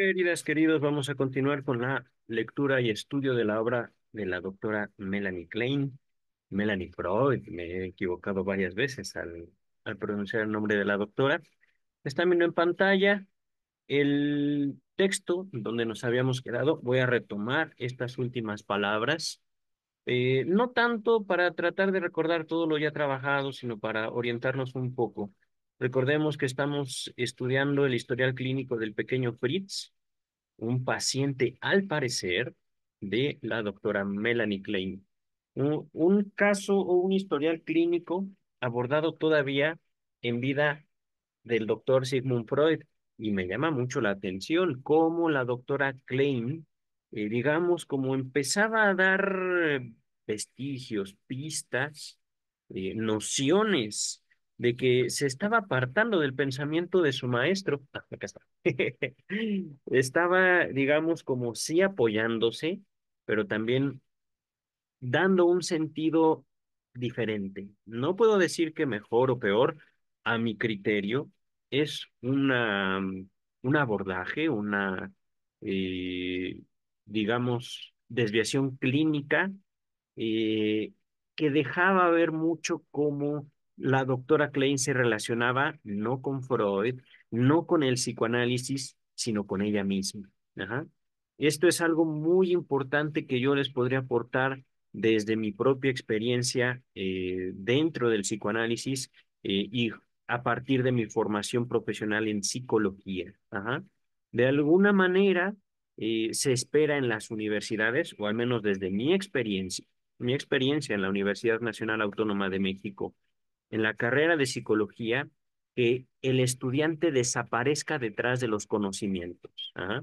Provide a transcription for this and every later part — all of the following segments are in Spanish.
Queridas, queridos, vamos a continuar con la lectura y estudio de la obra de la doctora Melanie Klein, Melanie Freud, me he equivocado varias veces al, pronunciar el nombre de la doctora. Está viendo en pantalla el texto donde nos habíamos quedado. Voy a retomar estas últimas palabras, eh, no tanto para tratar de recordar todo lo ya trabajado, sino para orientarnos un poco. Recordemos que estamos estudiando el historial clínico del pequeño Fritz, un paciente al parecer de la doctora Melanie Klein. Un, caso o un historial clínico abordado todavía en vida del doctor Sigmund Freud. Y me llama mucho la atención cómo la doctora Klein, eh, digamos, como empezaba a dar eh, vestigios, pistas, eh, nociones de que se estaba apartando del pensamiento de su maestro. Ah, acá está. estaba, digamos, como sí apoyándose, pero también dando un sentido diferente. No puedo decir que mejor o peor, a mi criterio, es una, mm, un abordaje, una, eh, digamos, desviación clínica eh, que dejaba ver mucho cómo la doctora Klein se relacionaba no con Freud, no con el psicoanálisis, sino con ella misma. Esto es algo muy importante que yo les podría aportar desde mi propia experiencia eh, dentro del psicoanálisis eh, y a partir de mi formación profesional en psicología. De alguna manera eh, se espera en las universidades, o al menos desde mi experiencia, mi experiencia en la Universidad Nacional Autónoma de México, en la carrera de psicología que el estudiante desaparezca detrás de los conocimientos. ¿ah?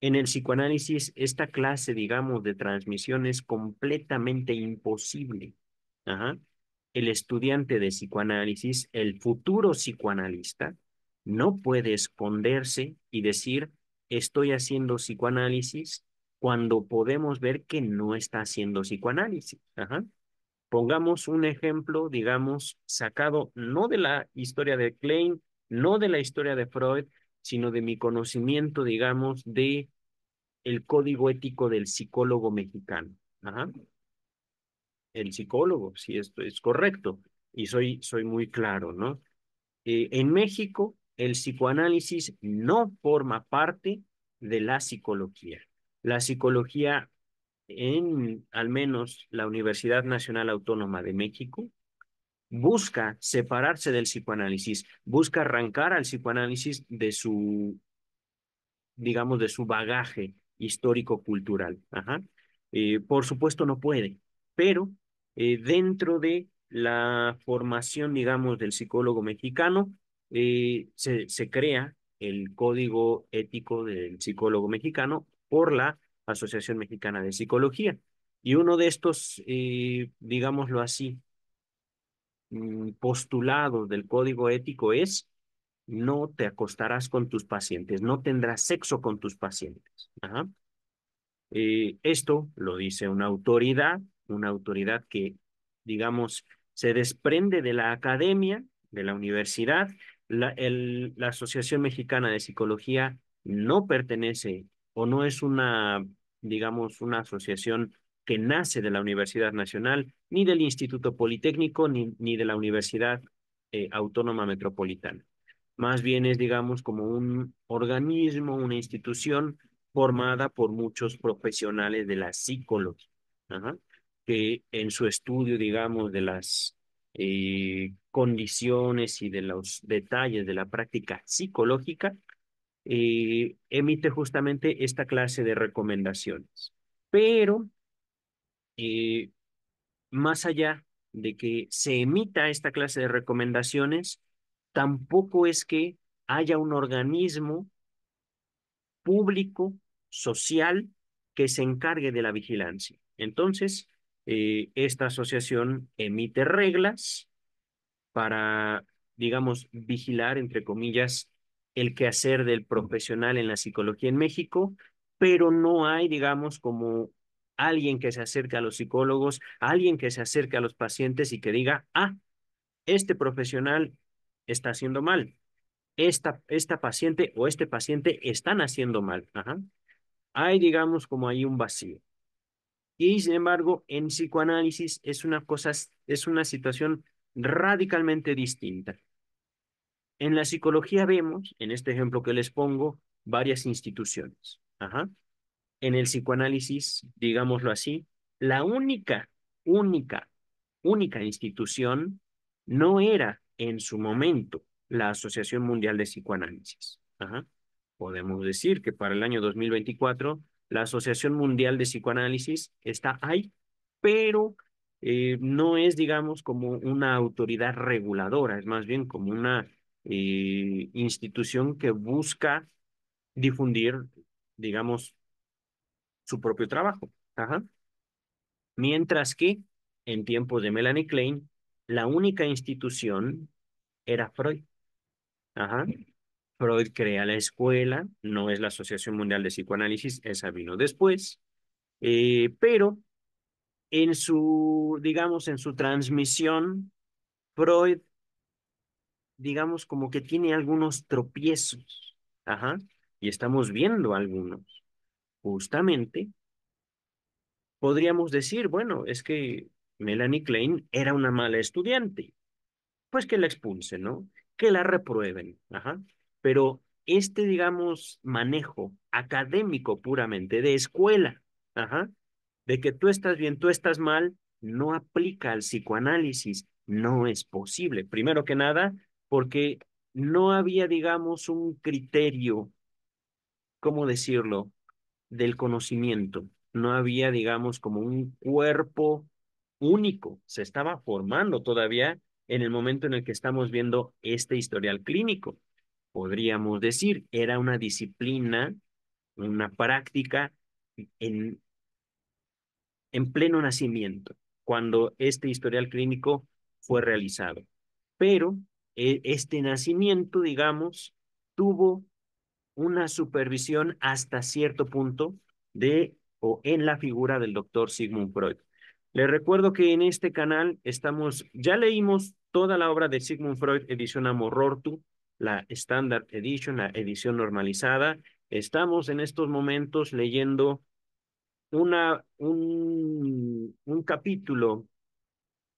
En el psicoanálisis, esta clase, digamos, de transmisión es completamente imposible. ¿ah? El estudiante de psicoanálisis, el futuro psicoanalista, no puede esconderse y decir, estoy haciendo psicoanálisis cuando podemos ver que no está haciendo psicoanálisis. Ajá. Pongamos un ejemplo, digamos, sacado no de la historia de Klein, no de la historia de Freud, sino de mi conocimiento, digamos, de el código ético del psicólogo mexicano. El psicólogo, si esto es correcto, y soy, soy muy claro, ¿no? Eh, en México, el psicoanálisis no forma parte de la psicología. La psicología en al menos la Universidad Nacional Autónoma de México, busca separarse del psicoanálisis, busca arrancar al psicoanálisis de su, digamos, de su bagaje histórico-cultural. Eh, por supuesto no puede, pero eh, dentro de la formación, digamos, del psicólogo mexicano, eh, se, se crea el código ético del psicólogo mexicano por la Asociación Mexicana de Psicología. Y uno de estos, eh, digámoslo así, mm, postulados del código ético es no te acostarás con tus pacientes, no tendrás sexo con tus pacientes. Eh, esto lo dice una autoridad, una autoridad que, digamos, se desprende de la academia, de la universidad. La, el, la Asociación Mexicana de Psicología no pertenece o no es una, digamos, una asociación que nace de la Universidad Nacional, ni del Instituto Politécnico, ni, de la Universidad eh, Autónoma Metropolitana. Más bien es, digamos, como un organismo, una institución formada por muchos profesionales de la psicología, que en su estudio, digamos, de las eh, condiciones y de los detalles de la práctica psicológica, eh, emite justamente esta clase de recomendaciones. Pero, eh, más allá de que se emita esta clase de recomendaciones, tampoco es que haya un organismo público, social, que se encargue de la vigilancia. Entonces, eh, esta asociación emite reglas para, digamos, vigilar, entre comillas, el quehacer del profesional en la psicología en México, pero no hay, digamos, como alguien que se acerque a los psicólogos, alguien que se acerque a los pacientes y que diga, ah, este profesional está haciendo mal, esta, esta paciente o este paciente están haciendo mal. Hay, digamos, como hay un vacío. Y sin embargo, en psicoanálisis es una cosa, es una situación radicalmente distinta. En la psicología vemos, en este ejemplo que les pongo, varias instituciones. Ajá. En el psicoanálisis, digámoslo así, la única, única, única institución no era en su momento la Asociación Mundial de Psicoanálisis. Podemos decir que para el año 2024 la Asociación Mundial de Psicoanálisis está ahí, pero eh, no es, digamos, como una autoridad reguladora, es más bien como una institución que busca difundir, digamos, su propio trabajo. Mientras que en tiempos de Melanie Klein, la única institución era Freud. Freud crea la escuela, no es la Asociación Mundial de Psicoanálisis, esa vino después, eh, pero en su, digamos, en su transmisión, Freud digamos, como que tiene algunos tropiezos. Ajá. Y estamos viendo algunos. Justamente, podríamos decir, bueno, es que Melanie Klein era una mala estudiante. Pues que la expulsen, ¿no? Que la reprueben. Ajá. Pero este, digamos, manejo académico puramente de escuela, ajá, de que tú estás bien, tú estás mal, no aplica al psicoanálisis. No es posible. Primero que nada, porque no había, digamos, un criterio, ¿cómo decirlo?, del conocimiento. No había, digamos, como un cuerpo único. Se estaba formando todavía en el momento en el que estamos viendo este historial clínico. Podríamos decir, era una disciplina, una práctica en, en pleno nacimiento, cuando este historial clínico fue realizado. Pero e, este nacimiento, digamos, tuvo una supervisión hasta cierto punto de o en la figura del doctor Sigmund Freud. Les recuerdo que en este canal estamos, ya leímos toda la obra de Sigmund Freud, edición Amorortu, la Standard Edition, la edición normalizada. Estamos en estos momentos leyendo una, un, un capítulo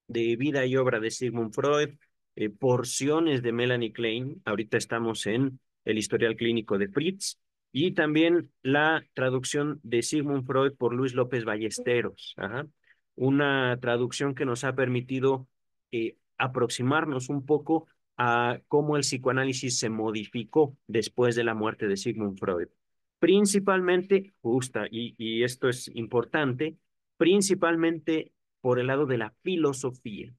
de vida y obra de Sigmund Freud, eh, porciones de Melanie Klein. Ahorita estamos en el historial clínico de Fritz. Y también la traducción de Sigmund Freud por Luis López Ballesteros. Una traducción que nos ha permitido eh, aproximarnos un poco a cómo el psicoanálisis se modificó después de la muerte de Sigmund Freud. Principalmente, justa, y esto es importante, principalmente por el lado de la filosofía.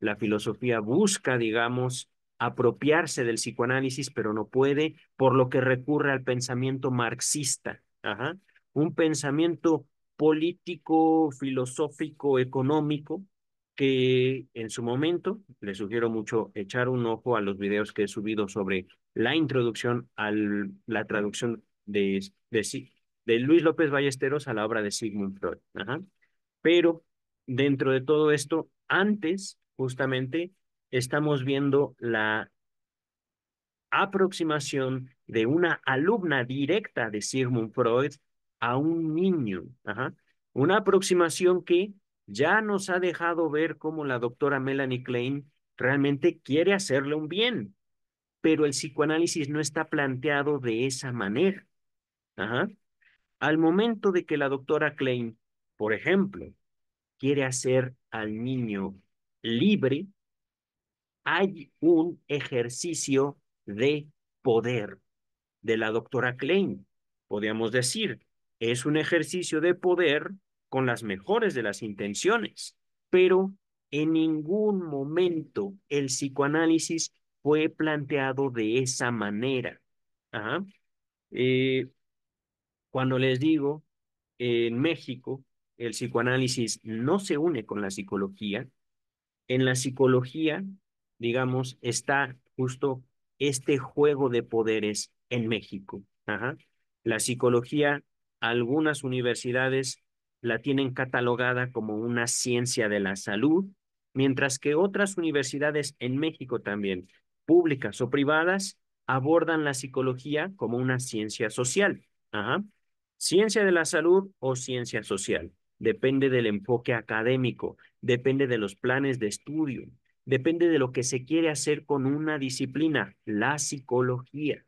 La filosofía busca, digamos, apropiarse del psicoanálisis, pero no puede, por lo que recurre al pensamiento marxista. Un pensamiento político, filosófico, económico, que en su momento, le sugiero mucho echar un ojo a los videos que he subido sobre la introducción a la traducción de, de, Luis López Ballesteros a la obra de Sigmund Freud. Pero dentro de todo esto, antes justamente estamos viendo la aproximación de una alumna directa de Sigmund Freud a un niño. Una aproximación que ya nos ha dejado ver cómo la doctora Melanie Klein realmente quiere hacerle un bien, pero el psicoanálisis no está planteado de esa manera. Al momento de que la doctora Klein, por ejemplo, quiere hacer al niño libre, hay un ejercicio de poder de la doctora Klein, podríamos decir. Es un ejercicio de poder con las mejores de las intenciones, pero en ningún momento el psicoanálisis fue planteado de esa manera. Eh, cuando les digo, en México el psicoanálisis no se une con la psicología, en la psicología, digamos, está justo este juego de poderes en México. La psicología, algunas universidades la tienen catalogada como una ciencia de la salud, mientras que otras universidades en México también, públicas o privadas, abordan la psicología como una ciencia social. Ciencia de la salud o ciencia social depende del enfoque académico, depende de los planes de estudio, depende de lo que se quiere hacer con una disciplina, la psicología.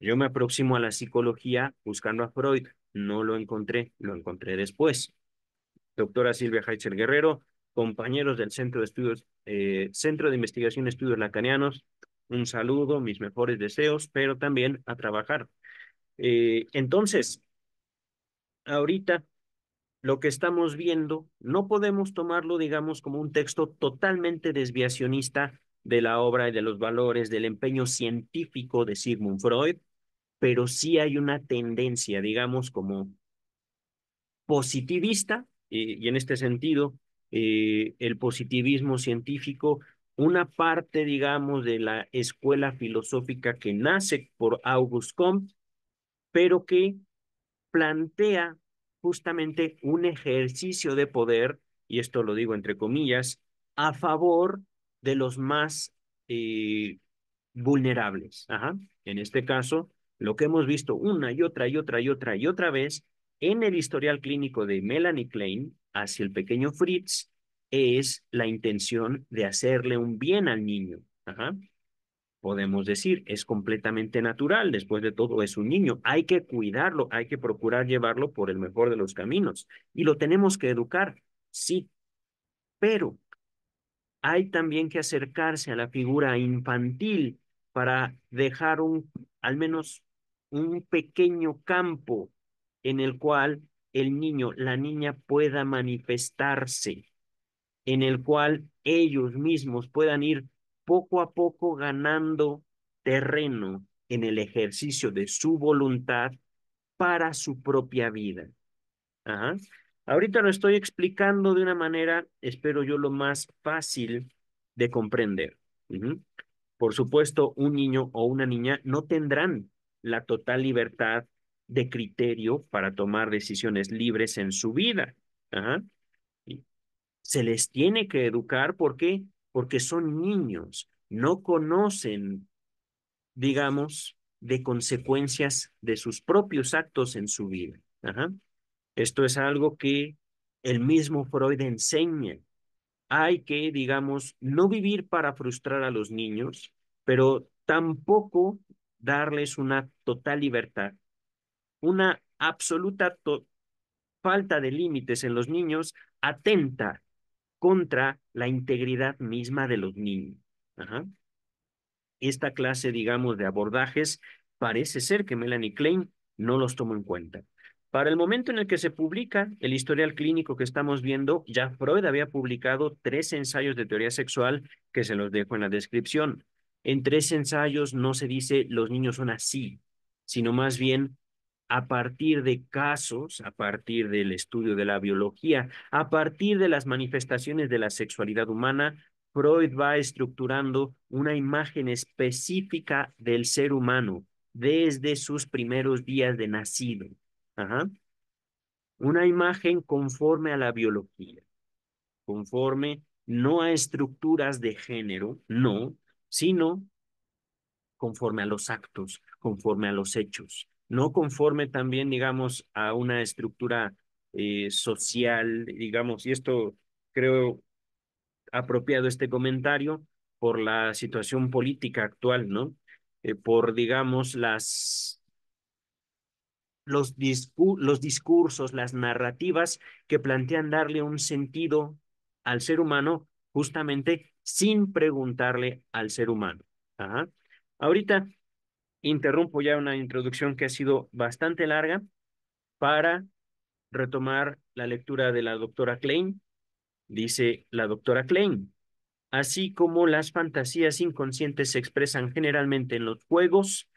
Yo me aproximo a la psicología buscando a Freud, no lo encontré, lo encontré después. Doctora Silvia Heitzer Guerrero, compañeros del Centro de Estudios, eh, Centro de Investigación Estudios Lacanianos, un saludo, mis mejores deseos, pero también a trabajar. Eh, entonces, ahorita lo que estamos viendo, no podemos tomarlo, digamos, como un texto totalmente desviacionista de la obra y de los valores, del empeño científico de Sigmund Freud, pero sí hay una tendencia, digamos, como positivista, eh, y en este sentido, eh, el positivismo científico, una parte, digamos, de la escuela filosófica que nace por August Comte, pero que plantea justamente un ejercicio de poder, y esto lo digo entre comillas, a favor de los más eh, vulnerables. En este caso, lo que hemos visto una y otra y otra y otra y otra vez en el historial clínico de Melanie Klein hacia el pequeño Fritz es la intención de hacerle un bien al niño. Ajá podemos decir, es completamente natural, después de todo es un niño, hay que cuidarlo, hay que procurar llevarlo por el mejor de los caminos y lo tenemos que educar, sí, pero hay también que acercarse a la figura infantil para dejar un, al menos un pequeño campo en el cual el niño, la niña pueda manifestarse, en el cual ellos mismos puedan ir poco a poco ganando terreno en el ejercicio de su voluntad para su propia vida. Ahorita lo estoy explicando de una manera, espero yo, lo más fácil de comprender. Por supuesto, un niño o una niña no tendrán la total libertad de criterio para tomar decisiones libres en su vida. Se les tiene que educar porque porque son niños, no conocen, digamos, de consecuencias de sus propios actos en su vida. Esto es algo que el mismo Freud enseña. Hay que, digamos, no vivir para frustrar a los niños, pero tampoco darles una total libertad, una absoluta falta de límites en los niños atenta contra la integridad misma de los niños. Esta clase, digamos, de abordajes parece ser que Melanie Klein no los tomó en cuenta. Para el momento en el que se publica el historial clínico que estamos viendo, ya Freud había publicado tres ensayos de teoría sexual que se los dejo en la descripción. En tres ensayos no se dice los niños son así, sino más bien a partir de casos, a partir del estudio de la biología, a partir de las manifestaciones de la sexualidad humana, Freud va estructurando una imagen específica del ser humano desde sus primeros días de nacido. Una imagen conforme a la biología, conforme no a estructuras de género, no, sino conforme a los actos, conforme a los hechos, no conforme también, digamos, a una estructura eh, social, digamos, y esto creo apropiado este comentario por la situación política actual, ¿no? Eh, por, digamos, las, los, los discursos, las narrativas que plantean darle un sentido al ser humano justamente sin preguntarle al ser humano. ¿ah? Ahorita interrumpo ya una introducción que ha sido bastante larga para retomar la lectura de la doctora Klein. Dice la doctora Klein, así como las fantasías inconscientes se expresan generalmente en los juegos,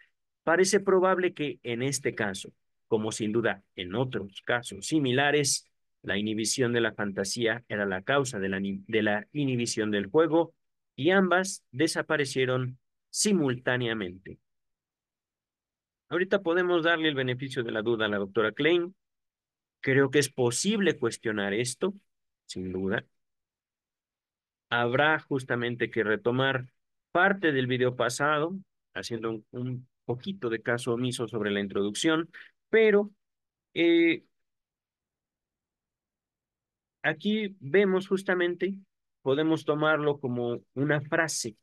parece probable que en este caso, como sin duda en otros casos similares, la inhibición de la fantasía era la causa de la, inhibición del juego y ambas desaparecieron simultáneamente. Ahorita podemos darle el beneficio de la duda a la doctora Klein. Creo que es posible cuestionar esto, sin duda. Habrá justamente que retomar parte del video pasado, haciendo un, poquito de caso omiso sobre la introducción, pero eh, aquí vemos justamente, podemos tomarlo como una frase.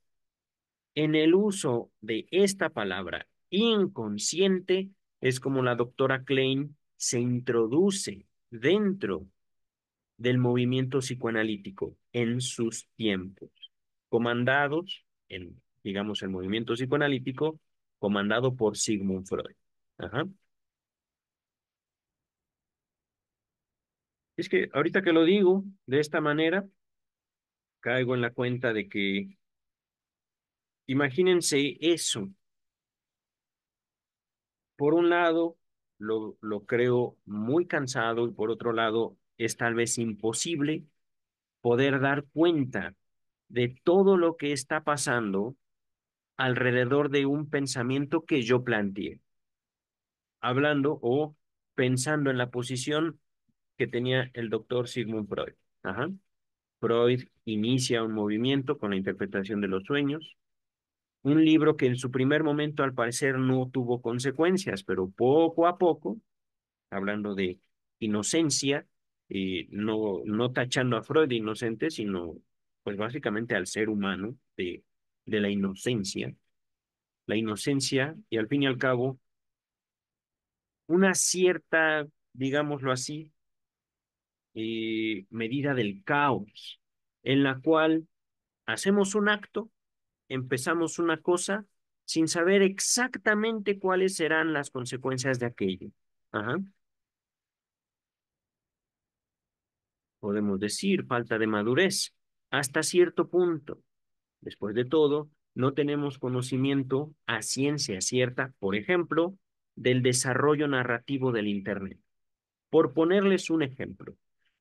En el uso de esta palabra inconsciente es como la doctora Klein se introduce dentro del movimiento psicoanalítico en sus tiempos, comandados, en, digamos, el movimiento psicoanalítico, comandado por Sigmund Freud. Es que ahorita que lo digo de esta manera, caigo en la cuenta de que imagínense eso por un lado, lo, creo muy cansado y por otro lado, es tal vez imposible poder dar cuenta de todo lo que está pasando alrededor de un pensamiento que yo planteé, hablando o pensando en la posición que tenía el doctor Sigmund Freud. Freud inicia un movimiento con la interpretación de los sueños, un libro que en su primer momento al parecer no tuvo consecuencias, pero poco a poco, hablando de inocencia, y eh, no, no tachando a Freud de inocente, sino pues básicamente al ser humano de, de la inocencia, la inocencia y al fin y al cabo una cierta, digámoslo así, eh, medida del caos, en la cual hacemos un acto empezamos una cosa sin saber exactamente cuáles serán las consecuencias de aquello. Podemos decir falta de madurez hasta cierto punto. Después de todo, no tenemos conocimiento a ciencia cierta, por ejemplo, del desarrollo narrativo del Internet. Por ponerles un ejemplo,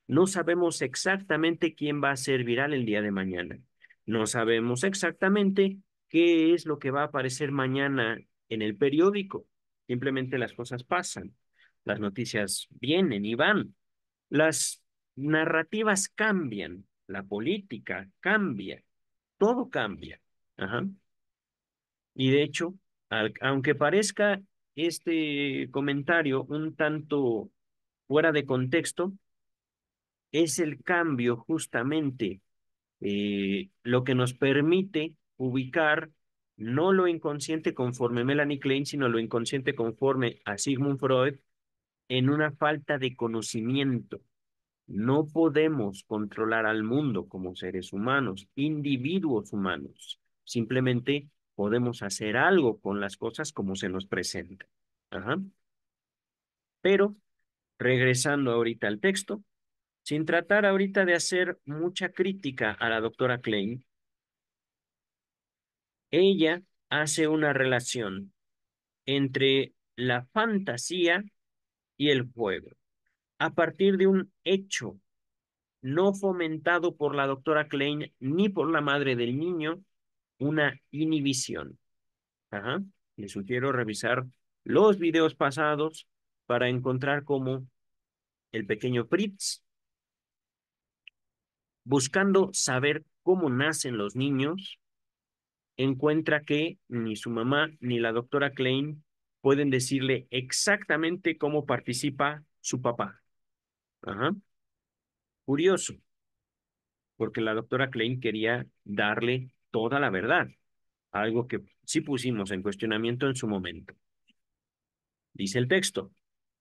no sabemos exactamente quién va a ser viral el día de mañana. No sabemos exactamente qué es lo que va a aparecer mañana en el periódico. Simplemente las cosas pasan. Las noticias vienen y van. Las narrativas cambian. La política cambia. Todo cambia. Y de hecho, aunque parezca este comentario un tanto fuera de contexto, es el cambio justamente eh, lo que nos permite ubicar no lo inconsciente conforme Melanie Klein, sino lo inconsciente conforme a Sigmund Freud en una falta de conocimiento. No podemos controlar al mundo como seres humanos, individuos humanos. Simplemente podemos hacer algo con las cosas como se nos presenta. Pero, regresando ahorita al texto, sin tratar ahorita de hacer mucha crítica a la doctora Klein, ella hace una relación entre la fantasía y el juego, a partir de un hecho no fomentado por la doctora Klein ni por la madre del niño, una inhibición. Ajá. Les sugiero revisar los videos pasados para encontrar cómo el pequeño Pritz buscando saber cómo nacen los niños, encuentra que ni su mamá ni la doctora Klein pueden decirle exactamente cómo participa su papá. Ajá. Curioso, porque la doctora Klein quería darle toda la verdad, algo que sí pusimos en cuestionamiento en su momento. Dice el texto,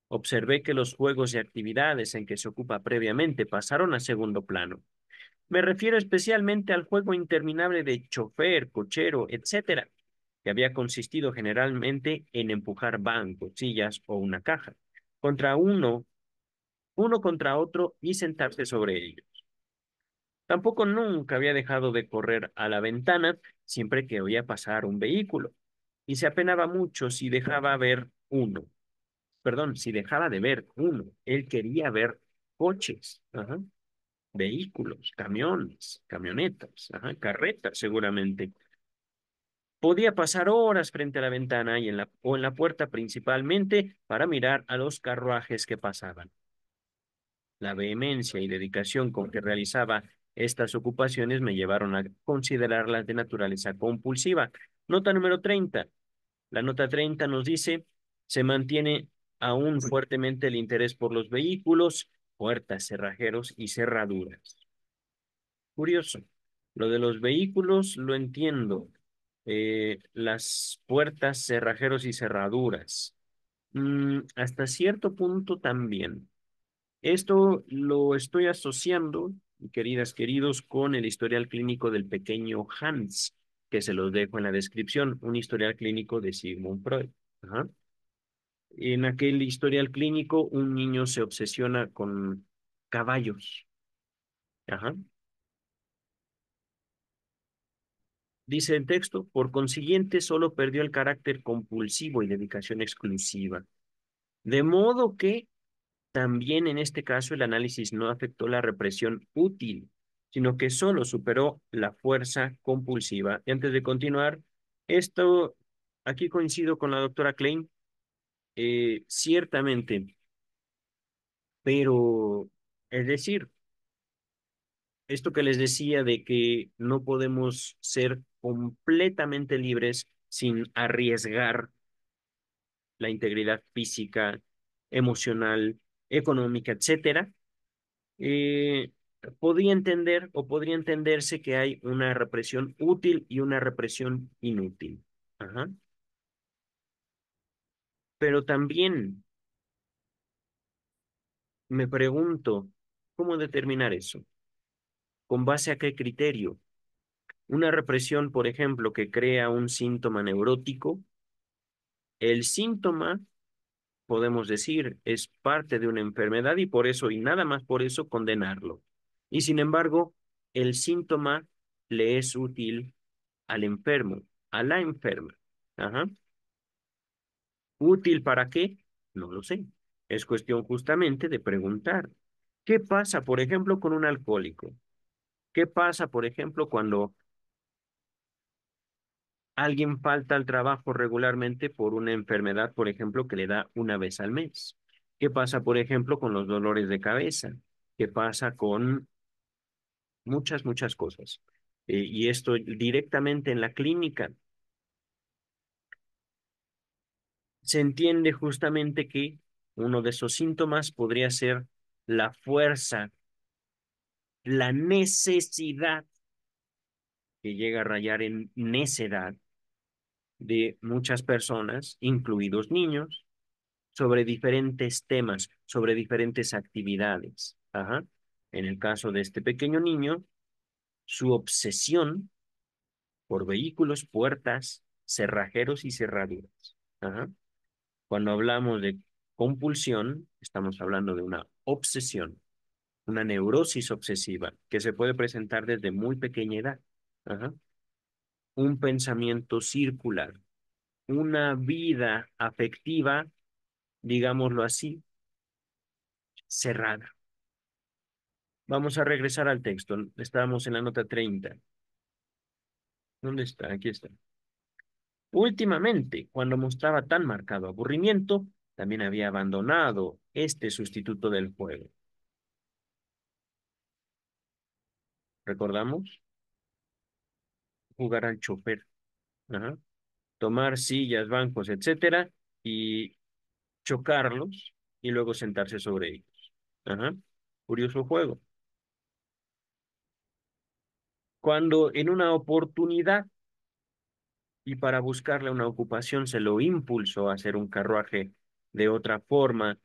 observé que los juegos y actividades en que se ocupa previamente pasaron a segundo plano me refiero especialmente al juego interminable de chofer, cochero, etcétera, que había consistido generalmente en empujar bancos, sillas o una caja, contra uno, uno contra otro y sentarse sobre ellos. Tampoco nunca había dejado de correr a la ventana siempre que oía pasar un vehículo, y se apenaba mucho si dejaba ver uno. Perdón, si dejaba de ver uno. Él quería ver coches vehículos, camiones, camionetas, carretas seguramente. Podía pasar horas frente a la ventana y en la, o en la puerta principalmente para mirar a los carruajes que pasaban. La vehemencia y dedicación con que realizaba estas ocupaciones me llevaron a considerarlas de naturaleza compulsiva. Nota número 30. La nota 30 nos dice, se mantiene aún fuertemente el interés por los vehículos, puertas, cerrajeros y cerraduras. Curioso. Lo de los vehículos lo entiendo. Eh, las puertas, cerrajeros y cerraduras. Mm, hasta cierto punto también. Esto lo estoy asociando, queridas, queridos, con el historial clínico del pequeño Hans, que se los dejo en la descripción, un historial clínico de Sigmund Freud. Ajá en aquel historial clínico un niño se obsesiona con caballos. Dice el texto, por consiguiente solo perdió el carácter compulsivo y dedicación exclusiva. De modo que también en este caso el análisis no afectó la represión útil, sino que solo superó la fuerza compulsiva. Y antes de continuar, esto aquí coincido con la doctora Klein, eh, ciertamente, pero es decir, esto que les decía de que no podemos ser completamente libres sin arriesgar la integridad física, emocional, económica, etcétera, eh, podría entender o podría entenderse que hay una represión útil y una represión inútil. Ajá. Pero también me pregunto, ¿cómo determinar eso? ¿Con base a qué criterio? Una represión, por ejemplo, que crea un síntoma neurótico, el síntoma, podemos decir, es parte de una enfermedad y por eso, y nada más por eso, condenarlo. Y sin embargo, el síntoma le es útil al enfermo, a la enferma. Ajá. ¿Útil para qué? No lo sé. Es cuestión justamente de preguntar. ¿Qué pasa, por ejemplo, con un alcohólico? ¿Qué pasa, por ejemplo, cuando alguien falta al trabajo regularmente por una enfermedad, por ejemplo, que le da una vez al mes? ¿Qué pasa, por ejemplo, con los dolores de cabeza? ¿Qué pasa con muchas, muchas cosas? Eh, y esto directamente en la clínica, se entiende justamente que uno de esos síntomas podría ser la fuerza, la necesidad, que llega a rayar en necedad de muchas personas, incluidos niños, sobre diferentes temas, sobre diferentes actividades. Ajá. En el caso de este pequeño niño, su obsesión por vehículos, puertas, cerrajeros y cerraduras. Ajá. Cuando hablamos de compulsión, estamos hablando de una obsesión, una neurosis obsesiva que se puede presentar desde muy pequeña edad. Un pensamiento circular, una vida afectiva, digámoslo así, cerrada. Vamos a regresar al texto. Estábamos en la nota 30. ¿Dónde está? Aquí está. Últimamente, cuando mostraba tan marcado aburrimiento, también había abandonado este sustituto del juego. ¿Recordamos? Jugar al chofer. Tomar sillas, bancos, etcétera, y chocarlos y luego sentarse sobre ellos. Curioso juego. Cuando en una oportunidad y para buscarle una ocupación se lo impulsó a hacer un carruaje de otra forma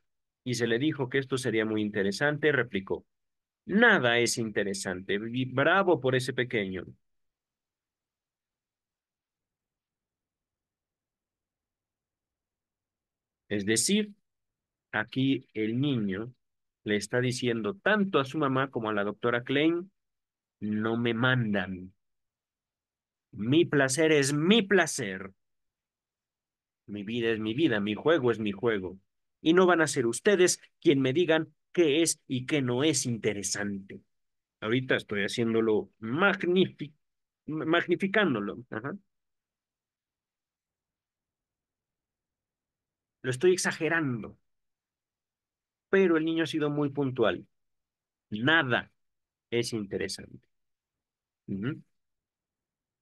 y se le dijo que esto sería muy interesante, replicó. Nada es interesante. bravo por ese pequeño. Es decir, aquí el niño le está diciendo tanto a su mamá como a la doctora Klein, no me mandan, mi placer es mi placer. Mi vida es mi vida, mi juego es mi juego. Y no van a ser ustedes quien me digan qué es y qué no es interesante. Ahorita estoy haciéndolo magnificándolo. Lo estoy exagerando. Pero el niño ha sido muy puntual. Nada es interesante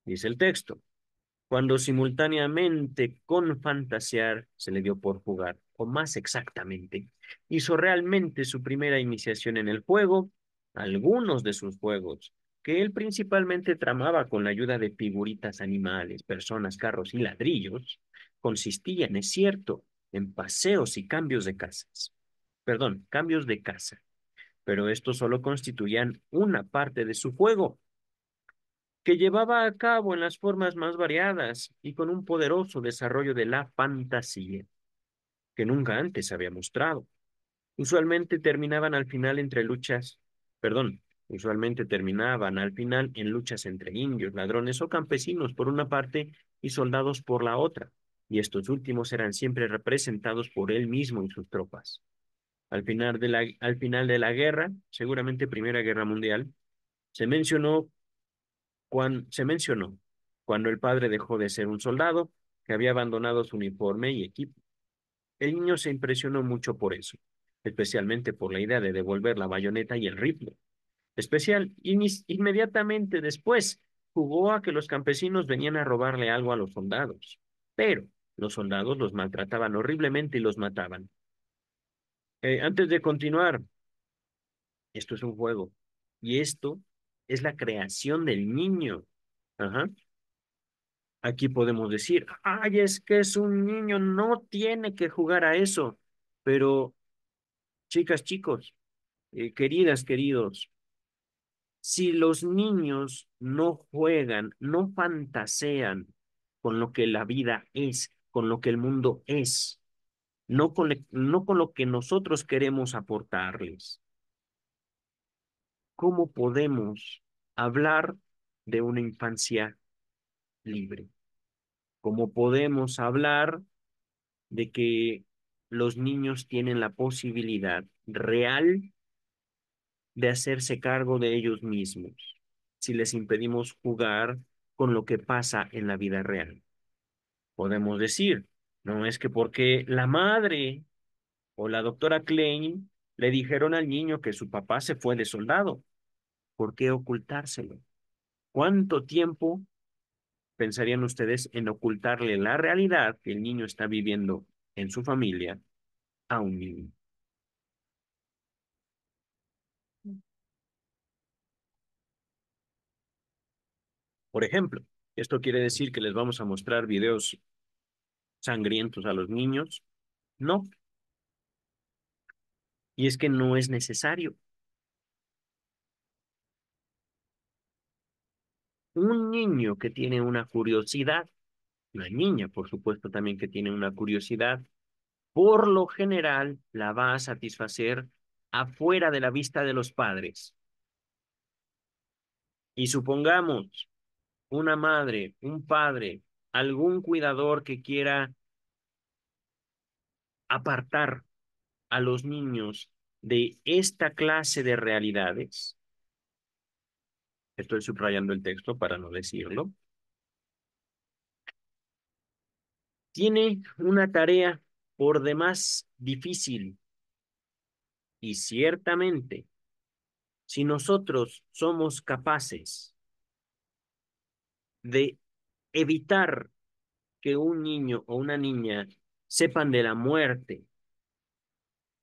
dice el texto, cuando simultáneamente con fantasear se le dio por jugar, o más exactamente, hizo realmente su primera iniciación en el juego, algunos de sus juegos, que él principalmente tramaba con la ayuda de figuritas animales, personas, carros y ladrillos, consistían, es cierto, en paseos y cambios de casas. Perdón, cambios de casa. Pero estos solo constituían una parte de su juego, que llevaba a cabo en las formas más variadas y con un poderoso desarrollo de la fantasía, que nunca antes había mostrado. Usualmente terminaban al final entre luchas, perdón, usualmente terminaban al final en luchas entre indios, ladrones o campesinos por una parte y soldados por la otra, y estos últimos eran siempre representados por él mismo y sus tropas. Al final de la, al final de la guerra, seguramente Primera Guerra Mundial, se mencionó se mencionó cuando el padre dejó de ser un soldado que había abandonado su uniforme y equipo. El niño se impresionó mucho por eso, especialmente por la idea de devolver la bayoneta y el rifle. Especial, inmediatamente después jugó a que los campesinos venían a robarle algo a los soldados, pero los soldados los maltrataban horriblemente y los mataban. Eh, antes de continuar, esto es un juego y esto es la creación del niño. Aquí podemos decir, ay, es que es un niño, no tiene que jugar a eso. Pero, chicas, chicos, eh, queridas, queridos, si los niños no juegan, no fantasean con lo que la vida es, con lo que el mundo es, no con lo que nosotros queremos aportarles, ¿cómo podemos hablar de una infancia libre? ¿Cómo podemos hablar de que los niños tienen la posibilidad real de hacerse cargo de ellos mismos si les impedimos jugar con lo que pasa en la vida real? Podemos decir, no es que porque la madre o la doctora Klein le dijeron al niño que su papá se fue de soldado. ¿Por qué ocultárselo? ¿Cuánto tiempo pensarían ustedes en ocultarle la realidad que el niño está viviendo en su familia a un niño? Por ejemplo, esto quiere decir que les vamos a mostrar videos sangrientos a los niños. No. Y es que no es necesario. un niño que tiene una curiosidad, la niña, por supuesto, también que tiene una curiosidad, por lo general la va a satisfacer afuera de la vista de los padres. Y supongamos una madre, un padre, algún cuidador que quiera apartar a los niños de esta clase de realidades, Estoy subrayando el texto para no decirlo. Tiene una tarea por demás difícil y ciertamente, si nosotros somos capaces de evitar que un niño o una niña sepan de la muerte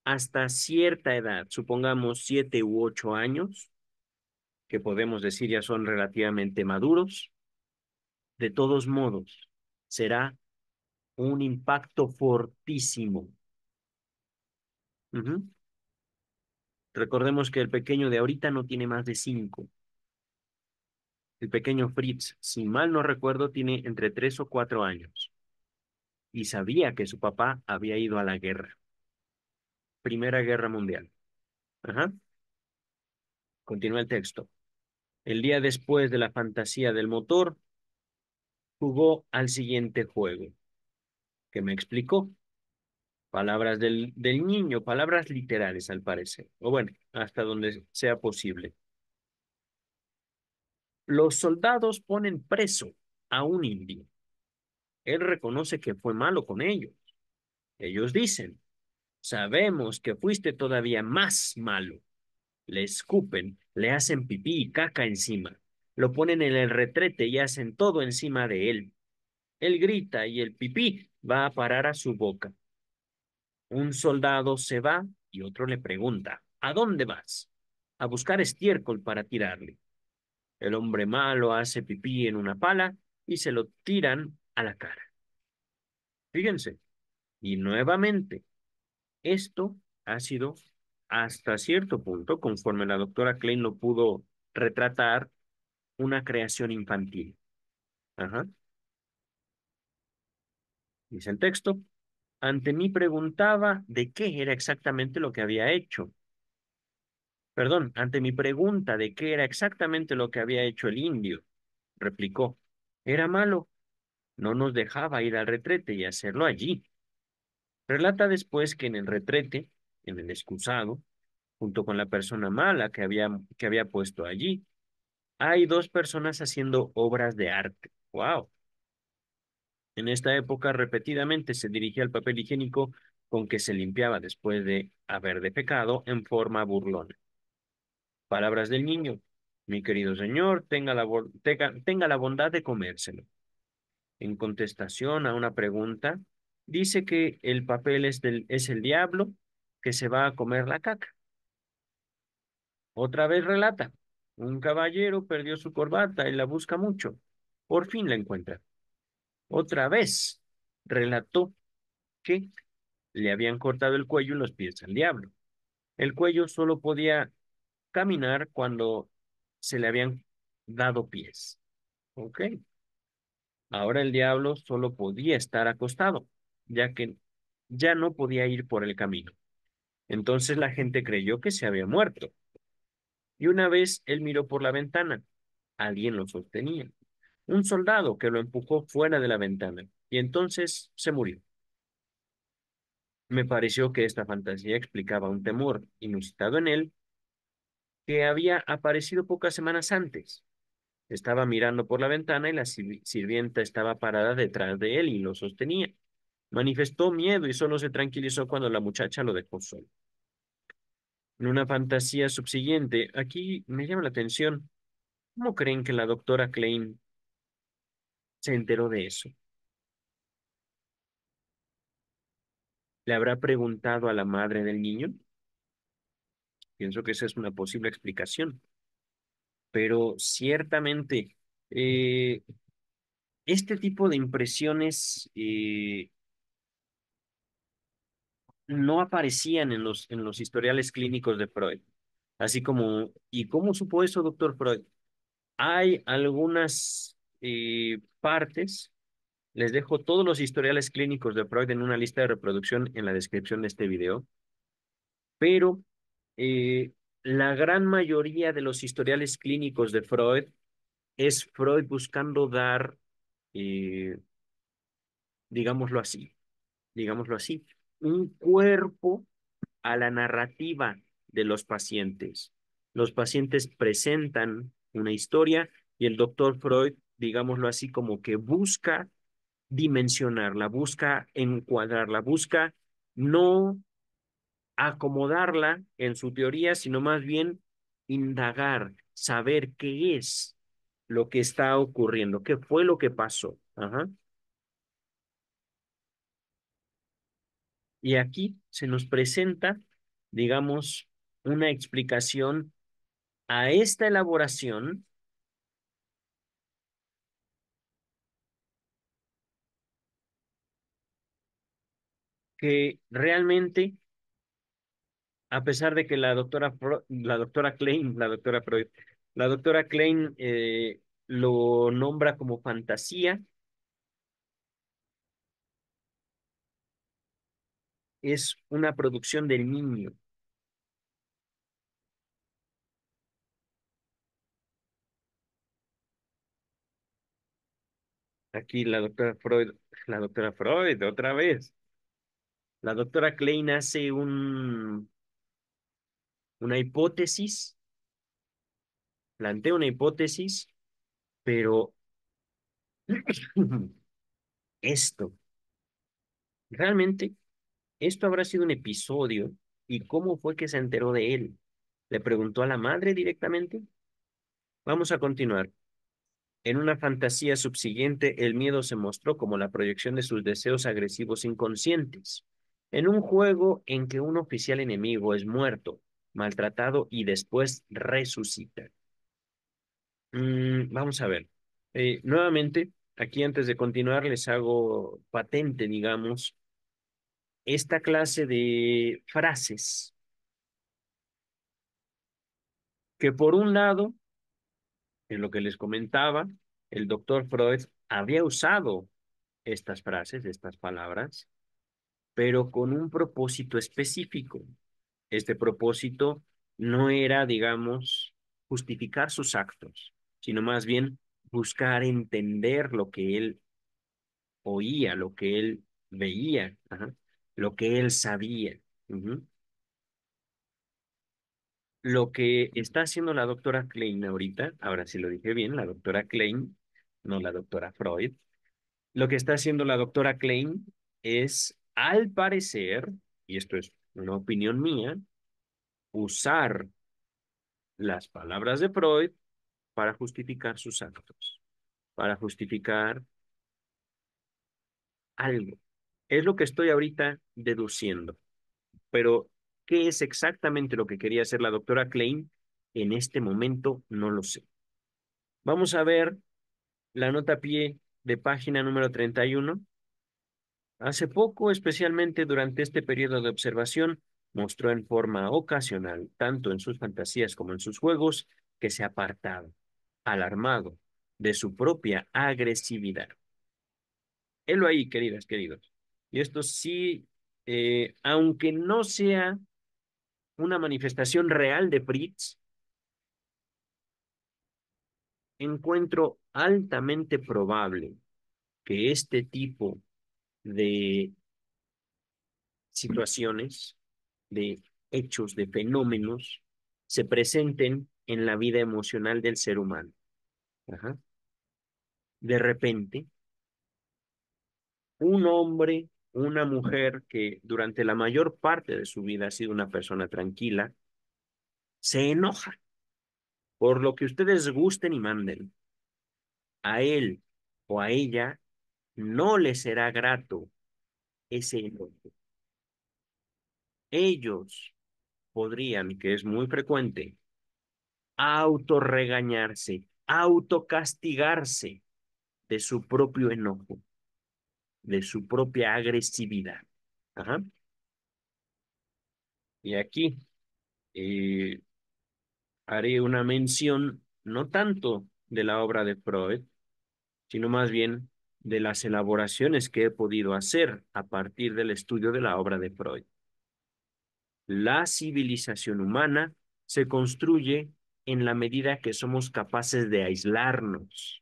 hasta cierta edad, supongamos siete u ocho años, que podemos decir ya son relativamente maduros, de todos modos, será un impacto fortísimo. Recordemos que el pequeño de ahorita no tiene más de cinco. El pequeño Fritz, si mal no recuerdo, tiene entre tres o cuatro años. Y sabía que su papá había ido a la guerra. Primera Guerra Mundial. Continúa el texto. El día después de la fantasía del motor, jugó al siguiente juego, que me explicó. Palabras del, del niño, palabras literales al parecer, o bueno, hasta donde sea posible. Los soldados ponen preso a un indio. Él reconoce que fue malo con ellos. Ellos dicen, sabemos que fuiste todavía más malo le escupen, le hacen pipí y caca encima, lo ponen en el retrete y hacen todo encima de él. Él grita y el pipí va a parar a su boca. Un soldado se va y otro le pregunta, ¿a dónde vas? A buscar estiércol para tirarle. El hombre malo hace pipí en una pala y se lo tiran a la cara. Fíjense, y nuevamente, esto ha sido hasta cierto punto, conforme la doctora Klein lo pudo retratar, una creación infantil. Dice el texto, ante mí preguntaba de qué era exactamente lo que había hecho. Perdón, ante mi pregunta de qué era exactamente lo que había hecho el indio, replicó, era malo, no nos dejaba ir al retrete y hacerlo allí. Relata después que en el retrete en el excusado, junto con la persona mala que había, que había puesto allí. Hay dos personas haciendo obras de arte. ¡Wow! En esta época repetidamente se dirigía al papel higiénico con que se limpiaba después de haber defecado en forma burlona. Palabras del niño. Mi querido señor, tenga la, bondad de comérselo. En contestación a una pregunta, dice que el papel es, es el diablo que se va a comer la caca. Otra vez relata, un caballero perdió su corbata y la busca mucho. Por fin la encuentra. Otra vez relató que le habían cortado el cuello y los pies al diablo. El cuello solo podía caminar cuando se le habían dado pies. ¿Ok? Ahora el diablo solo podía estar acostado, ya que ya no podía ir por el camino. Entonces la gente creyó que se había muerto. Y una vez él miró por la ventana. Alguien lo sostenía. Un soldado que lo empujó fuera de la ventana. Y entonces se murió. Me pareció que esta fantasía explicaba un temor inusitado en él que había aparecido pocas semanas antes. Estaba mirando por la ventana y la sirvienta estaba parada detrás de él y lo sostenía. Manifestó miedo y solo se tranquilizó cuando la muchacha lo dejó solo. En una fantasía subsiguiente, aquí me llama la atención, ¿cómo creen que la doctora Klein se enteró de eso? ¿Le habrá preguntado a la madre del niño? Pienso que esa es una posible explicación. Pero ciertamente, eh, este tipo de impresiones eh, no aparecían en los, en los historiales clínicos de Freud. Así como, ¿y cómo supo eso, doctor Freud? Hay algunas eh, partes, les dejo todos los historiales clínicos de Freud en una lista de reproducción en la descripción de este video, pero eh, la gran mayoría de los historiales clínicos de Freud es Freud buscando dar, eh, digámoslo así, digámoslo así, un cuerpo a la narrativa de los pacientes. Los pacientes presentan una historia y el doctor Freud, digámoslo así, como que busca dimensionarla, busca encuadrarla, busca no acomodarla en su teoría, sino más bien indagar, saber qué es lo que está ocurriendo, qué fue lo que pasó. Ajá. Y aquí se nos presenta, digamos, una explicación a esta elaboración que realmente, a pesar de que la doctora, la doctora Klein, la doctora la doctora Klein eh, lo nombra como fantasía, es una producción del niño. Aquí la doctora Freud, la doctora Freud, otra vez. La doctora Klein hace un, una hipótesis, plantea una hipótesis, pero esto realmente esto habrá sido un episodio y cómo fue que se enteró de él. ¿Le preguntó a la madre directamente? Vamos a continuar. En una fantasía subsiguiente, el miedo se mostró como la proyección de sus deseos agresivos inconscientes. En un juego en que un oficial enemigo es muerto, maltratado y después resucita. Mm, vamos a ver. Eh, nuevamente, aquí antes de continuar les hago patente, digamos, esta clase de frases que por un lado, en lo que les comentaba, el doctor Freud había usado estas frases, estas palabras, pero con un propósito específico. Este propósito no era, digamos, justificar sus actos, sino más bien buscar entender lo que él oía, lo que él veía. Ajá lo que él sabía. Lo que está haciendo la doctora Klein ahorita, ahora sí lo dije bien, la doctora Klein, no la doctora Freud, lo que está haciendo la doctora Klein es, al parecer, y esto es una opinión mía, usar las palabras de Freud para justificar sus actos, para justificar algo. Es lo que estoy ahorita deduciendo. Pero, ¿qué es exactamente lo que quería hacer la doctora Klein? En este momento no lo sé. Vamos a ver la nota pie de página número 31. Hace poco, especialmente durante este periodo de observación, mostró en forma ocasional, tanto en sus fantasías como en sus juegos, que se apartaba, alarmado, de su propia agresividad. Helo ahí, queridas, queridos. Y esto sí, eh, aunque no sea una manifestación real de Fritz, encuentro altamente probable que este tipo de situaciones, de hechos, de fenómenos, se presenten en la vida emocional del ser humano. De repente, un hombre una mujer que durante la mayor parte de su vida ha sido una persona tranquila, se enoja por lo que ustedes gusten y manden. A él o a ella no le será grato ese enojo. Ellos podrían, que es muy frecuente, autorregañarse, autocastigarse de su propio enojo de su propia agresividad. Y aquí eh, haré una mención, no tanto de la obra de Freud, sino más bien de las elaboraciones que he podido hacer a partir del estudio de la obra de Freud. La civilización humana se construye en la medida que somos capaces de aislarnos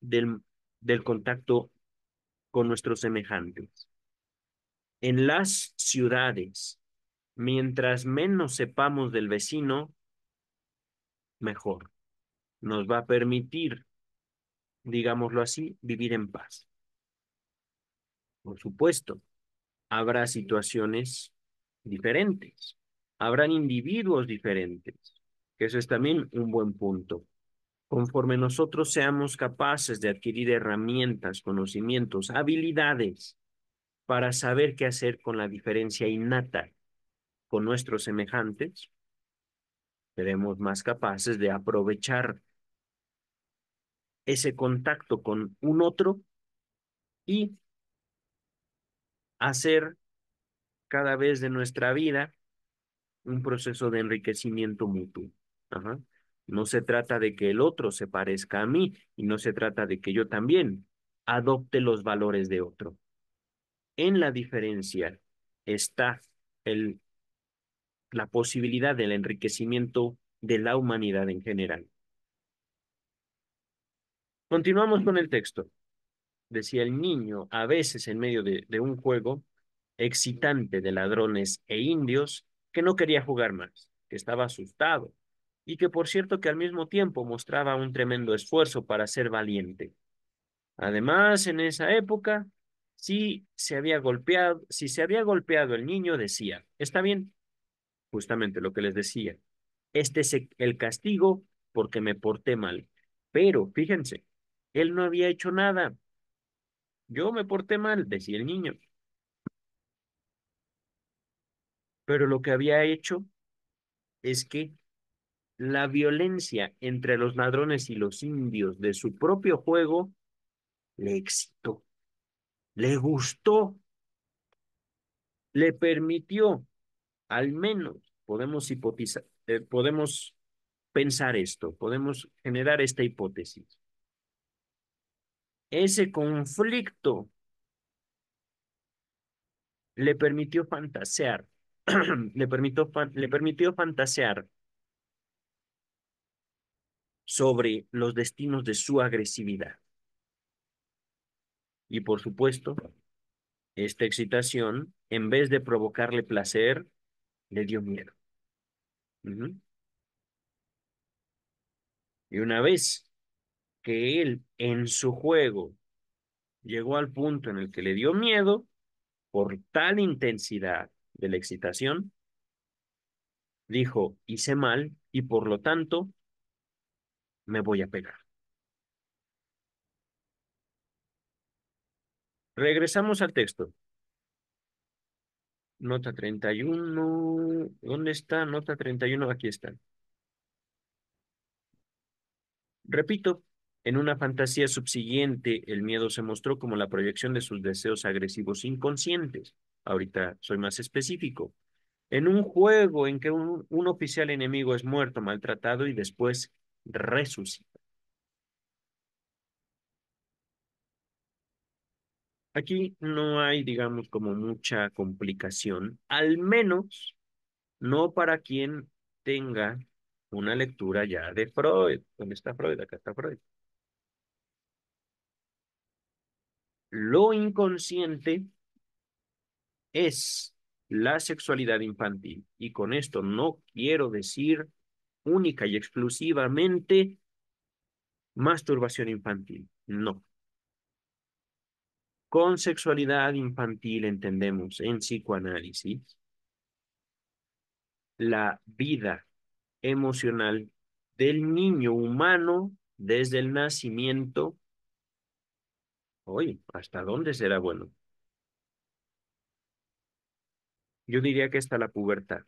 del, del contacto con nuestros semejantes. En las ciudades, mientras menos sepamos del vecino, mejor. Nos va a permitir, digámoslo así, vivir en paz. Por supuesto, habrá situaciones diferentes, habrán individuos diferentes, que eso es también un buen punto conforme nosotros seamos capaces de adquirir herramientas, conocimientos, habilidades para saber qué hacer con la diferencia innata con nuestros semejantes, seremos más capaces de aprovechar ese contacto con un otro y hacer cada vez de nuestra vida un proceso de enriquecimiento mutuo. Ajá. No se trata de que el otro se parezca a mí y no se trata de que yo también adopte los valores de otro. En la diferencia está el, la posibilidad del enriquecimiento de la humanidad en general. Continuamos con el texto. Decía el niño, a veces en medio de, de un juego excitante de ladrones e indios, que no quería jugar más, que estaba asustado, y que por cierto que al mismo tiempo mostraba un tremendo esfuerzo para ser valiente. Además, en esa época, si se había golpeado, si se había golpeado el niño, decía, está bien, justamente lo que les decía, este es e, el castigo porque me porté mal. Pero, fíjense, él no había hecho nada. Yo me porté mal, decía el niño. Pero lo que había hecho es que la violencia entre los ladrones y los indios de su propio juego le excitó, le gustó, le permitió, al menos podemos hipotizar, eh, podemos pensar esto, podemos generar esta hipótesis. Ese conflicto le permitió fantasear, le, permitió, le permitió fantasear sobre los destinos de su agresividad. Y por supuesto, esta excitación, en vez de provocarle placer, le dio miedo. Y una vez que él en su juego llegó al punto en el que le dio miedo por tal intensidad de la excitación, dijo, hice mal y por lo tanto me voy a pegar. Regresamos al texto. Nota 31. ¿Dónde está? Nota 31. Aquí está. Repito, en una fantasía subsiguiente, el miedo se mostró como la proyección de sus deseos agresivos inconscientes. Ahorita soy más específico. En un juego en que un, un oficial enemigo es muerto, maltratado y después resucita. Aquí no hay, digamos, como mucha complicación, al menos no para quien tenga una lectura ya de Freud. ¿Dónde está Freud? Acá está Freud. Lo inconsciente es la sexualidad infantil. Y con esto no quiero decir única y exclusivamente masturbación infantil. No. Con sexualidad infantil entendemos en psicoanálisis la vida emocional del niño humano desde el nacimiento. hoy ¿hasta dónde será bueno? Yo diría que hasta la pubertad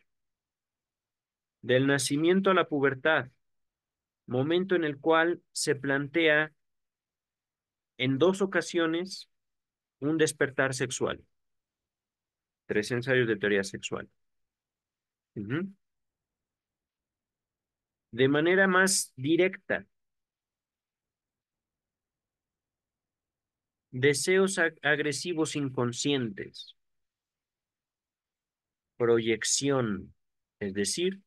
del nacimiento a la pubertad, momento en el cual se plantea en dos ocasiones un despertar sexual. Tres ensayos de teoría sexual. De manera más directa. Deseos agresivos inconscientes. Proyección, es decir,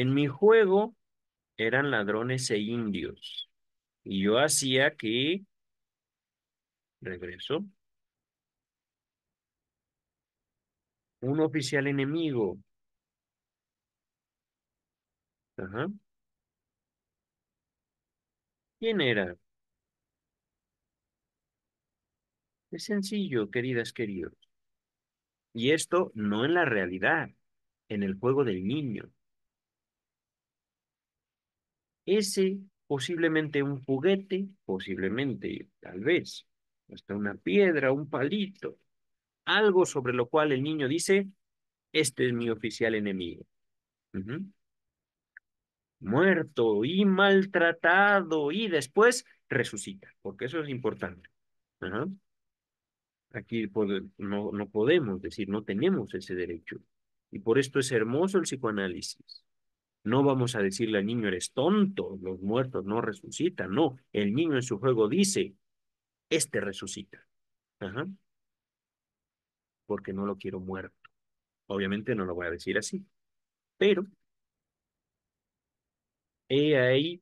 en mi juego eran ladrones e indios. Y yo hacía que... Regreso. Un oficial enemigo. Ajá. ¿Quién era? Es sencillo, queridas, queridos. Y esto no en la realidad, en el juego del niño ese posiblemente un juguete, posiblemente, tal vez, hasta una piedra, un palito, algo sobre lo cual el niño dice, este es mi oficial enemigo. Muerto y maltratado y después resucita, porque eso es importante. Aquí no, no podemos decir, no tenemos ese derecho. Y por esto es hermoso el psicoanálisis no vamos a decirle al niño, eres tonto, los muertos no resucitan. No, el niño en su juego dice, este resucita. Porque no lo quiero muerto. Obviamente no lo voy a decir así. Pero he ahí,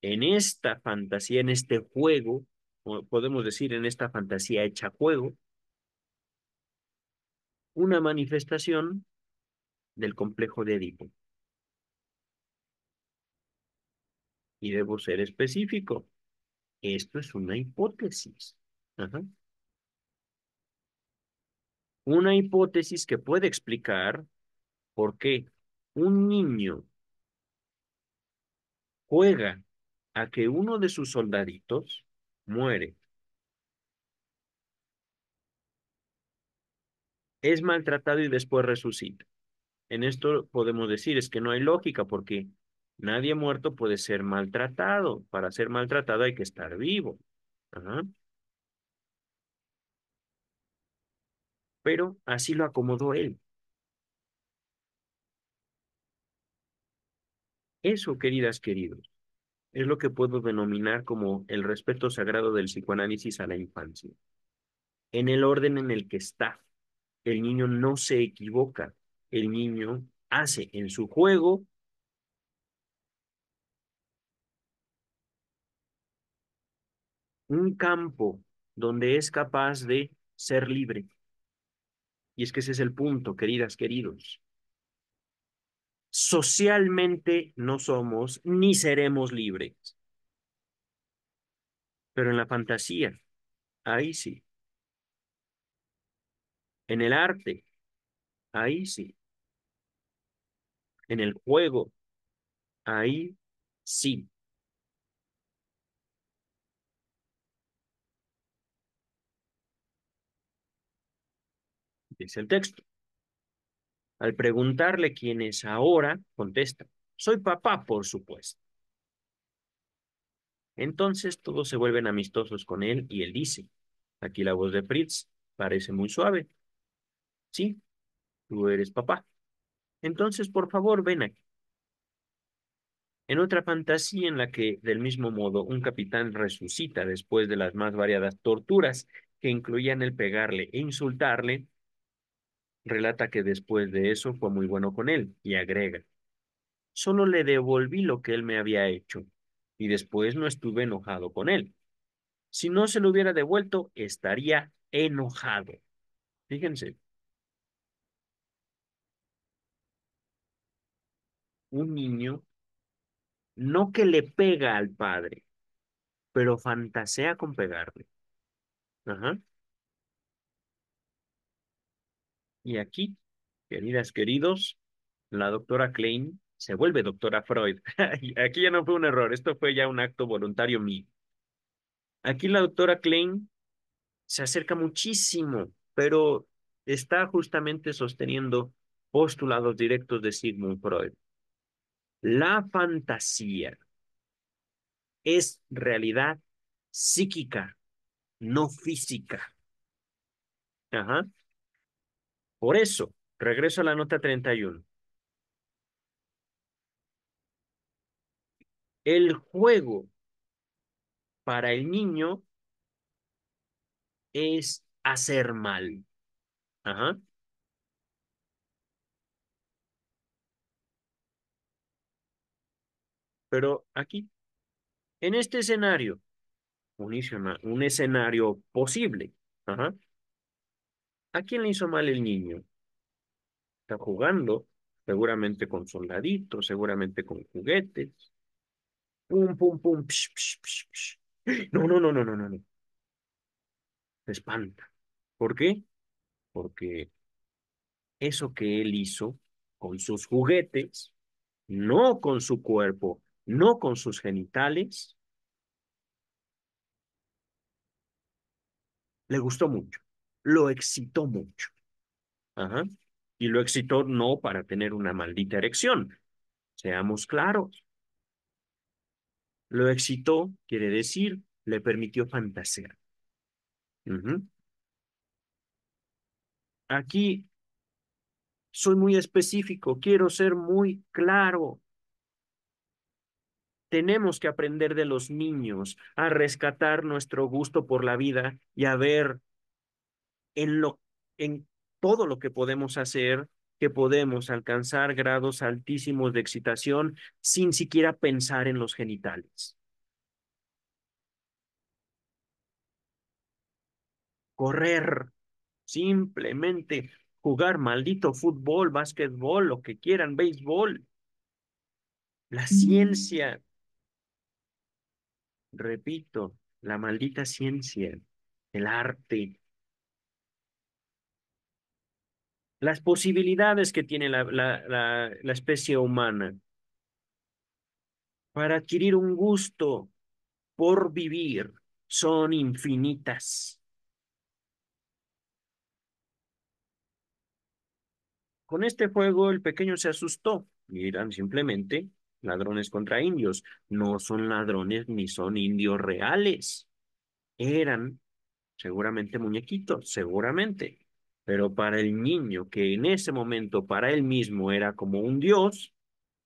en esta fantasía, en este juego, podemos decir en esta fantasía hecha juego, una manifestación del complejo de Edipo. y debo ser específico. Esto es una hipótesis. Una hipótesis que puede explicar por qué un niño juega a que uno de sus soldaditos muere. Es maltratado y después resucita. En esto podemos decir, es que no hay lógica porque Nadie muerto puede ser maltratado. Para ser maltratado hay que estar vivo. Pero así lo acomodó él. Eso, queridas, queridos, es lo que puedo denominar como el respeto sagrado del psicoanálisis a la infancia. En el orden en el que está, el niño no se equivoca, el niño hace en su juego un campo donde es capaz de ser libre. Y es que ese es el punto, queridas, queridos. Socialmente no somos ni seremos libres. Pero en la fantasía, ahí sí. En el arte, ahí sí. En el juego, ahí sí. dice el texto. Al preguntarle quién es ahora, contesta, soy papá, por supuesto. Entonces todos se vuelven amistosos con él y él dice, aquí la voz de Fritz parece muy suave. Sí, tú eres papá. Entonces, por favor, ven aquí. En otra fantasía en la que, del mismo modo, un capitán resucita después de las más variadas torturas que incluían el pegarle e insultarle, Relata que después de eso fue muy bueno con él y agrega, solo le devolví lo que él me había hecho y después no estuve enojado con él. Si no se lo hubiera devuelto, estaría enojado. Fíjense. Un niño, no que le pega al padre, pero fantasea con pegarle. Ajá. Y aquí, queridas, queridos, la doctora Klein se vuelve doctora Freud. aquí ya no fue un error, esto fue ya un acto voluntario mío. Aquí la doctora Klein se acerca muchísimo, pero está justamente sosteniendo postulados directos de Sigmund Freud. La fantasía es realidad psíquica, no física. Ajá. Por eso, regreso a la nota 31. El juego para el niño es hacer mal. Ajá. Pero aquí, en este escenario, un, un escenario posible. Ajá. ¿A quién le hizo mal el niño? Está jugando seguramente con soldaditos, seguramente con juguetes. Pum, pum, pum. no, no, no, no, no, no, no. Se espanta. ¿Por qué? Porque eso que él hizo con sus juguetes, no con su cuerpo, no con sus genitales, le gustó mucho lo excitó mucho. Y lo excitó no para tener una maldita erección. Seamos claros. Lo excitó, quiere decir, le permitió fantasear. Aquí soy muy específico, quiero ser muy claro. Tenemos que aprender de los niños a rescatar nuestro gusto por la vida y a ver en, lo, en todo lo que podemos hacer, que podemos alcanzar grados altísimos de excitación sin siquiera pensar en los genitales. Correr, simplemente jugar maldito fútbol, básquetbol, lo que quieran, béisbol. La ciencia. Repito, la maldita ciencia, el arte, las posibilidades que tiene la, especie humana para adquirir un gusto por vivir son infinitas. Con este juego el pequeño se asustó y eran simplemente ladrones contra indios. No son ladrones ni son indios reales. Eran seguramente muñequitos, seguramente. Pero para el niño, que en ese momento para él mismo era como un dios,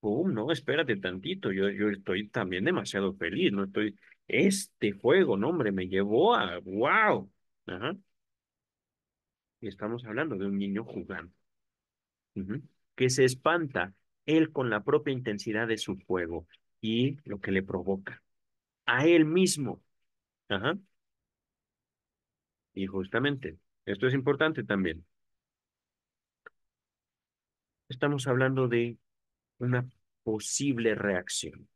¡pum! No, espérate tantito, yo, yo estoy también demasiado feliz, no estoy... Este juego, no hombre, me llevó a... ¡Wow! Ajá. Y estamos hablando de un niño jugando, que se espanta él con la propia intensidad de su juego y lo que le provoca a él mismo. Ajá. Y justamente esto es importante también. Estamos hablando de una posible reacción.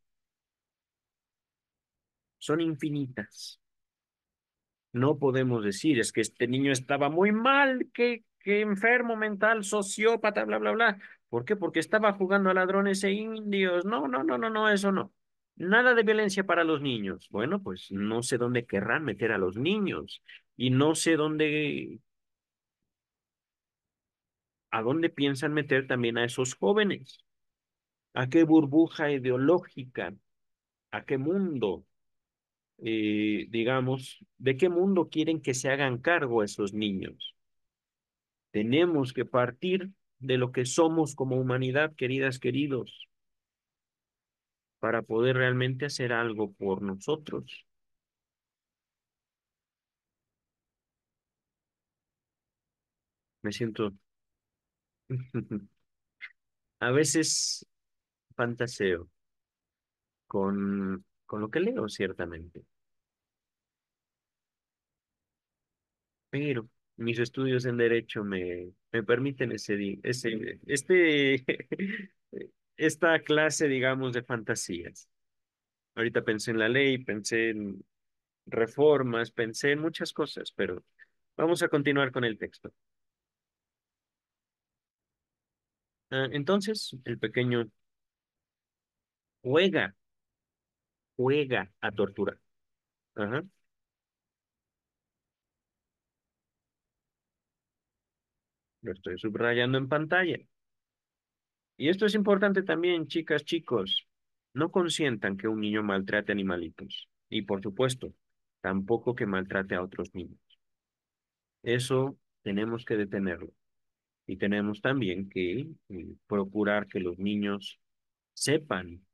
Son infinitas. No podemos decir, es que este niño estaba muy mal, que, que enfermo mental, sociópata, bla, bla, bla. ¿Por qué? Porque estaba jugando a ladrones e indios. No, no, no, no, no, eso no. Nada de violencia para los niños. Bueno, pues no sé dónde querrán meter a los niños y no sé dónde, a dónde piensan meter también a esos jóvenes, a qué burbuja ideológica, a qué mundo, eh, digamos, de qué mundo quieren que se hagan cargo esos niños. Tenemos que partir de lo que somos como humanidad, queridas, queridos, para poder realmente hacer algo por nosotros. Me siento, a veces fantaseo con, con lo que leo, ciertamente, pero mis estudios en derecho me, me permiten ese, ese, este, esta clase, digamos, de fantasías. Ahorita pensé en la ley, pensé en reformas, pensé en muchas cosas, pero vamos a continuar con el texto. Ah, entonces, el pequeño juega, juega a tortura Lo estoy subrayando en pantalla. Y esto es importante también, chicas, chicos. No consientan que un niño maltrate animalitos. Y por supuesto, tampoco que maltrate a otros niños. Eso tenemos que detenerlo. Y tenemos también que eh, procurar que los niños sepan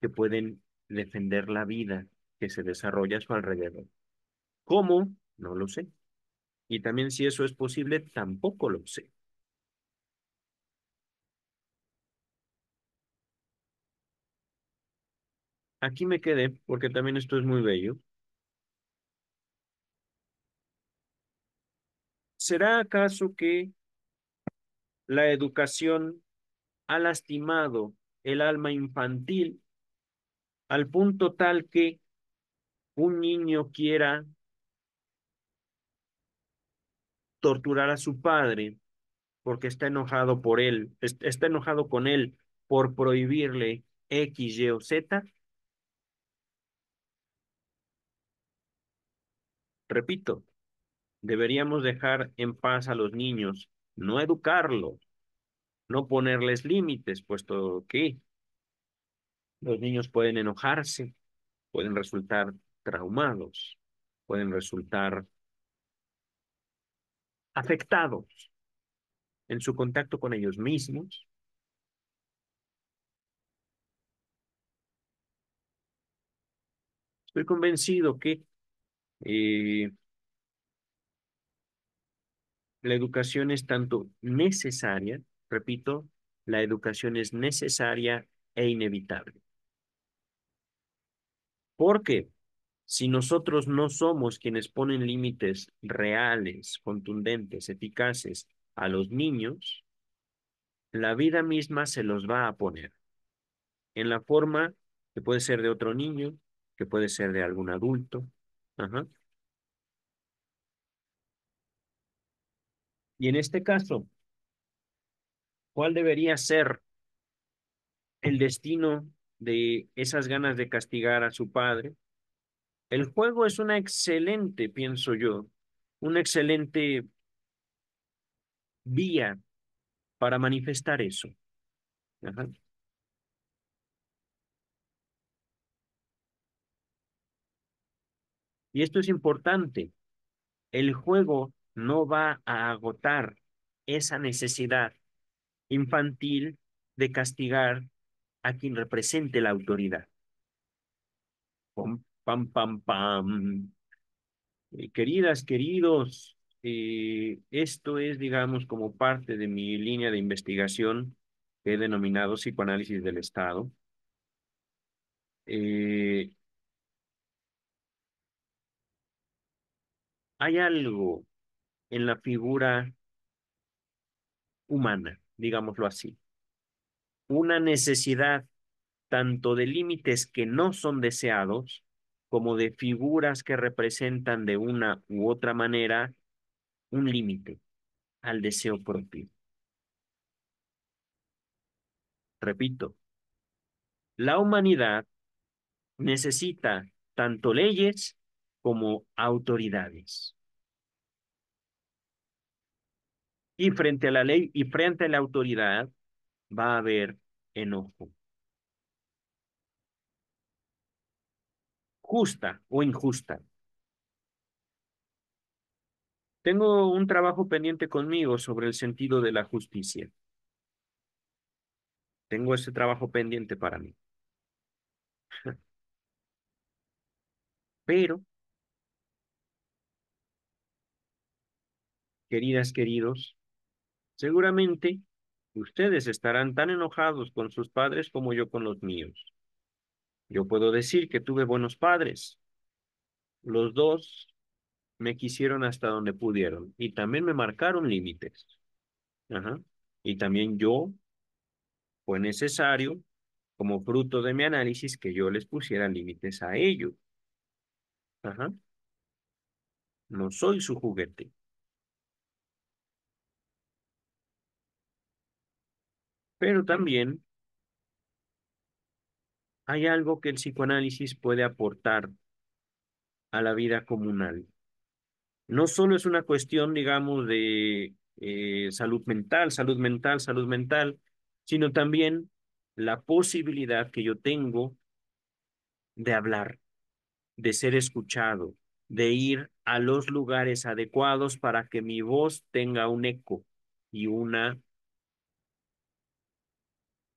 que pueden defender la vida que se desarrolla a su alrededor. ¿Cómo? No lo sé. Y también si eso es posible, tampoco lo sé. Aquí me quedé porque también esto es muy bello. ¿Será acaso que la educación ha lastimado el alma infantil al punto tal que un niño quiera torturar a su padre porque está enojado por él, está enojado con él por prohibirle X, Y o Z. Repito, deberíamos dejar en paz a los niños no educarlo, no ponerles límites, puesto que los niños pueden enojarse, pueden resultar traumados, pueden resultar afectados en su contacto con ellos mismos. Estoy convencido que eh, la educación es tanto necesaria, repito, la educación es necesaria e inevitable. Porque si nosotros no somos quienes ponen límites reales, contundentes, eficaces a los niños, la vida misma se los va a poner en la forma que puede ser de otro niño, que puede ser de algún adulto, ajá, Y en este caso, ¿cuál debería ser el destino de esas ganas de castigar a su padre? El juego es una excelente, pienso yo, una excelente vía para manifestar eso. Y esto es importante. El juego no va a agotar esa necesidad infantil de castigar a quien represente la autoridad. Pam, pam, pam, pam. Eh, queridas, queridos, eh, esto es, digamos, como parte de mi línea de investigación que he denominado psicoanálisis del Estado. Eh, hay algo en la figura humana, digámoslo así. Una necesidad tanto de límites que no son deseados como de figuras que representan de una u otra manera un límite al deseo propio. Repito, la humanidad necesita tanto leyes como autoridades. Y frente a la ley y frente a la autoridad va a haber enojo. Justa o injusta. Tengo un trabajo pendiente conmigo sobre el sentido de la justicia. Tengo ese trabajo pendiente para mí. Pero, queridas, queridos, Seguramente ustedes estarán tan enojados con sus padres como yo con los míos. Yo puedo decir que tuve buenos padres. Los dos me quisieron hasta donde pudieron y también me marcaron límites. Ajá. Y también yo fue necesario, como fruto de mi análisis, que yo les pusiera límites a ellos. Ajá. No soy su juguete. Pero también hay algo que el psicoanálisis puede aportar a la vida comunal. No solo es una cuestión, digamos, de eh, salud mental, salud mental, salud mental, sino también la posibilidad que yo tengo de hablar, de ser escuchado, de ir a los lugares adecuados para que mi voz tenga un eco y una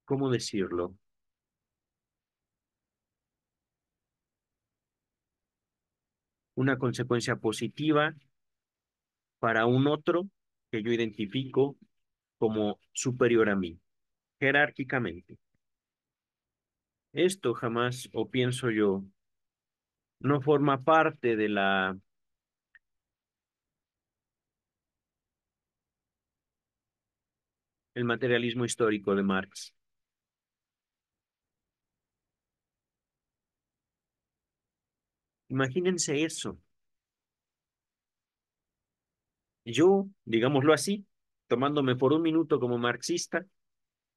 ¿cómo decirlo? Una consecuencia positiva para un otro que yo identifico como superior a mí, jerárquicamente. Esto jamás, o pienso yo, no forma parte de la el materialismo histórico de Marx. Imagínense eso. Yo, digámoslo así, tomándome por un minuto como marxista,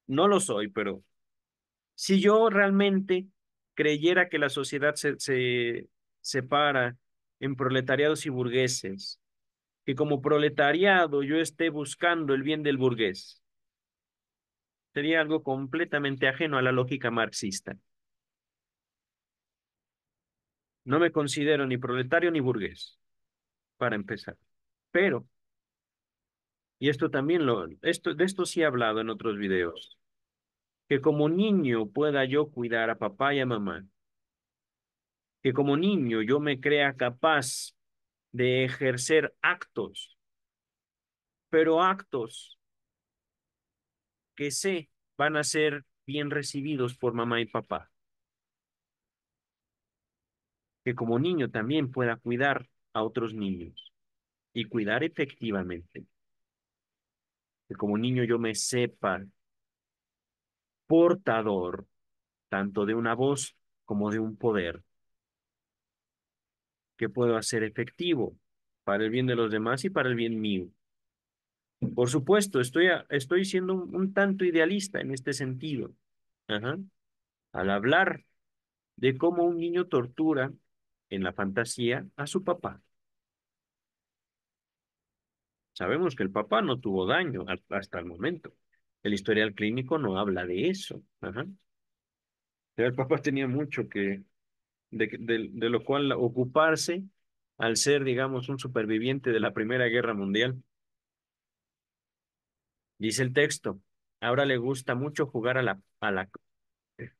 no lo soy, pero si yo realmente creyera que la sociedad se, separa en proletariados y burgueses, que como proletariado yo esté buscando el bien del burgués, sería algo completamente ajeno a la lógica marxista. No me considero ni proletario ni burgués, para empezar. Pero, y esto también lo, esto, de esto sí he hablado en otros videos, que como niño pueda yo cuidar a papá y a mamá, que como niño yo me crea capaz de ejercer actos, pero actos que sé van a ser bien recibidos por mamá y papá que como niño también pueda cuidar a otros niños y cuidar efectivamente. Que como niño yo me sepa portador tanto de una voz como de un poder que puedo hacer efectivo para el bien de los demás y para el bien mío. Por supuesto, estoy, estoy siendo un, tanto idealista en este sentido. Al hablar de cómo un niño tortura en la fantasía a su papá. Sabemos que el papá no tuvo daño hasta el momento. El historial clínico no habla de eso. El papá tenía mucho que, de, de lo cual ocuparse al ser, digamos, un superviviente de la Primera Guerra Mundial. Dice el texto, ahora le gusta mucho jugar a la, a la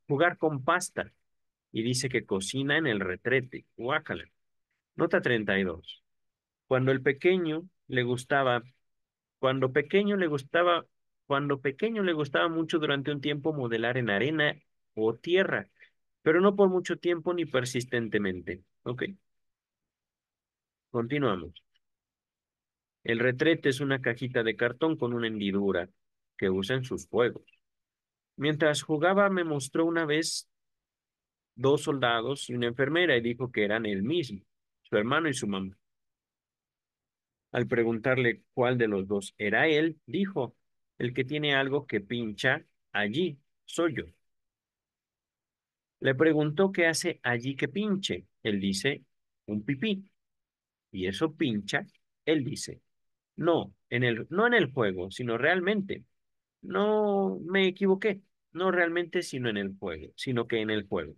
jugar con pasta y dice que cocina en el retrete. Guácala. Nota 32. Cuando el pequeño le gustaba, cuando pequeño le gustaba, cuando pequeño le gustaba mucho durante un tiempo modelar en arena o tierra, pero no por mucho tiempo ni persistentemente. Ok. Continuamos. El retrete es una cajita de cartón con una hendidura que usa en sus juegos. Mientras jugaba me mostró una vez dos soldados y una enfermera y dijo que eran él mismo, su hermano y su mamá. Al preguntarle cuál de los dos era él, dijo, el que tiene algo que pincha allí, soy yo. Le preguntó qué hace allí que pinche. Él dice, un pipí. Y eso pincha, él dice, no, en el, no en el juego, sino realmente. No me equivoqué, no realmente, sino en el juego, sino que en el juego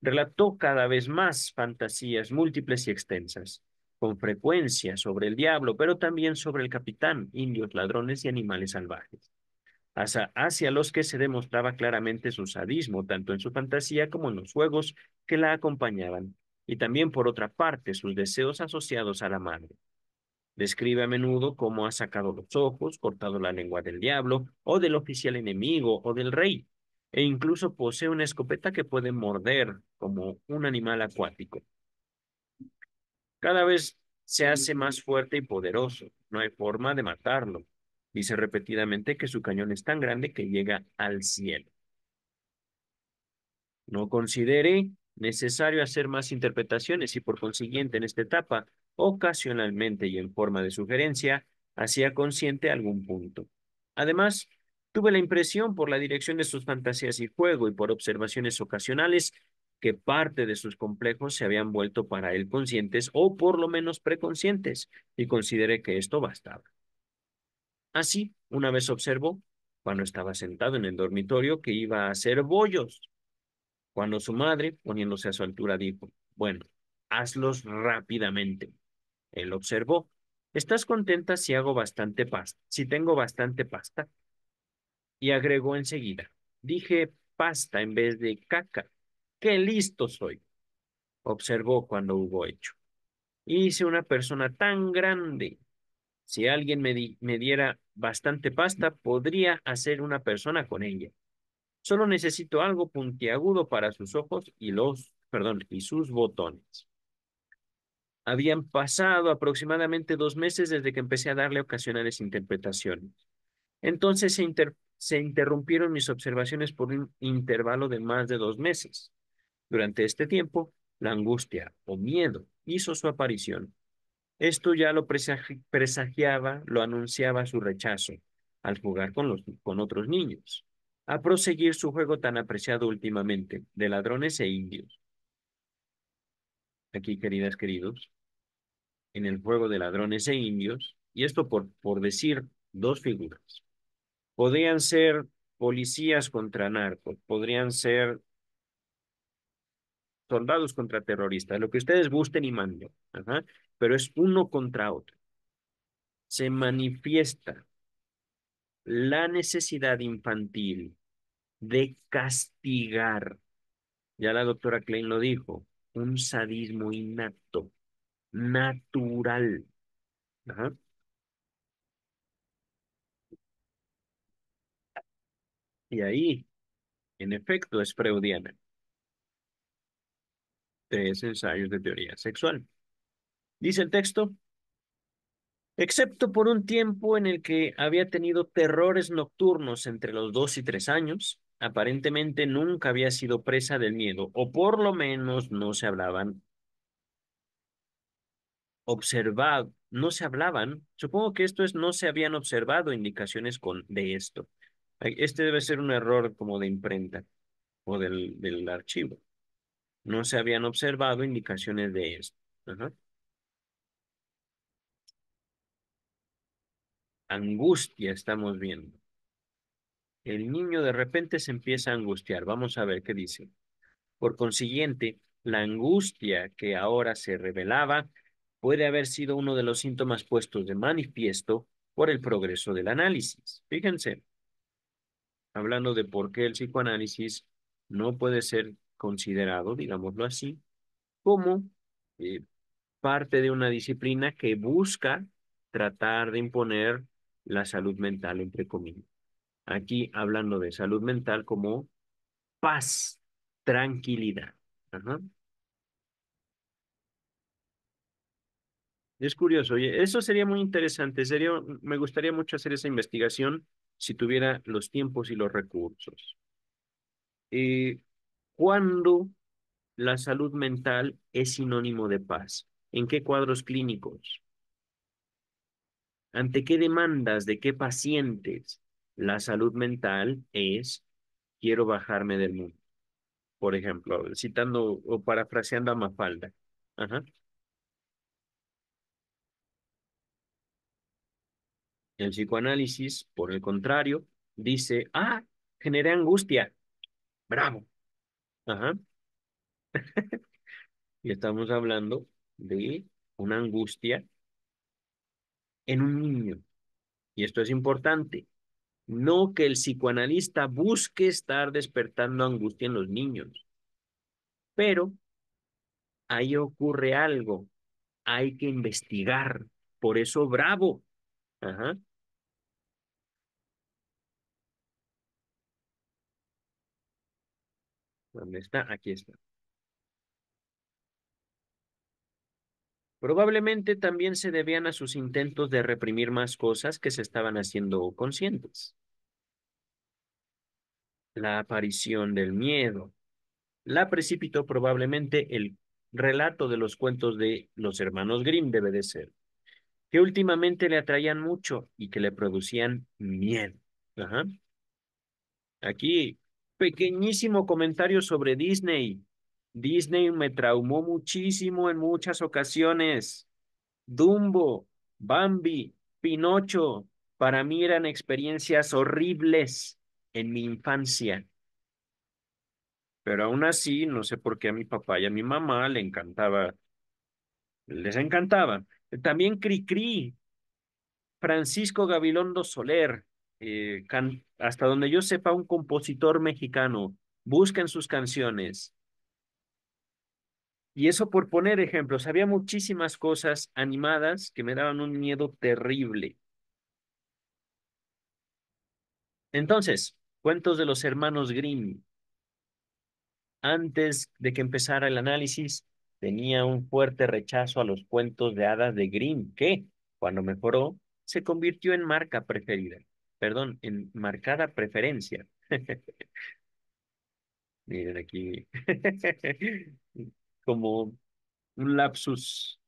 relató cada vez más fantasías múltiples y extensas, con frecuencia sobre el diablo, pero también sobre el capitán, indios, ladrones y animales salvajes, hacia, los que se demostraba claramente su sadismo, tanto en su fantasía como en los juegos que la acompañaban, y también por otra parte sus deseos asociados a la madre. Describe a menudo cómo ha sacado los ojos, cortado la lengua del diablo o del oficial enemigo o del rey, e incluso posee una escopeta que puede morder como un animal acuático. Cada vez se hace más fuerte y poderoso. No hay forma de matarlo. Dice repetidamente que su cañón es tan grande que llega al cielo. No considere necesario hacer más interpretaciones y por consiguiente en esta etapa, ocasionalmente y en forma de sugerencia, hacía consciente algún punto. Además, tuve la impresión por la dirección de sus fantasías y juego y por observaciones ocasionales que parte de sus complejos se habían vuelto para él conscientes o por lo menos preconscientes, y consideré que esto bastaba. Así, una vez observó, cuando estaba sentado en el dormitorio, que iba a hacer bollos. Cuando su madre, poniéndose a su altura, dijo, bueno, hazlos rápidamente. Él observó, ¿estás contenta si hago bastante pasta, si tengo bastante pasta? Y agregó enseguida, dije pasta en vez de caca qué listo soy, observó cuando hubo hecho. Hice una persona tan grande. Si alguien me, diera bastante pasta, podría hacer una persona con ella. Solo necesito algo puntiagudo para sus ojos y los, perdón, y sus botones. Habían pasado aproximadamente dos meses desde que empecé a darle ocasionales interpretaciones. Entonces se, se interrumpieron mis observaciones por un intervalo de más de dos meses. Durante este tiempo, la angustia o miedo hizo su aparición. Esto ya lo presagiaba, lo anunciaba su rechazo al jugar con, los, con otros niños, a proseguir su juego tan apreciado últimamente de ladrones e indios. Aquí, queridas, queridos, en el juego de ladrones e indios, y esto por, por decir dos figuras. Podrían ser policías contra narcos, podrían ser soldados contra terroristas, lo que ustedes gusten y manden, pero es uno contra otro. Se manifiesta la necesidad infantil de castigar, ya la doctora Klein lo dijo, un sadismo innato, natural. Y ahí, en efecto, es freudiana tres ensayos de teoría sexual. Dice el texto, excepto por un tiempo en el que había tenido terrores nocturnos entre los dos y tres años, aparentemente nunca había sido presa del miedo, o por lo menos no se hablaban observado, no se hablaban, supongo que esto es no se habían observado indicaciones con, de esto. Este debe ser un error como de imprenta o del, del archivo no se habían observado indicaciones de esto. Angustia estamos viendo. El niño de repente se empieza a angustiar. Vamos a ver qué dice. Por consiguiente, la angustia que ahora se revelaba puede haber sido uno de los síntomas puestos de manifiesto por el progreso del análisis. Fíjense, hablando de por qué el psicoanálisis no puede ser considerado, digámoslo así, como eh, parte de una disciplina que busca tratar de imponer la salud mental, entre comillas. Aquí hablando de salud mental como paz, tranquilidad. Es curioso, oye, eso sería muy interesante, sería, me gustaría mucho hacer esa investigación si tuviera los tiempos y los recursos. Eh, ¿Cuándo la salud mental es sinónimo de paz? ¿En qué cuadros clínicos? ¿Ante qué demandas de qué pacientes la salud mental es quiero bajarme del mundo? Por ejemplo, citando o parafraseando a Mafalda. El psicoanálisis, por el contrario, dice, ah, generé angustia. Bravo, Ajá. Y estamos hablando de una angustia en un niño. Y esto es importante. No que el psicoanalista busque estar despertando angustia en los niños, pero ahí ocurre algo. Hay que investigar. Por eso, bravo. Ajá. ¿Dónde está? Aquí está. Probablemente también se debían a sus intentos de reprimir más cosas que se estaban haciendo conscientes. La aparición del miedo. La precipitó probablemente el relato de los cuentos de los hermanos Grimm debe de ser, que últimamente le atraían mucho y que le producían miedo. Ajá. Aquí pequeñísimo comentario sobre Disney. Disney me traumó muchísimo en muchas ocasiones. Dumbo, Bambi, Pinocho, para mí eran experiencias horribles en mi infancia. Pero aún así, no sé por qué a mi papá y a mi mamá le encantaba, les encantaba. También Cricri, Francisco Gabilondo Soler, eh, hasta donde yo sepa, un compositor mexicano. Busquen sus canciones. Y eso por poner ejemplos, había muchísimas cosas animadas que me daban un miedo terrible. Entonces, cuentos de los hermanos Grimm. Antes de que empezara el análisis, tenía un fuerte rechazo a los cuentos de hadas de Grimm, que, cuando mejoró, se convirtió en marca preferida perdón, en marcada preferencia. Miren aquí, como un lapsus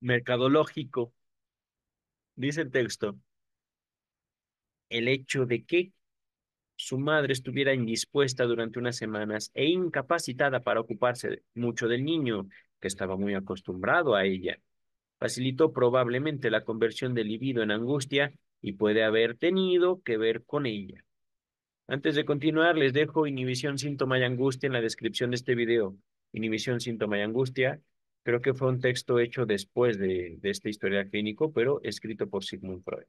mercadológico, dice el texto, el hecho de que su madre estuviera indispuesta durante unas semanas e incapacitada para ocuparse mucho del niño, que estaba muy acostumbrado a ella facilitó probablemente la conversión del libido en angustia y puede haber tenido que ver con ella. Antes de continuar, les dejo inhibición, síntoma y angustia en la descripción de este video. Inhibición, síntoma y angustia. Creo que fue un texto hecho después de, esta historia clínica, clínico, pero escrito por Sigmund Freud.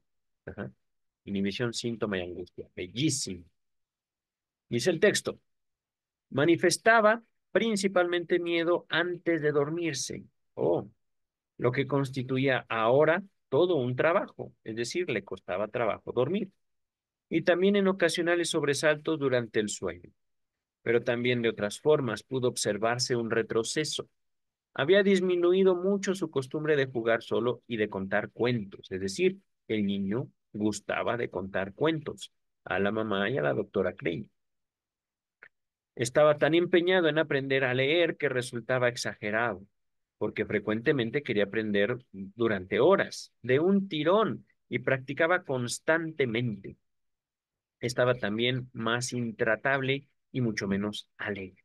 Inhibición, síntoma y angustia. Bellísimo. Dice el texto. Manifestaba principalmente miedo antes de dormirse. Oh, lo que constituía ahora todo un trabajo, es decir, le costaba trabajo dormir, y también en ocasionales sobresaltos durante el sueño. Pero también de otras formas pudo observarse un retroceso. Había disminuido mucho su costumbre de jugar solo y de contar cuentos, es decir, el niño gustaba de contar cuentos a la mamá y a la doctora Craig. Estaba tan empeñado en aprender a leer que resultaba exagerado porque frecuentemente quería aprender durante horas, de un tirón, y practicaba constantemente. Estaba también más intratable y mucho menos alegre.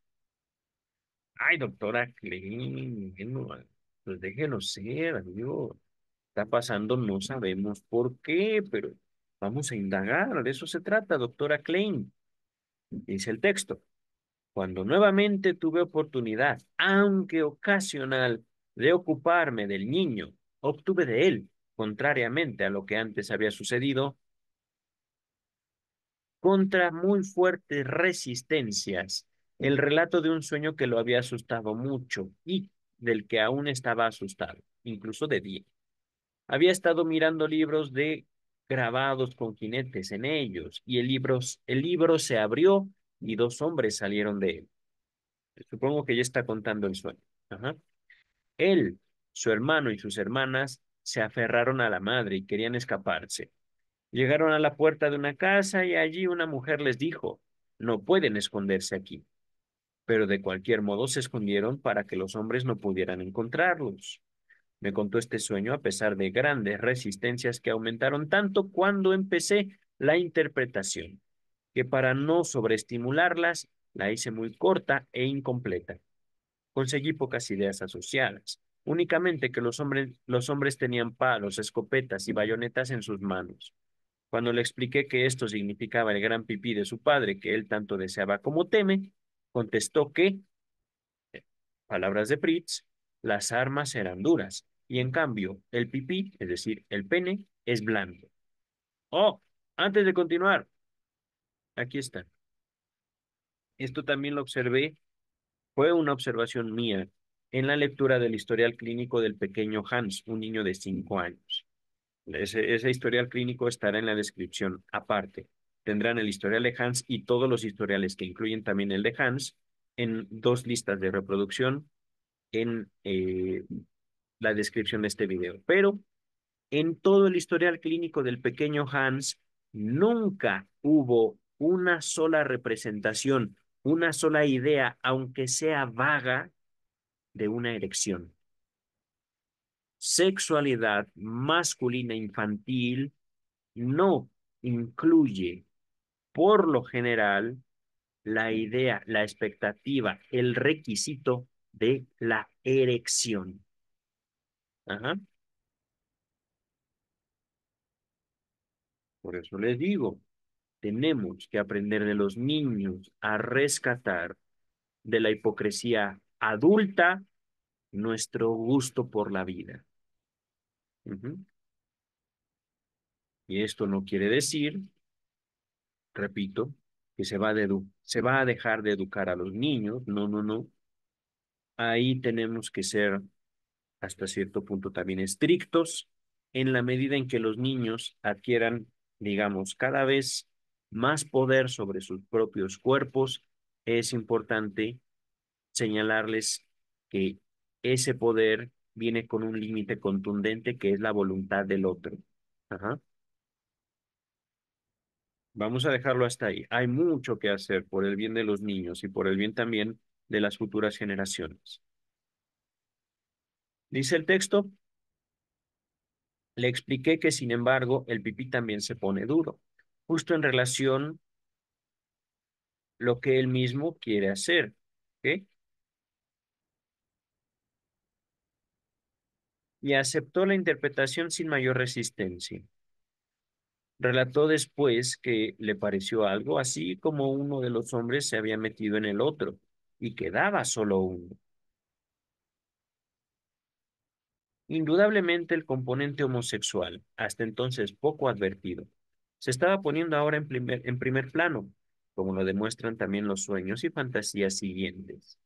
Ay, doctora Klein, pues déjenos ser, amigo. Está pasando, no sabemos por qué, pero vamos a indagar, de eso se trata, doctora Klein. Dice el texto. Cuando nuevamente tuve oportunidad, aunque ocasional, de ocuparme del niño, obtuve de él, contrariamente a lo que antes había sucedido, contra muy fuertes resistencias, el relato de un sueño que lo había asustado mucho y del que aún estaba asustado, incluso de día. Había estado mirando libros de grabados con jinetes en ellos y el libro, el libro se abrió y dos hombres salieron de él. Supongo que ya está contando el sueño. Él, su hermano y sus hermanas se aferraron a la madre y querían escaparse. Llegaron a la puerta de una casa y allí una mujer les dijo, no pueden esconderse aquí. Pero de cualquier modo se escondieron para que los hombres no pudieran encontrarlos. Me contó este sueño a pesar de grandes resistencias que aumentaron tanto cuando empecé la interpretación que para no sobreestimularlas la hice muy corta e incompleta. Conseguí pocas ideas asociadas, únicamente que los hombres, los hombres tenían palos, escopetas y bayonetas en sus manos. Cuando le expliqué que esto significaba el gran pipí de su padre, que él tanto deseaba como teme, contestó que, eh, palabras de Pritz las armas eran duras y en cambio el pipí, es decir, el pene, es blando. Oh, antes de continuar, Aquí está. Esto también lo observé, fue una observación mía en la lectura del historial clínico del pequeño Hans, un niño de cinco años. Ese, historial clínico estará en la descripción aparte. Tendrán el historial de Hans y todos los historiales que incluyen también el de Hans en dos listas de reproducción en eh, la descripción de este video. Pero en todo el historial clínico del pequeño Hans nunca hubo una sola representación, una sola idea, aunque sea vaga, de una erección. Sexualidad masculina infantil no incluye, por lo general, la idea, la expectativa, el requisito de la erección. Por eso les digo, tenemos que aprender de los niños a rescatar de la hipocresía adulta nuestro gusto por la vida. Y esto no quiere decir, repito, que se va, de se va a dejar de educar a los niños, no, no, no. Ahí tenemos que ser hasta cierto punto también estrictos en la medida en que los niños adquieran, digamos, cada vez más poder sobre sus propios cuerpos, es importante señalarles que ese poder viene con un límite contundente que es la voluntad del otro. Vamos a dejarlo hasta ahí. Hay mucho que hacer por el bien de los niños y por el bien también de las futuras generaciones. Dice el texto, le expliqué que sin embargo el pipí también se pone duro justo en relación lo que él mismo quiere hacer. Y aceptó la interpretación sin mayor resistencia. Relató después que le pareció algo así como uno de los hombres se había metido en el otro y quedaba solo uno. Indudablemente el componente homosexual, hasta entonces poco advertido, se estaba poniendo ahora en primer, en primer plano, como lo demuestran también los sueños y fantasías siguientes.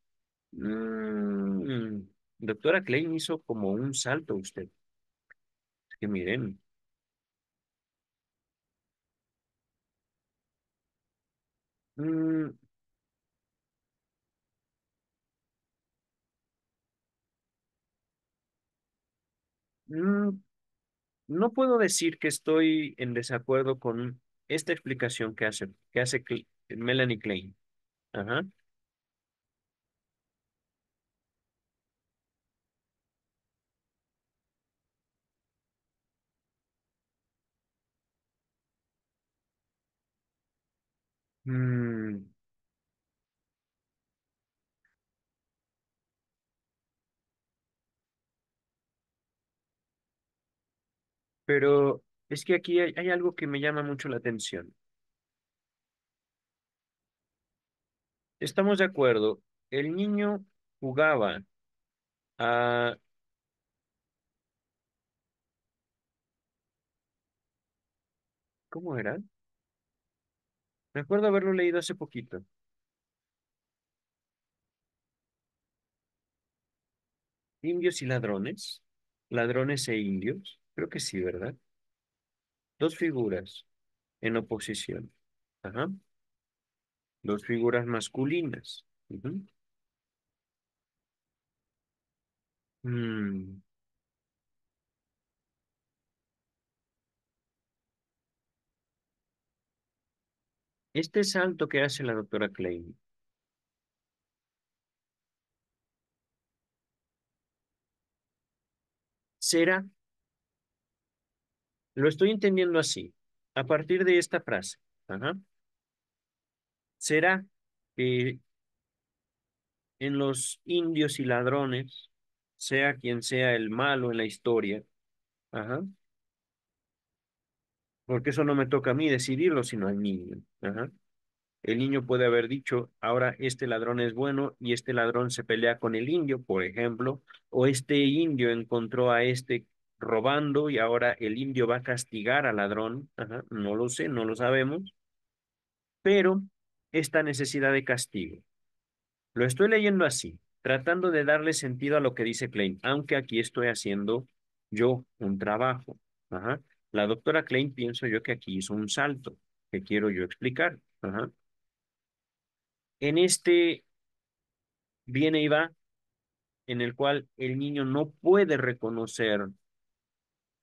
Mm, doctora Klein hizo como un salto usted. que miren, mm. Mm. No puedo decir que estoy en desacuerdo con esta explicación que hace, que hace Melanie Klein. Ajá. Pero es que aquí hay, algo que me llama mucho la atención. Estamos de acuerdo, el niño jugaba a ¿Cómo era? Me acuerdo haberlo leído hace poquito. Indios y ladrones, ladrones e indios. Creo que sí, ¿verdad? Dos figuras en oposición. Ajá. Dos figuras masculinas. Mm. Este salto que hace la doctora Klein. ¿Será lo estoy entendiendo así, a partir de esta frase. Será que en los indios y ladrones, sea quien sea el malo en la historia, porque eso no me toca a mí decidirlo, sino al niño. El niño puede haber dicho, ahora este ladrón es bueno y este ladrón se pelea con el indio, por ejemplo, o este indio encontró a este robando y ahora el indio va a castigar al ladrón. no lo sé, no lo sabemos. Pero esta necesidad de castigo. Lo estoy leyendo así, tratando de darle sentido a lo que dice Klein, aunque aquí estoy haciendo yo un trabajo. La doctora Klein pienso yo que aquí hizo un salto que quiero yo explicar. En este viene y va, en el cual el niño no puede reconocer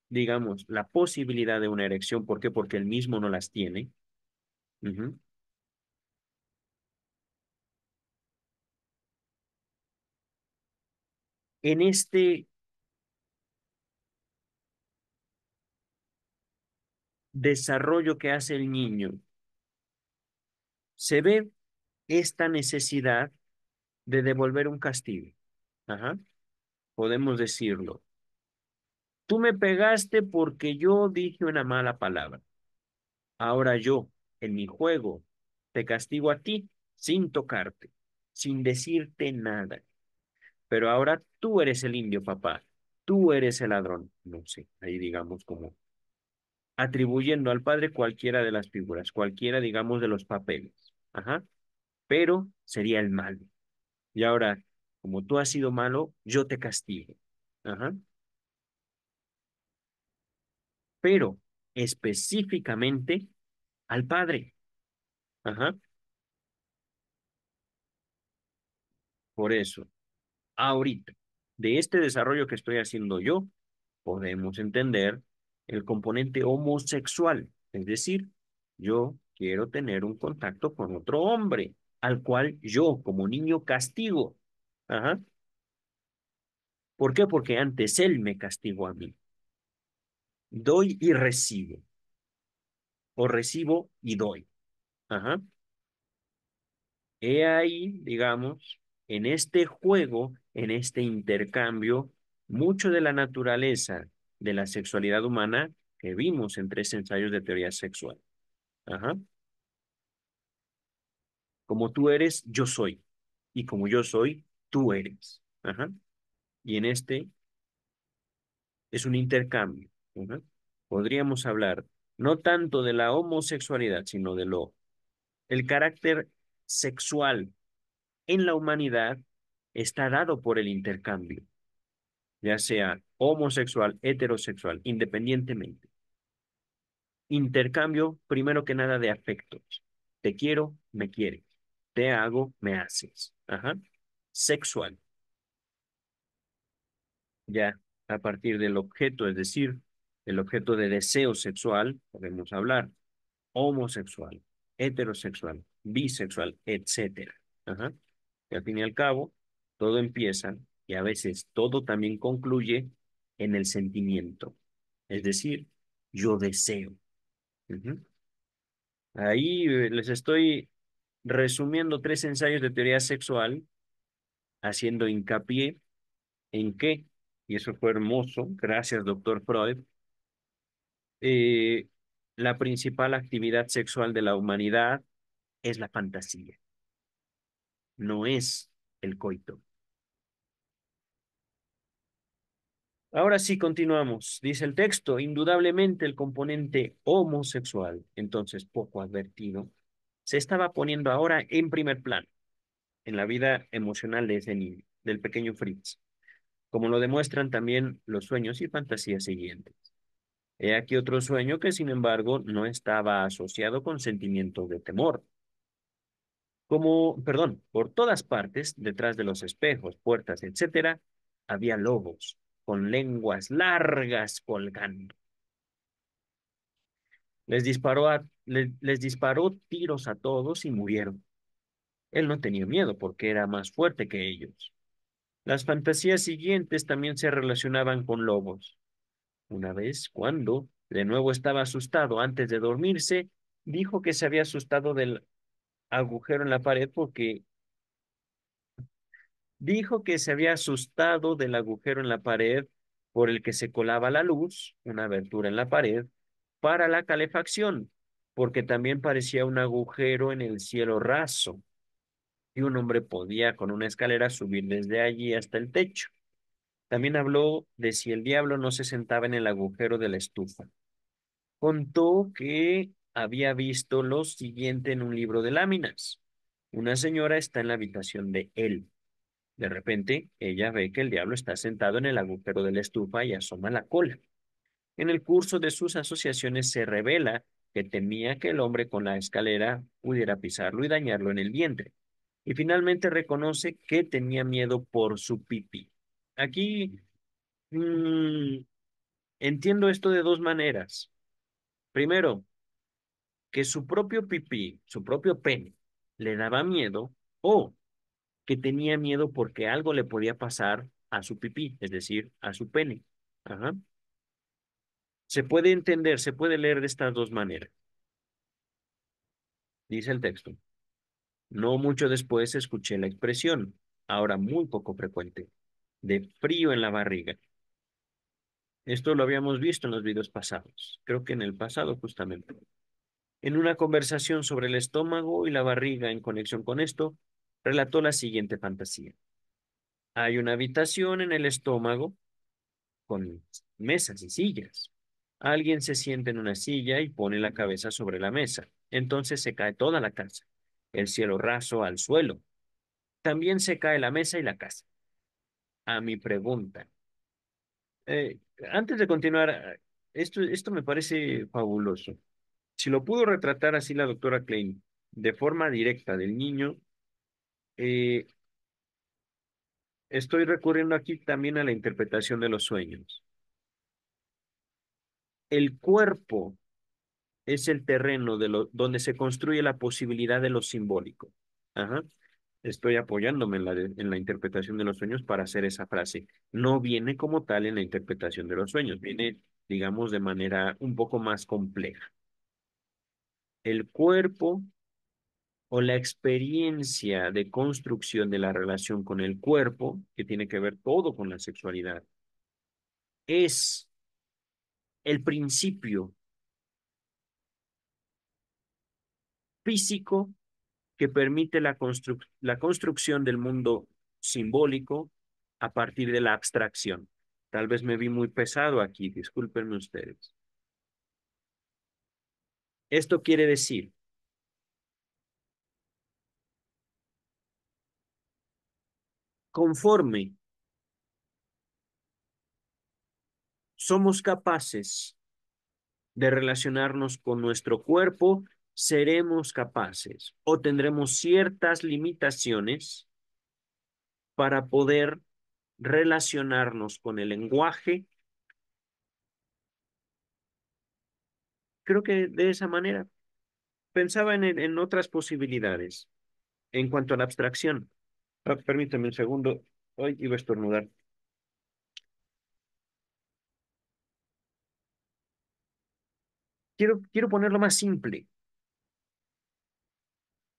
digamos, la posibilidad de una erección. ¿Por qué? Porque él mismo no las tiene. En este desarrollo que hace el niño, se ve esta necesidad de devolver un castigo. Podemos decirlo. Tú me pegaste porque yo dije una mala palabra. Ahora yo, en mi juego, te castigo a ti sin tocarte, sin decirte nada. Pero ahora tú eres el indio, papá. Tú eres el ladrón. No sé, ahí digamos como atribuyendo al padre cualquiera de las figuras, cualquiera, digamos, de los papeles. Ajá. Pero sería el malo. Y ahora, como tú has sido malo, yo te castigo. Ajá pero específicamente al Padre. Ajá. Por eso, ahorita, de este desarrollo que estoy haciendo yo, podemos entender el componente homosexual, es decir, yo quiero tener un contacto con otro hombre, al cual yo como niño castigo. Ajá. ¿Por qué? Porque antes él me castigó a mí. Doy y recibo. O recibo y doy. Ajá. He ahí, digamos, en este juego, en este intercambio, mucho de la naturaleza de la sexualidad humana que vimos en tres ensayos de teoría sexual. Ajá. Como tú eres, yo soy. Y como yo soy, tú eres. Ajá. Y en este es un intercambio podríamos hablar no tanto de la homosexualidad, sino de lo, el carácter sexual en la humanidad está dado por el intercambio, ya sea homosexual, heterosexual, independientemente. Intercambio, primero que nada, de afectos. Te quiero, me quieres. Te hago, me haces. Sexual. Ya a partir del objeto, es decir, el objeto de deseo sexual, podemos hablar homosexual, heterosexual, bisexual, etc. Ajá. Y al fin y al cabo, todo empieza y a veces todo también concluye en el sentimiento. Es decir, yo deseo. Ahí eh, les estoy resumiendo tres ensayos de teoría sexual, haciendo hincapié en qué, y eso fue hermoso, gracias doctor Freud, eh, la principal actividad sexual de la humanidad es la fantasía, no es el coito. Ahora sí, continuamos. Dice el texto, indudablemente el componente homosexual, entonces poco advertido, se estaba poniendo ahora en primer plano en la vida emocional de ese niño, del pequeño Fritz, como lo demuestran también los sueños y fantasías siguientes. He aquí otro sueño que, sin embargo, no estaba asociado con sentimiento de temor. Como, perdón, por todas partes, detrás de los espejos, puertas, etcétera, había lobos con lenguas largas colgando. Les disparó, les disparó tiros a todos y murieron. Él no tenía miedo porque era más fuerte que ellos. Las fantasías siguientes también se relacionaban con lobos. Una vez, cuando de nuevo estaba asustado antes de dormirse, dijo que se había asustado del agujero en la pared porque dijo que se había asustado del agujero en la pared por el que se colaba la luz, una abertura en la pared, para la calefacción, porque también parecía un agujero en el cielo raso, y un hombre podía con una escalera subir desde allí hasta el techo. También habló de si el diablo no se sentaba en el agujero de la estufa. Contó que había visto lo siguiente en un libro de láminas. Una señora está en la habitación de él. De repente, ella ve que el diablo está sentado en el agujero de la estufa y asoma la cola. En el curso de sus asociaciones se revela que temía que el hombre con la escalera pudiera pisarlo y dañarlo en el vientre. Y finalmente reconoce que tenía miedo por su pipí aquí mm, entiendo esto de dos maneras. Primero, que su propio pipí, su propio pene, le daba miedo o que tenía miedo porque algo le podía pasar a su pipí, es decir, a su pene. Se puede entender, se puede leer de estas dos maneras. Dice el texto. No mucho después escuché la expresión, ahora muy poco frecuente de frío en la barriga. Esto lo habíamos visto en los videos pasados, creo que en el pasado justamente. En una conversación sobre el estómago y la barriga en conexión con esto, relató la siguiente fantasía. Hay una habitación en el estómago con mesas y sillas. Alguien se sienta en una silla y pone la cabeza sobre la mesa. Entonces se cae toda la casa, el cielo raso al suelo. También se cae la mesa y la casa a mi pregunta. Eh, antes de continuar, esto, esto me parece fabuloso. Si lo pudo retratar así la doctora Klein, de forma directa del niño, eh, estoy recurriendo aquí también a la interpretación de los sueños. El cuerpo es el terreno de donde se construye la posibilidad de lo simbólico. Ajá estoy apoyándome en la, en la interpretación de los sueños para hacer esa frase. No viene como tal en la interpretación de los sueños, viene, digamos, de manera un poco más compleja. El cuerpo o la experiencia de construcción de la relación con el cuerpo, que tiene que ver todo con la sexualidad, es el principio físico que permite la, la construcción del mundo simbólico a partir de la abstracción. Tal vez me vi muy pesado aquí, discúlpenme ustedes. Esto quiere decir conforme somos capaces de relacionarnos con nuestro cuerpo seremos capaces o tendremos ciertas limitaciones para poder relacionarnos con el lenguaje. Creo que de esa manera. Pensaba en, en otras posibilidades en cuanto a la abstracción. Ah, permítame un segundo. Hoy iba a estornudar. quiero ponerlo más simple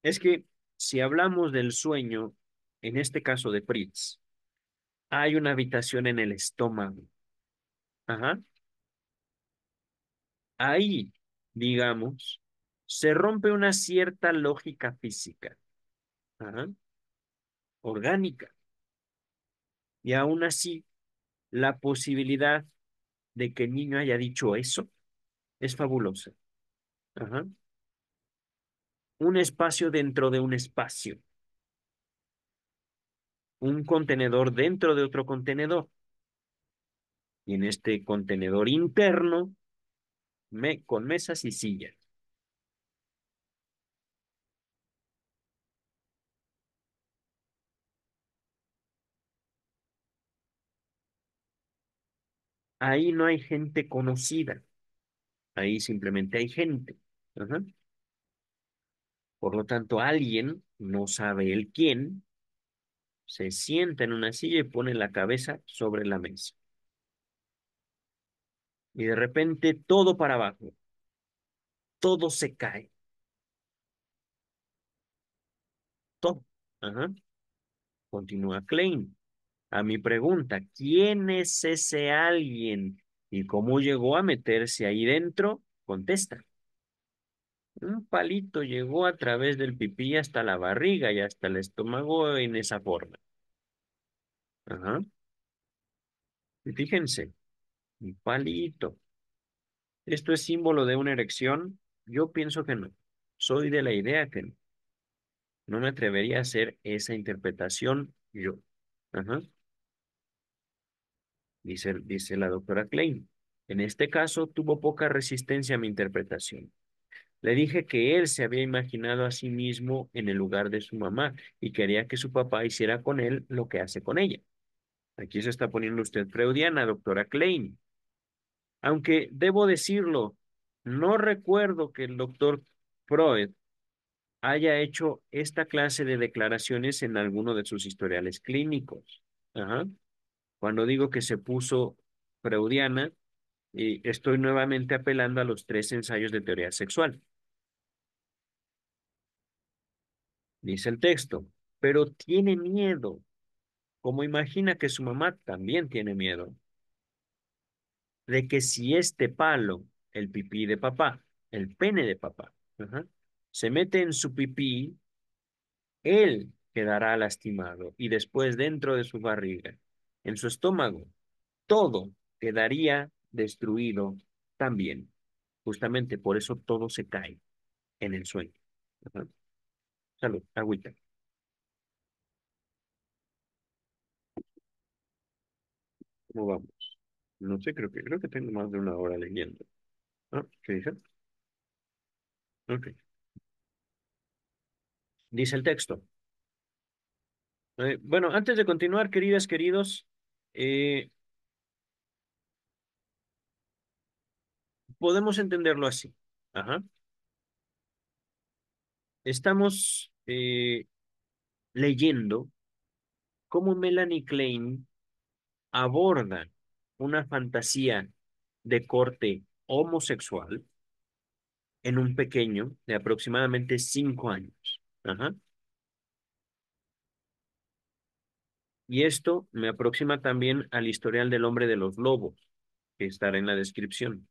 es que si hablamos del sueño, en este caso de Fritz, hay una habitación en el estómago. Ajá. Ahí, digamos, se rompe una cierta lógica física, Ajá. orgánica. Y aún así, la posibilidad de que el niño haya dicho eso es fabulosa. Ajá un espacio dentro de un espacio. Un contenedor dentro de otro contenedor. Y en este contenedor interno, me, con mesas y sillas. Ahí no hay gente conocida. Ahí simplemente hay gente. Ajá. Por lo tanto, alguien, no sabe el quién, se sienta en una silla y pone la cabeza sobre la mesa. Y de repente todo para abajo, todo se cae. Todo. Ajá. Continúa Klein. A mi pregunta, ¿quién es ese alguien y cómo llegó a meterse ahí dentro? Contesta. Un palito llegó a través del pipí hasta la barriga y hasta el estómago en esa forma. Ajá. Y fíjense, un palito. ¿Esto es símbolo de una erección? Yo pienso que no. Soy de la idea que no. No me atrevería a hacer esa interpretación yo. Ajá. Dice, dice la doctora Klein. En este caso, tuvo poca resistencia a mi interpretación. Le dije que él se había imaginado a sí mismo en el lugar de su mamá y quería que su papá hiciera con él lo que hace con ella. Aquí se está poniendo usted freudiana, doctora Klein. Aunque debo decirlo, no recuerdo que el doctor Freud haya hecho esta clase de declaraciones en alguno de sus historiales clínicos. Cuando digo que se puso freudiana, eh, estoy nuevamente apelando a los tres ensayos de teoría sexual. dice el texto, pero tiene miedo, como imagina que su mamá también tiene miedo, de que si este palo, el pipí de papá, el pene de papá, se mete en su pipí, él quedará lastimado y después dentro de su barriga, en su estómago, todo quedaría destruido también. Justamente por eso todo se cae en el sueño. Salud, agüita. ¿Cómo vamos? No sé, creo que creo que tengo más de una hora leyendo. Ah, ¿Qué dice? Ok. Dice el texto. Eh, bueno, antes de continuar, queridas, queridos, eh, podemos entenderlo así. Ajá. Estamos eh, leyendo cómo Melanie Klein aborda una fantasía de corte homosexual en un pequeño de aproximadamente cinco años. Ajá. Y esto me aproxima también al historial del hombre de los lobos, que estará en la descripción.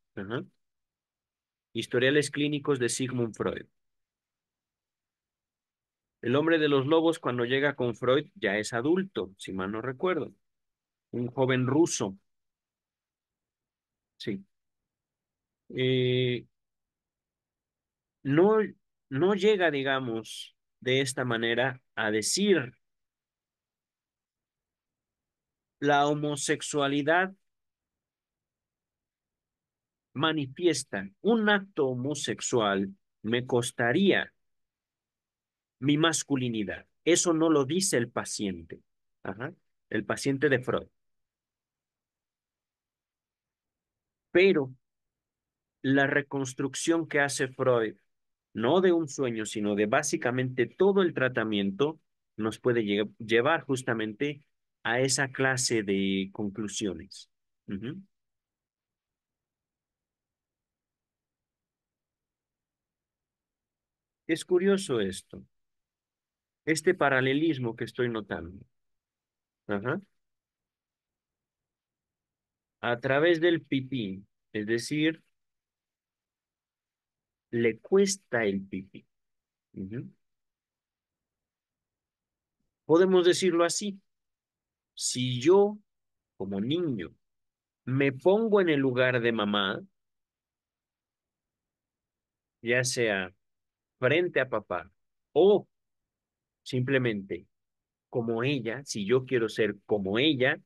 Historiales clínicos de Sigmund Freud. El hombre de los lobos cuando llega con Freud ya es adulto, si mal no recuerdo. Un joven ruso. Sí. Eh, no, no llega, digamos, de esta manera a decir la homosexualidad manifiesta un acto homosexual me costaría mi masculinidad. Eso no lo dice el paciente, el paciente de Freud. Pero la reconstrucción que hace Freud, no de un sueño, sino de básicamente todo el tratamiento, nos puede llevar justamente a esa clase de conclusiones. Es curioso esto este paralelismo que estoy notando. A través del pipí, es decir, le cuesta el pipí. Podemos decirlo así. Si yo, como niño, me pongo en el lugar de mamá, ya sea frente a papá o Simplemente, como ella, si yo quiero ser como ella,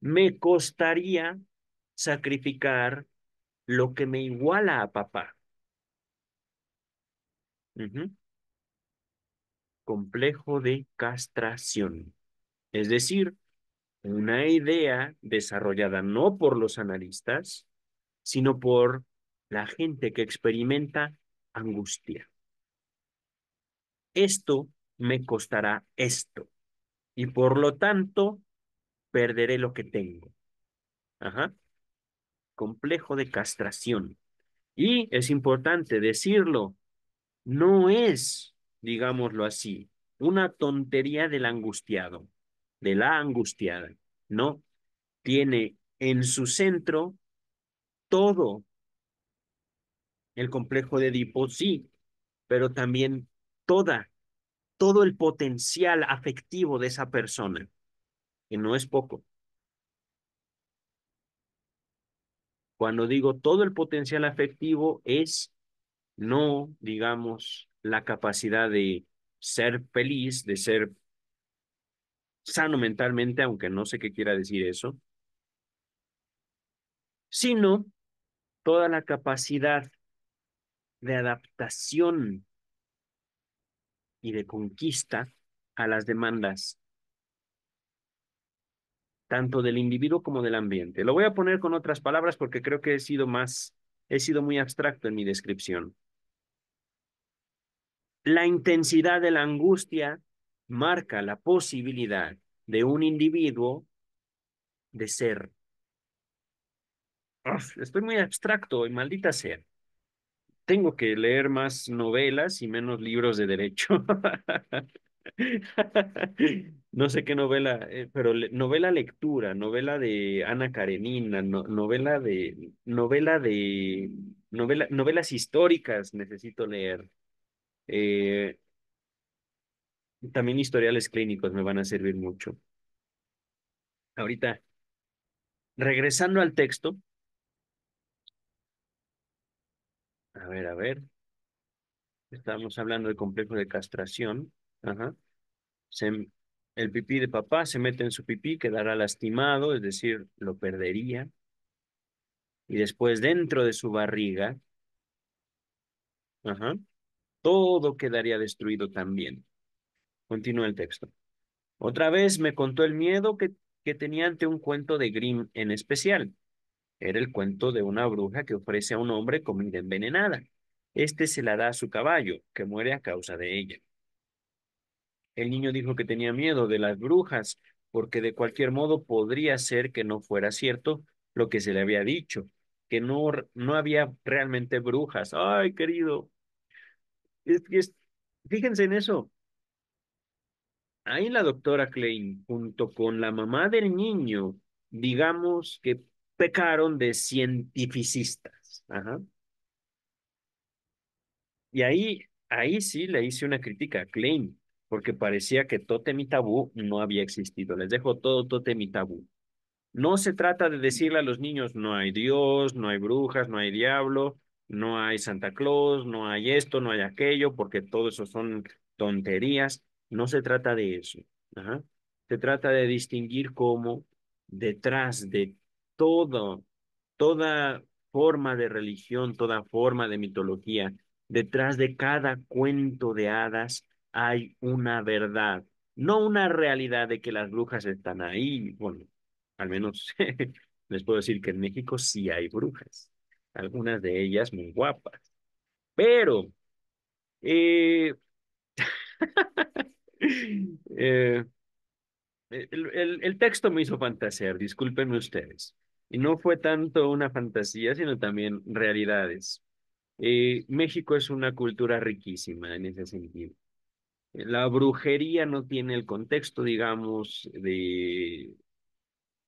me costaría sacrificar lo que me iguala a papá. Complejo de castración. Es decir, una idea desarrollada no por los analistas, sino por la gente que experimenta angustia. Esto me costará esto y por lo tanto perderé lo que tengo. Ajá. Complejo de castración. Y es importante decirlo, no es, digámoslo así, una tontería del angustiado, de la angustiada, no. Tiene en su centro todo el complejo de Edipo, sí, pero también toda todo el potencial afectivo de esa persona, que no es poco. Cuando digo todo el potencial afectivo es no, digamos, la capacidad de ser feliz, de ser sano mentalmente, aunque no sé qué quiera decir eso, sino toda la capacidad de adaptación y de conquista a las demandas, tanto del individuo como del ambiente. Lo voy a poner con otras palabras porque creo que he sido más, he sido muy abstracto en mi descripción. La intensidad de la angustia marca la posibilidad de un individuo de ser. estoy muy abstracto y maldita sea tengo que leer más novelas y menos libros de derecho. No sé qué novela, eh, pero novela lectura, novela de Ana Karenina, novela de, novela de, novela, novelas históricas necesito leer. Eh, también historiales clínicos me van a servir mucho. Ahorita, regresando al texto, A ver, a ver. Estábamos hablando del complejo de castración. el pipí de papá se mete en su pipí, quedará lastimado, es decir, lo perdería. Y después dentro de su barriga, todo quedaría destruido también. Continúa el texto. Otra vez me contó el miedo que, que tenía ante un cuento de Grimm en especial. Era el cuento de una bruja que ofrece a un hombre comida envenenada. Este se la da a su caballo, que muere a causa de ella. El niño dijo que tenía miedo de las brujas, porque de cualquier modo podría ser que no fuera cierto lo que se le había dicho, que no, no había realmente brujas. Ay, querido. fíjense en eso. Ahí la doctora Klein, junto con la mamá del niño, digamos que pecaron de cientificistas. Y ahí, ahí sí le hice una crítica a Klein, porque parecía que Totem y Tabú no había existido. Les dejo todo Totem y Tabú. No se trata de decirle a los niños, no hay Dios, no hay brujas, no hay diablo, no hay Santa Claus, no hay esto, no hay aquello, porque todo eso son tonterías. No se trata de eso. Se trata de distinguir cómo detrás de todo, toda forma de religión, toda forma de mitología, detrás de cada cuento de hadas hay una verdad, no una realidad de que las brujas están ahí. Bueno, al menos les puedo decir que en México sí hay brujas, algunas de ellas muy guapas. Pero, eh, eh, el texto me hizo fantasear, discúlpenme ustedes. Y no fue tanto una fantasía, sino también realidades. Eh, México es una cultura riquísima en ese sentido. La brujería no tiene el contexto, digamos, de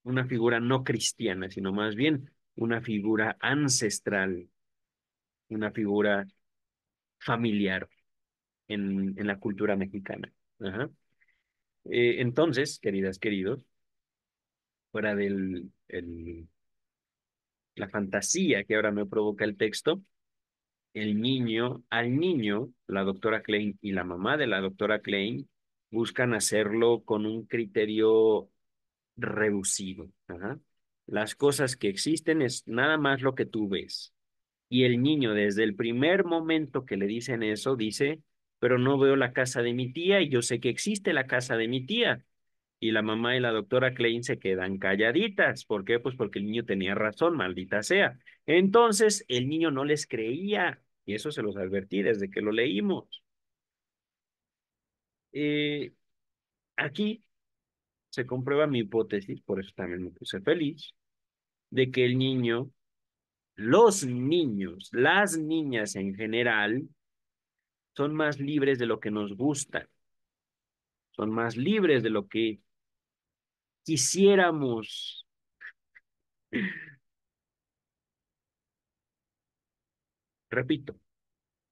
una figura no cristiana, sino más bien una figura ancestral, una figura familiar en, en la cultura mexicana. Eh, entonces, queridas, queridos, fuera de la fantasía que ahora me provoca el texto, el niño, al niño, la doctora Klein y la mamá de la doctora Klein buscan hacerlo con un criterio reducido. Las cosas que existen es nada más lo que tú ves. Y el niño, desde el primer momento que le dicen eso, dice, pero no veo la casa de mi tía y yo sé que existe la casa de mi tía y la mamá y la doctora Klein se quedan calladitas. ¿Por qué? Pues porque el niño tenía razón, maldita sea. Entonces, el niño no les creía, y eso se los advertí desde que lo leímos. Eh, aquí se comprueba mi hipótesis, por eso también me puse feliz, de que el niño, los niños, las niñas en general, son más libres de lo que nos gusta, son más libres de lo que quisiéramos. Repito,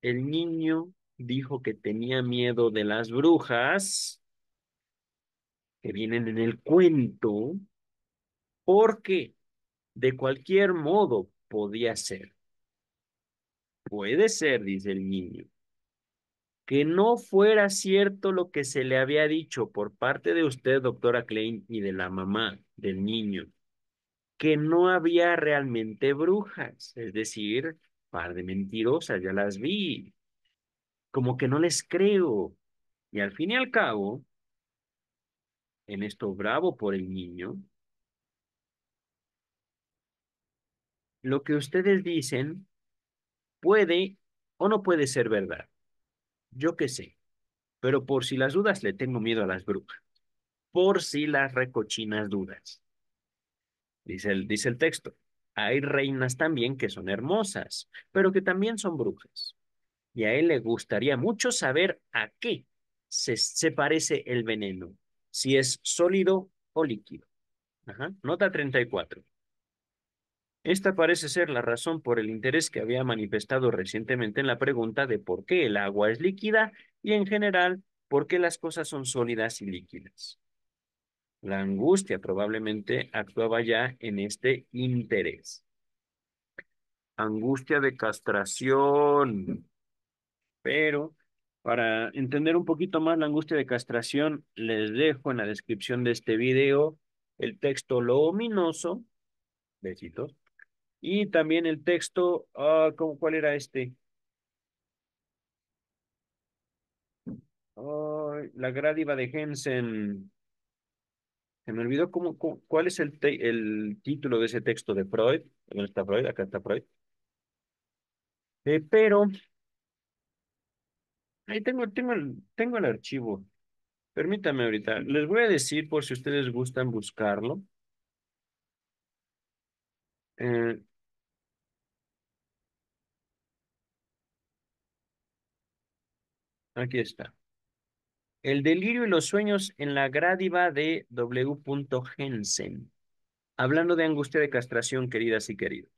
el niño dijo que tenía miedo de las brujas que vienen en el cuento porque de cualquier modo podía ser. Puede ser, dice el niño que no fuera cierto lo que se le había dicho por parte de usted, doctora Klein, y de la mamá del niño, que no había realmente brujas, es decir, par de mentirosas, ya las vi, como que no les creo. Y al fin y al cabo, en esto bravo por el niño, lo que ustedes dicen puede o no puede ser verdad. Yo qué sé, pero por si las dudas le tengo miedo a las brujas, por si las recochinas dudas. Dice el, dice el texto, hay reinas también que son hermosas, pero que también son brujas. Y a él le gustaría mucho saber a qué se, parece el veneno, si es sólido o líquido. Nota 34. Esta parece ser la razón por el interés que había manifestado recientemente en la pregunta de por qué el agua es líquida y en general por qué las cosas son sólidas y líquidas. La angustia probablemente actuaba ya en este interés. Angustia de castración. Pero para entender un poquito más la angustia de castración, les dejo en la descripción de este video el texto Lo Ominoso, besitos, y también el texto, ah, ¿cuál era este? la grádiva de Hensen. Se me olvidó cómo, cuál es el, el, título de ese texto de Freud. ¿Dónde está Freud? Acá está Freud. Eh, pero, ahí tengo, tengo, el, tengo el archivo. Permítame ahorita. Les voy a decir por si ustedes gustan buscarlo. Eh, aquí está. El delirio y los sueños en la grádiva de W. Jensen. Hablando de angustia de castración, queridas y queridos.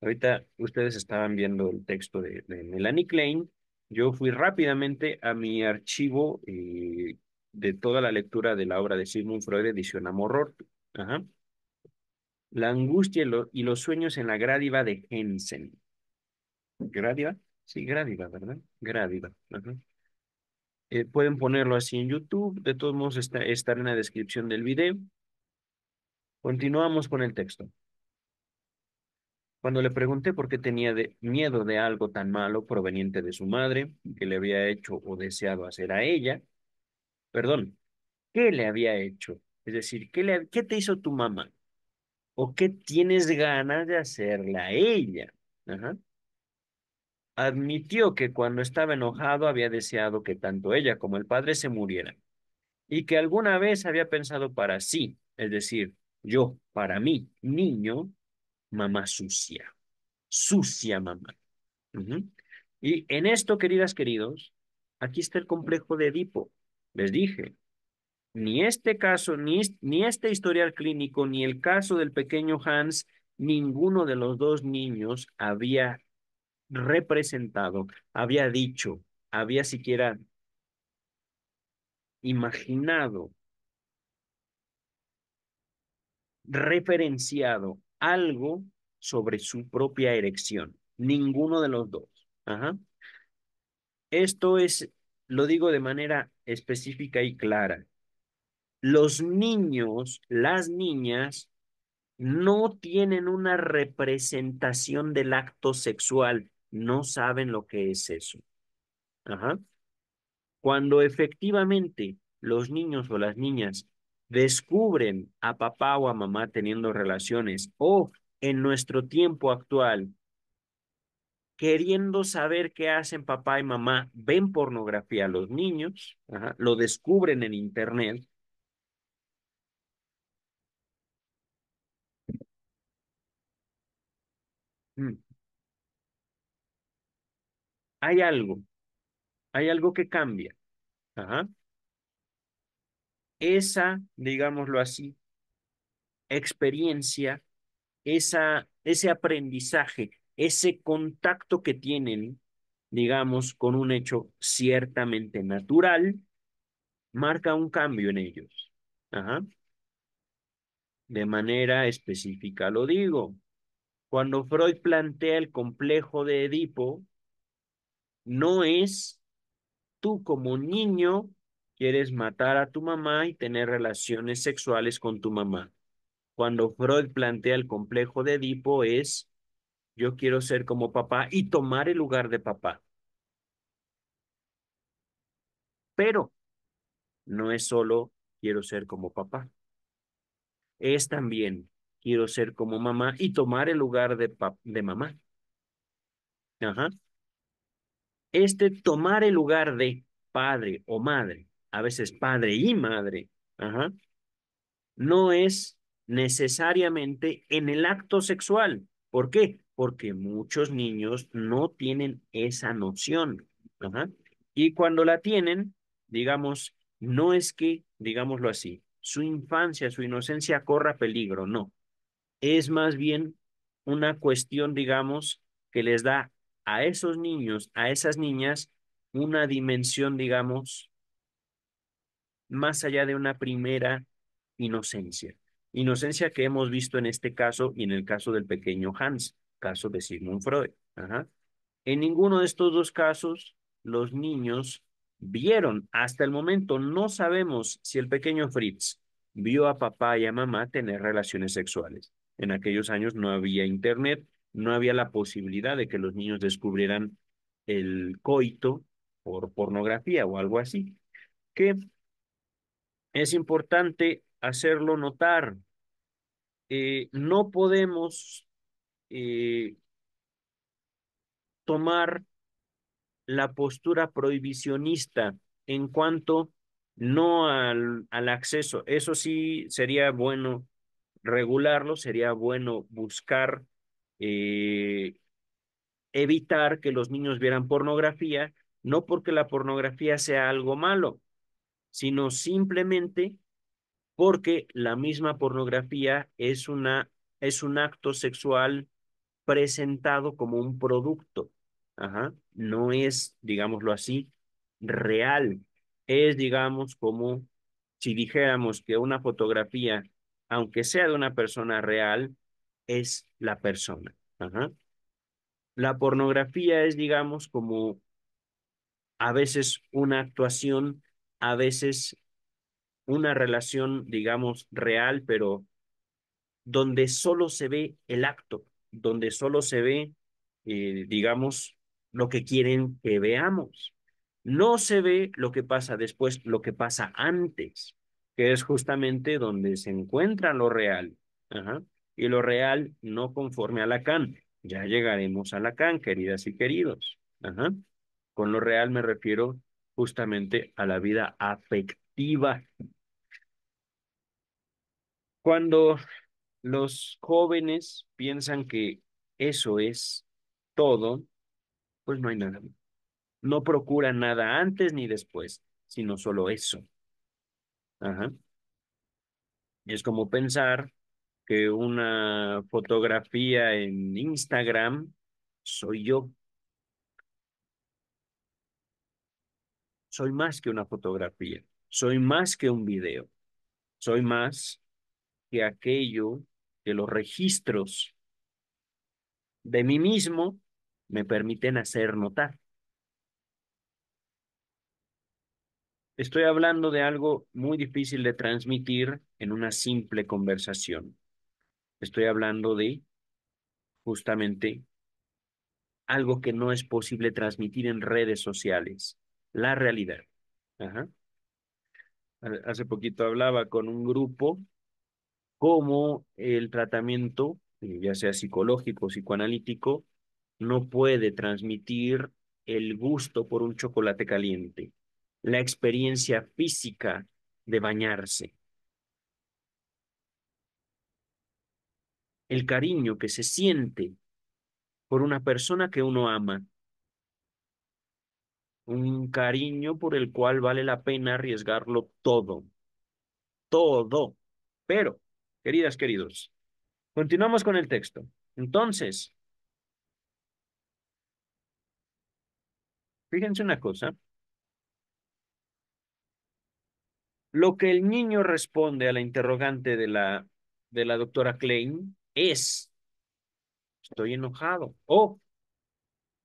Ahorita ustedes estaban viendo el texto de, Melanie Klein. Yo fui rápidamente a mi archivo eh, de toda la lectura de la obra de Sigmund Freud, edición Amor Ajá. La angustia y, los sueños en la grádiva de Jensen. ¿Grádiva? Sí, grádiva, ¿verdad? Grádiva. Eh, pueden ponerlo así en YouTube. De todos modos, está, estará en la descripción del video. Continuamos con el texto. Cuando le pregunté por qué tenía miedo de algo tan malo proveniente de su madre, que le había hecho o deseado hacer a ella, perdón, ¿qué le había hecho? Es decir, ¿qué, qué te hizo tu mamá? o qué tienes ganas de hacerla a ella. Admitió que cuando estaba enojado había deseado que tanto ella como el padre se murieran y que alguna vez había pensado para sí, es decir, yo, para mí, niño, mamá sucia, sucia mamá. Y en esto, queridas, queridos, aquí está el complejo de Edipo. Les dije, ni este caso, ni, este historial clínico, ni el caso del pequeño Hans, ninguno de los dos niños había representado, había dicho, había siquiera imaginado, referenciado algo sobre su propia erección. Ninguno de los dos. Esto es, lo digo de manera específica y clara los niños, las niñas, no tienen una representación del acto sexual, no saben lo que es eso. Cuando efectivamente los niños o las niñas descubren a papá o a mamá teniendo relaciones o en nuestro tiempo actual queriendo saber qué hacen papá y mamá, ven pornografía a los niños, lo descubren en internet, Mm. Hay algo, hay algo que cambia. Esa, digámoslo así, experiencia, esa, ese aprendizaje, ese contacto que tienen, digamos, con un hecho ciertamente natural, marca un cambio en ellos. De manera específica lo digo. Cuando Freud plantea el complejo de Edipo, no es tú como niño quieres matar a tu mamá y tener relaciones sexuales con tu mamá. Cuando Freud plantea el complejo de Edipo es yo quiero ser como papá y tomar el lugar de papá. Pero no es solo quiero ser como papá. Es también quiero ser como mamá y tomar el lugar de, de mamá. Este tomar el lugar de padre o madre, a veces padre y madre, no es necesariamente en el acto sexual. ¿Por qué? Porque muchos niños no tienen esa noción. Y cuando la tienen, digamos, no es que, digámoslo así, su infancia, su inocencia corra peligro, no es más bien una cuestión, digamos, que les da a esos niños, a esas niñas, una dimensión, digamos, más allá de una primera inocencia. Inocencia que hemos visto en este caso y en el caso del pequeño Hans, caso de Sigmund Freud. En ninguno de estos dos casos, los niños vieron hasta el momento, no sabemos si el pequeño Fritz vio a papá y a mamá tener relaciones sexuales. En aquellos años no había internet, no había la posibilidad de que los niños descubrieran el coito por pornografía o algo así. Que es importante hacerlo notar. Eh, no podemos eh, tomar la postura prohibicionista en cuanto no al, al acceso. Eso sí sería bueno regularlo, sería bueno buscar eh, evitar que los niños vieran pornografía, no porque la pornografía sea algo malo, sino simplemente porque la misma pornografía es, una, es un acto sexual presentado como un producto. No es, digámoslo así, real. Es, digamos, como si dijéramos que una fotografía aunque sea de una persona real, es la persona. La pornografía es, digamos, como a veces una actuación, a veces una relación, digamos, real, pero donde solo se ve el acto, donde solo se ve, eh, digamos, lo que quieren que veamos. No se ve lo que pasa después, lo que pasa antes que es justamente donde se encuentra lo real. Y lo real no conforme a Lacan. Ya llegaremos a Lacan, queridas y queridos. Con lo real me refiero justamente a la vida afectiva. Cuando los jóvenes piensan que eso es todo, pues no hay nada. No procuran nada antes ni después, sino solo eso. Ajá. es como pensar que una fotografía en Instagram soy yo. Soy más que una fotografía, soy más que un video, soy más que aquello que los registros de mí mismo me permiten hacer notar. Estoy hablando de algo muy difícil de transmitir en una simple conversación. Estoy hablando de justamente algo que no es posible transmitir en redes sociales, la realidad. Hace poquito hablaba con un grupo cómo el tratamiento, ya sea psicológico o psicoanalítico, no puede transmitir el gusto por un chocolate caliente la experiencia física de bañarse. El cariño que se siente por una persona que uno ama. Un cariño por el cual vale la pena arriesgarlo todo. Todo. Pero, queridas, queridos, continuamos con el texto. Entonces, fíjense una cosa. Lo que el niño responde a la interrogante de la, de la doctora Klein es, estoy enojado o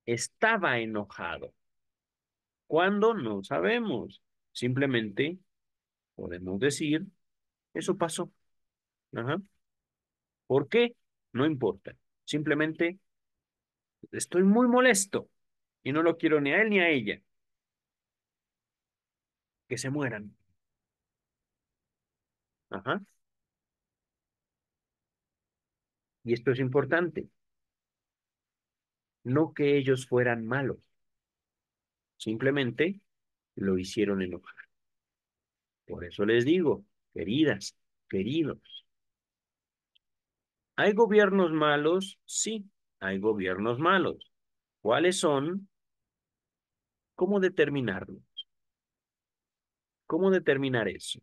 estaba enojado. Cuando No sabemos. Simplemente podemos decir, eso pasó. ¿Por qué? No importa. Simplemente estoy muy molesto y no lo quiero ni a él ni a ella. Que se mueran. Ajá. Y esto es importante. No que ellos fueran malos. Simplemente lo hicieron enojar. Por eso les digo, queridas, queridos. ¿Hay gobiernos malos? Sí, hay gobiernos malos. ¿Cuáles son? ¿Cómo determinarlos? ¿Cómo determinar eso?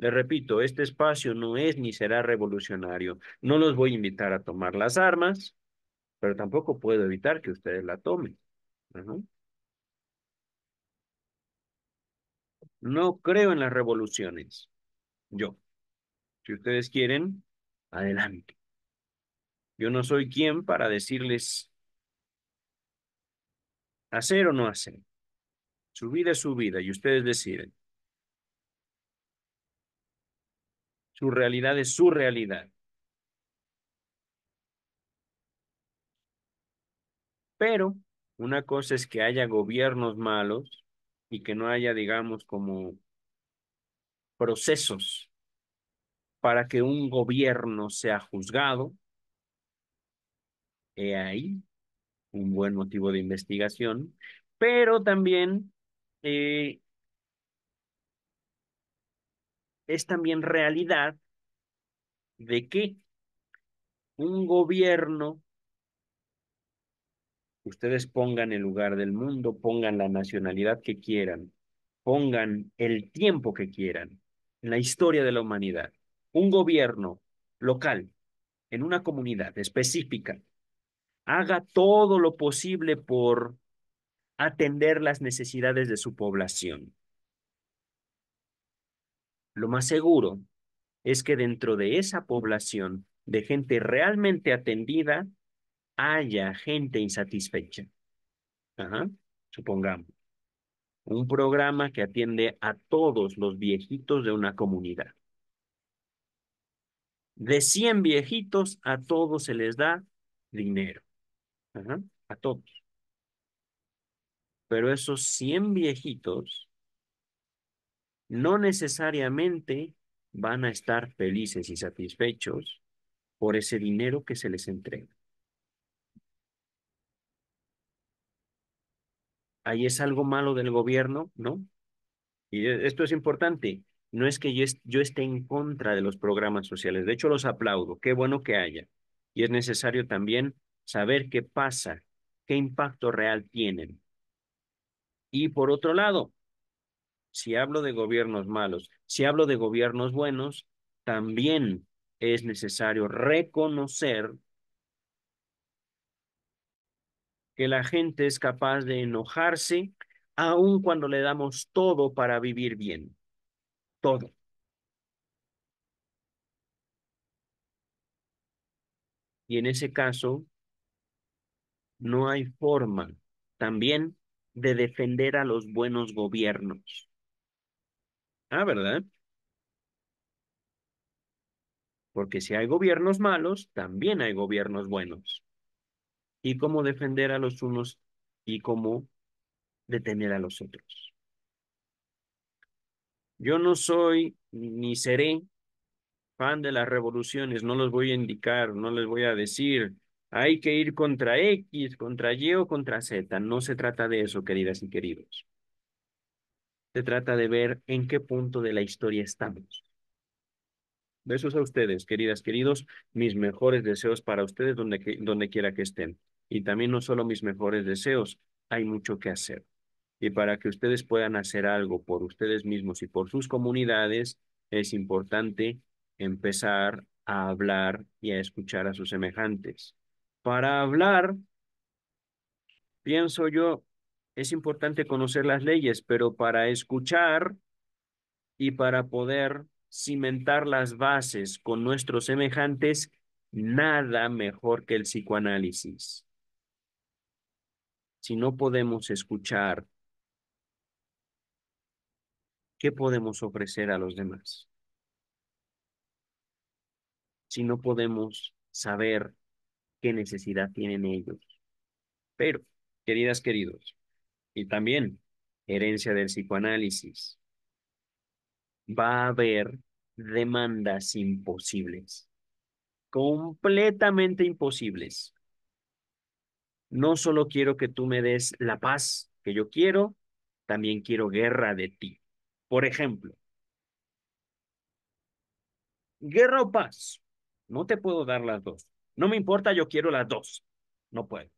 Les repito, este espacio no es ni será revolucionario. No los voy a invitar a tomar las armas, pero tampoco puedo evitar que ustedes la tomen. No creo en las revoluciones. Yo. Si ustedes quieren, adelante. Yo no soy quien para decirles hacer o no hacer. Su vida es su vida y ustedes deciden. Su realidad es su realidad. Pero una cosa es que haya gobiernos malos y que no haya, digamos, como procesos para que un gobierno sea juzgado. He ahí un buen motivo de investigación, pero también eh, es también realidad de que un gobierno, ustedes pongan el lugar del mundo, pongan la nacionalidad que quieran, pongan el tiempo que quieran en la historia de la humanidad, un gobierno local en una comunidad específica haga todo lo posible por atender las necesidades de su población lo más seguro es que dentro de esa población de gente realmente atendida haya gente insatisfecha. supongamos, un programa que atiende a todos los viejitos de una comunidad. De 100 viejitos, a todos se les da dinero. a todos. Pero esos 100 viejitos no necesariamente van a estar felices y satisfechos por ese dinero que se les entrega. Ahí es algo malo del gobierno, ¿no? Y e, esto es importante. No es que yo, esté en contra de los programas sociales. De hecho, los aplaudo. Qué bueno que haya. Y es necesario también saber qué pasa, qué impacto real tienen. Y por otro lado, si hablo de gobiernos malos, si hablo de gobiernos buenos, también es necesario reconocer que la gente es capaz de enojarse aun cuando le damos todo para vivir bien. Todo. Y en ese caso, no hay forma también de defender a los buenos gobiernos. Ah, ¿verdad? Porque si hay gobiernos malos, también hay gobiernos buenos. Y cómo defender a los unos y cómo detener a los otros. Yo no soy ni seré fan de las revoluciones, no los voy a indicar, no les voy a decir, hay que ir contra X, contra Y o contra Z. No se trata de eso, queridas y queridos se trata de ver en qué punto de la historia estamos. Besos a ustedes, queridas, queridos, mis mejores deseos para ustedes donde, donde quiera que estén. Y también no solo mis mejores deseos, hay mucho que hacer. Y para que ustedes puedan hacer algo por ustedes mismos y por sus comunidades, es importante empezar a hablar y a escuchar a sus semejantes. Para hablar, pienso yo, es importante conocer las leyes, pero para escuchar y para poder cimentar las bases con nuestros semejantes, nada mejor que el psicoanálisis. Si no podemos escuchar, ¿qué podemos ofrecer a los demás? Si no podemos saber qué necesidad tienen ellos. Pero, queridas, queridos, y también herencia del psicoanálisis, va a haber demandas imposibles, completamente imposibles. No solo quiero que tú me des la paz que yo quiero, también quiero guerra de ti. Por ejemplo, guerra o paz, no te puedo dar las dos. No me importa, yo quiero las dos. No puedo.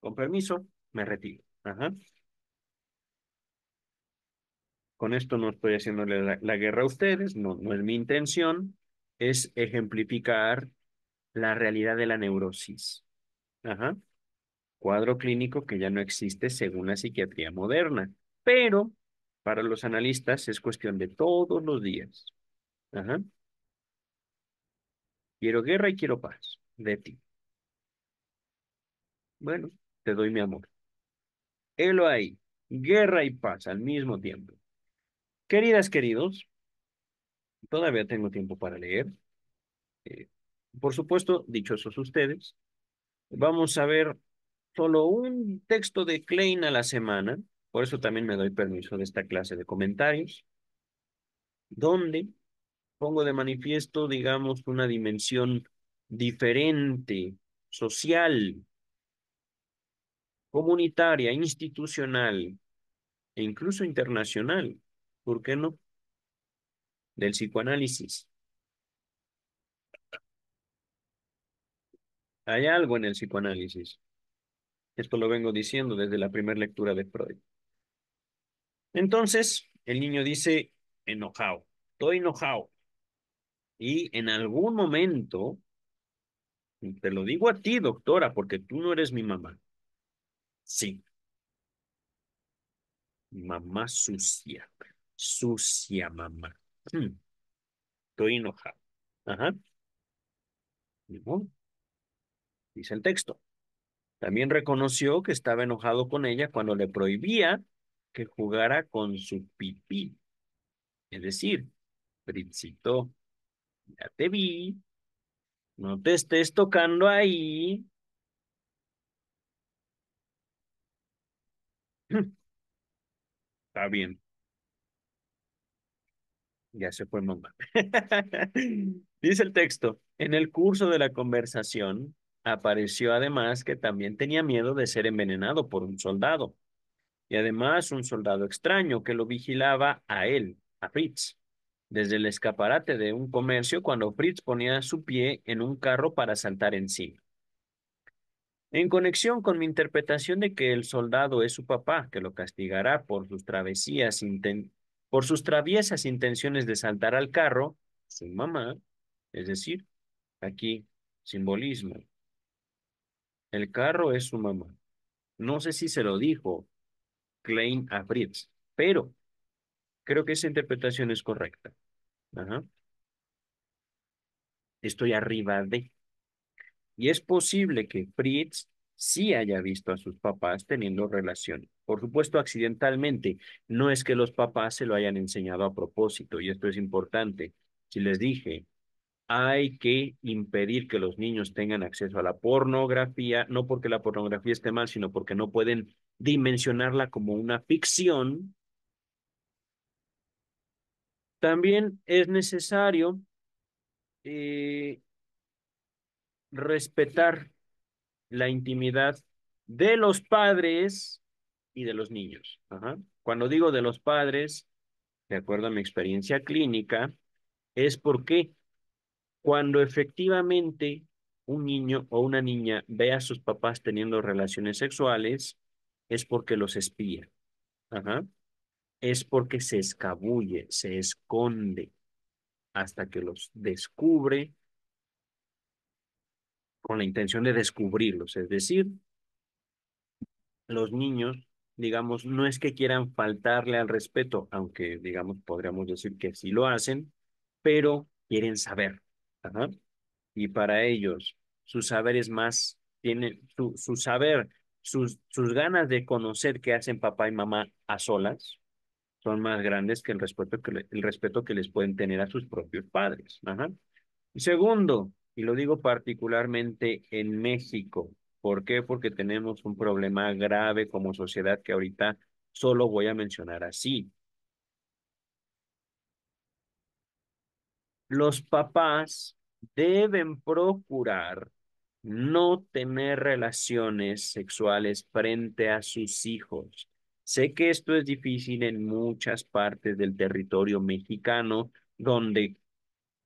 Con permiso, me retiro. Ajá. Con esto no estoy haciéndole la, guerra a ustedes, no, no es mi intención, es ejemplificar la realidad de la neurosis. Ajá. Cuadro clínico que ya no existe según la psiquiatría moderna, pero para los analistas es cuestión de todos los días. Quiero guerra y quiero paz de ti. Bueno, te doy mi amor. Helo ahí, guerra y paz al mismo tiempo. Queridas, queridos, todavía tengo tiempo para leer. Eh, por supuesto, dichosos ustedes. Vamos a ver solo un texto de Klein a la semana. Por eso también me doy permiso de esta clase de comentarios, donde pongo de manifiesto, digamos, una dimensión diferente, social, comunitaria, institucional e incluso internacional ¿Por qué no? Del psicoanálisis. Hay algo en el psicoanálisis. Esto lo vengo diciendo desde la primera lectura de Freud. Entonces, el niño dice, enojado, estoy enojado. Y en algún momento, te lo digo a ti, doctora, porque tú no eres mi mamá. Sí. Mi Mamá sucia sucia, mamá. Mm. Estoy enojado. Ajá. Dice el texto. También reconoció que estaba enojado con ella cuando le prohibía que jugara con su pipí. Es decir, Princito, ya te vi, no te estés tocando ahí. Mm. Está bien. Ya se fue mamá. Dice el texto, en el curso de la conversación apareció además que también tenía miedo de ser envenenado por un soldado y además un soldado extraño que lo vigilaba a él, a Fritz, desde el escaparate de un comercio cuando Fritz ponía su pie en un carro para saltar sí. En conexión con mi interpretación de que el soldado es su papá, que lo castigará por sus travesías intentadas, por sus traviesas intenciones de saltar al carro, su mamá, es decir, aquí simbolismo. El carro es su mamá. No sé si se lo dijo Klein a Fritz, pero creo que esa interpretación es correcta. Estoy arriba de. Y es posible que Fritz si haya visto a sus papás teniendo relación. Por supuesto, accidentalmente. No es que los papás se lo hayan enseñado a propósito, y esto es importante. Si les dije, hay que impedir que los niños tengan acceso a la pornografía, no porque la pornografía esté mal, sino porque no pueden dimensionarla como una ficción. También es necesario eh, respetar la intimidad de los padres y de los niños. Cuando digo de los padres, de acuerdo a mi experiencia clínica, es porque cuando efectivamente un niño o una niña ve a sus papás teniendo relaciones sexuales, es porque los espía. Es porque se escabulle, se esconde, hasta que los descubre con la intención de descubrirlos. Es decir, los niños, digamos, no es que quieran faltarle al respeto, aunque, digamos, podríamos decir que sí lo hacen, pero quieren saber. Y para ellos, su saber es más, tiene su, su saber, sus, sus ganas de conocer qué hacen papá y mamá a solas son más grandes que el respeto que, el respeto que les pueden tener a sus propios padres. Ajá. Y segundo, y lo digo particularmente en México. ¿Por qué? Porque tenemos un problema grave como sociedad que ahorita solo voy a mencionar así. Los papás deben procurar no tener relaciones sexuales frente a sus hijos. Sé que esto es difícil en muchas partes del territorio mexicano, donde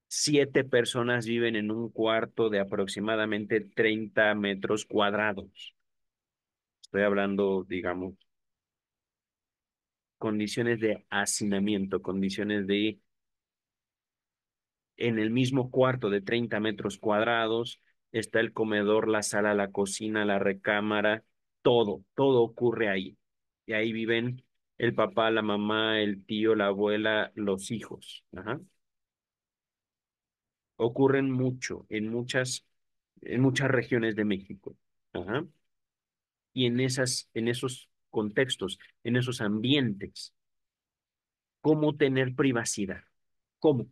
siete personas viven en un cuarto de aproximadamente 30 metros cuadrados. Estoy hablando, digamos, condiciones de hacinamiento, condiciones de en el mismo cuarto de 30 metros cuadrados está el comedor, la sala, la cocina, la recámara, todo, todo ocurre ahí. Y ahí viven el papá, la mamá, el tío, la abuela, los hijos. Ajá ocurren mucho en muchas, en muchas regiones de México. Y en, esas, en esos contextos, en esos ambientes, ¿cómo tener privacidad? ¿Cómo?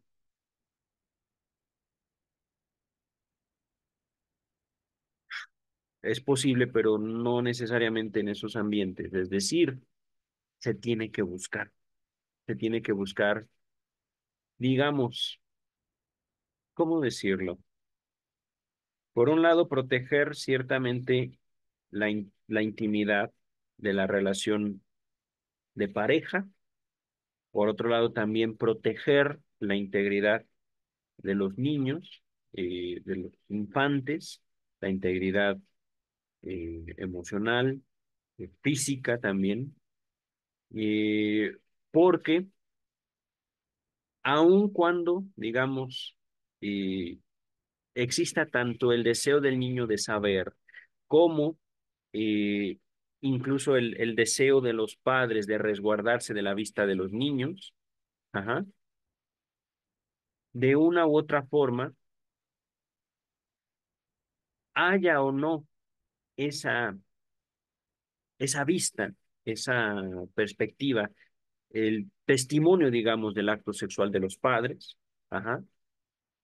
Es posible, pero no necesariamente en esos ambientes. Es decir, se tiene que buscar. Se tiene que buscar, digamos, ¿cómo decirlo? Por un lado, proteger ciertamente la, intimidad de la relación de pareja. Por otro lado, también proteger la integridad de los niños, eh, de los infantes, la integridad eh, emocional, eh, física también, porque aun cuando, digamos, y eh, exista tanto el deseo del niño de saber como eh, incluso el, el, deseo de los padres de resguardarse de la vista de los niños, Ajá. de una u otra forma, haya o no esa, esa vista, esa perspectiva, el testimonio, digamos, del acto sexual de los padres, Ajá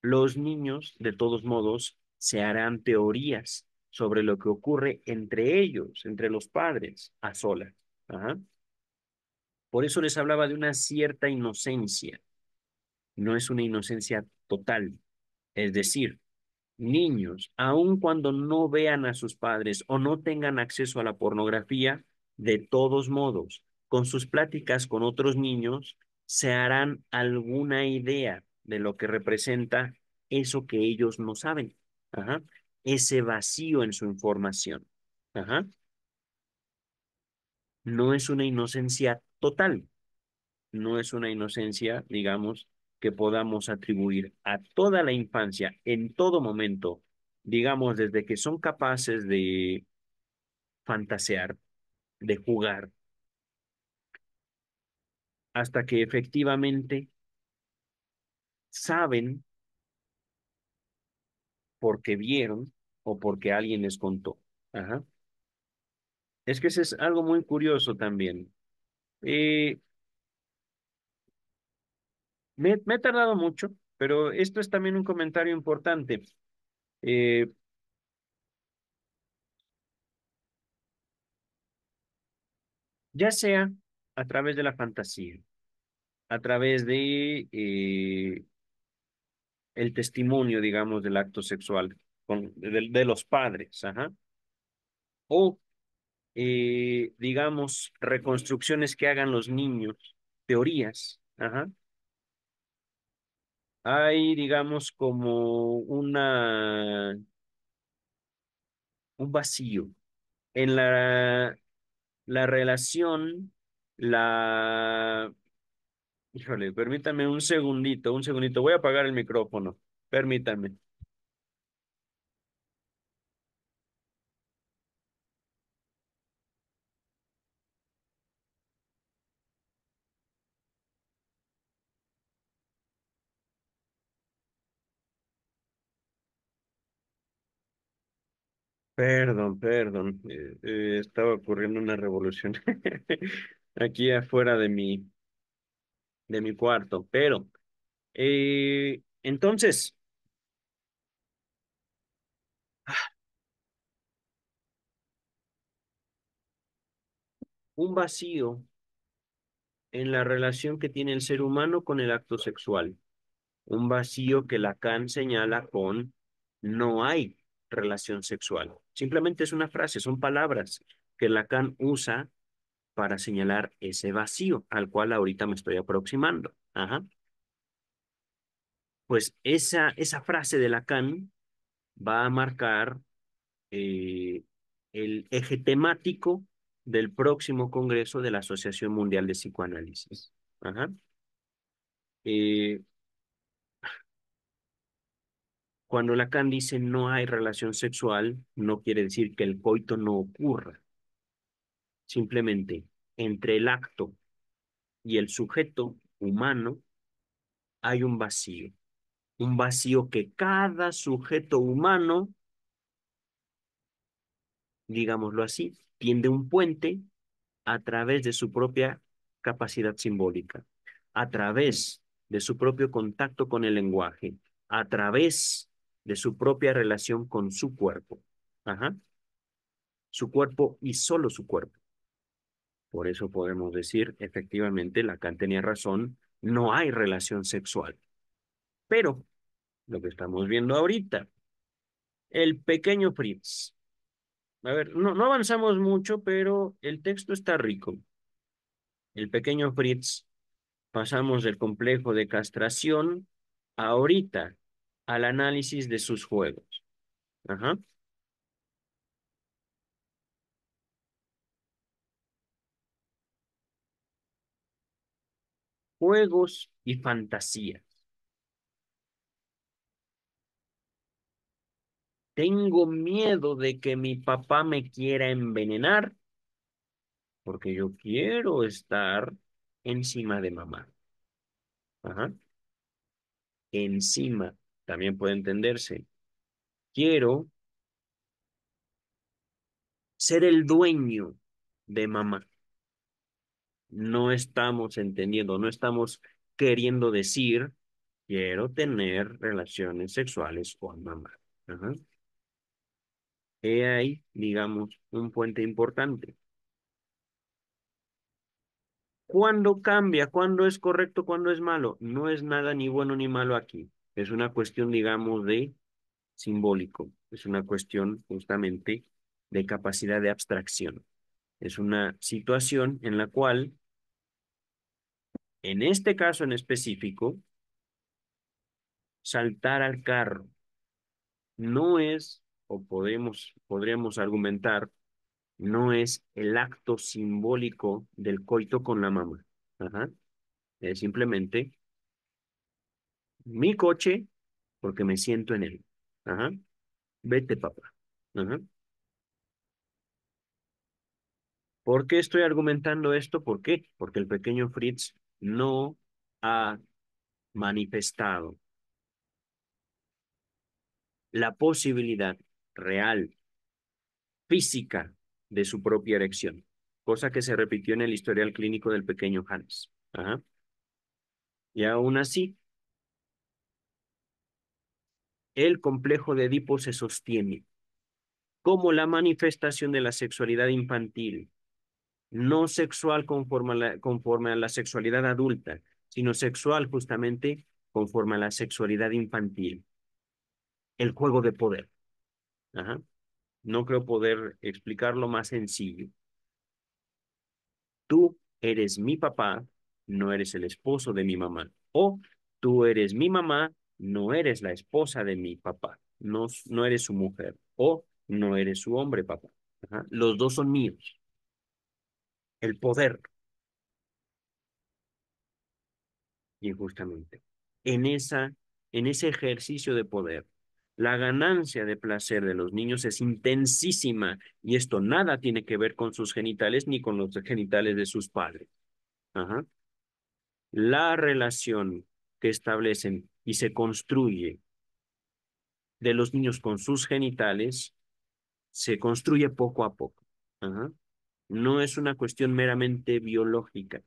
los niños, de todos modos, se harán teorías sobre lo que ocurre entre ellos, entre los padres, a solas. ¿ah? Por eso les hablaba de una cierta inocencia. No es una inocencia total. Es decir, niños, aun cuando no vean a sus padres o no tengan acceso a la pornografía, de todos modos, con sus pláticas con otros niños, se harán alguna idea de lo que representa eso que ellos no saben. Ese vacío en su información. No es una inocencia total. No es una inocencia, digamos, que podamos atribuir a toda la infancia en todo momento, digamos, desde que son capaces de fantasear, de jugar, hasta que efectivamente saben porque vieron o porque alguien les contó. Es que ese es algo muy curioso también. Eh, me, he tardado mucho, pero esto es también un comentario importante. Eh, ya sea a través de la fantasía, a través de eh, el testimonio, digamos, del acto sexual con, de, los padres. Ajá. O, eh, digamos, reconstrucciones que hagan los niños, teorías. Ajá. Hay, digamos, como una un vacío en la, la relación, la Híjole, permítame un segundito, un segundito. Voy a apagar el micrófono. Permítame. Perdón, perdón. Eh, eh, estaba ocurriendo una revolución aquí afuera de mí de mi cuarto, pero eh, entonces, un vacío en la relación que tiene el ser humano con el acto sexual, un vacío que Lacan señala con no hay relación sexual. Simplemente es una frase, son palabras que Lacan usa para señalar ese vacío al cual ahorita me estoy aproximando. Ajá. Pues esa, esa frase de Lacan va a marcar eh, el eje temático del próximo Congreso de la Asociación Mundial de Psicoanálisis. Eh, cuando Lacan dice no hay relación sexual, no quiere decir que el coito no ocurra. Simplemente entre el acto y el sujeto humano hay un vacío. Un vacío que cada sujeto humano, digámoslo así, tiende un puente a través de su propia capacidad simbólica, a través de su propio contacto con el lenguaje, a través de su propia relación con su cuerpo. Su cuerpo y solo su cuerpo. Por eso podemos decir, efectivamente, Lacan tenía razón, no hay relación sexual. Pero, lo que estamos viendo ahorita, el pequeño Fritz. A ver, no, no avanzamos mucho, pero el texto está rico. El pequeño Fritz, pasamos del complejo de castración ahorita al análisis de sus juegos. Ajá. juegos y fantasías. Tengo miedo de que mi papá me quiera envenenar porque yo quiero estar encima de mamá. Ajá. Encima también puede entenderse. Quiero ser el dueño de mamá no estamos entendiendo, no estamos queriendo decir, quiero tener relaciones sexuales con mamá. Ajá. He ahí, digamos, un puente importante. ¿Cuándo cambia? ¿Cuándo es correcto? ¿Cuándo es malo? No es nada ni bueno ni malo aquí. Es una cuestión, digamos, de simbólico. Es una cuestión justamente de capacidad de abstracción. Es una situación en la cual en este caso en específico, saltar al carro no es, o podemos, podríamos argumentar, no es el acto simbólico del coito con la mamá. Es simplemente mi coche porque me siento en él. Vete, papá. ¿Por qué estoy argumentando esto? ¿Por qué? Porque el pequeño Fritz no ha manifestado la posibilidad real, física, de su propia erección, cosa que se repitió en el historial clínico del pequeño Hans. Y aún así, el complejo de Edipo se sostiene como la manifestación de la sexualidad infantil no sexual conforme a la, sexualidad adulta, sino sexual justamente conforme a la sexualidad infantil. El juego de poder. No creo poder explicarlo más sencillo. Tú eres mi papá, no eres el esposo de mi mamá. O tú eres mi mamá, no eres la esposa de mi papá. No, no eres su mujer. O no eres su hombre, papá. Los dos son míos el poder. Y justamente, en, esa, en ese ejercicio de poder, la ganancia de placer de los niños es intensísima y esto nada tiene que ver con sus genitales ni con los genitales de sus padres. La relación que establecen y se construye de los niños con sus genitales se construye poco a poco. Ajá no es una cuestión meramente biológica,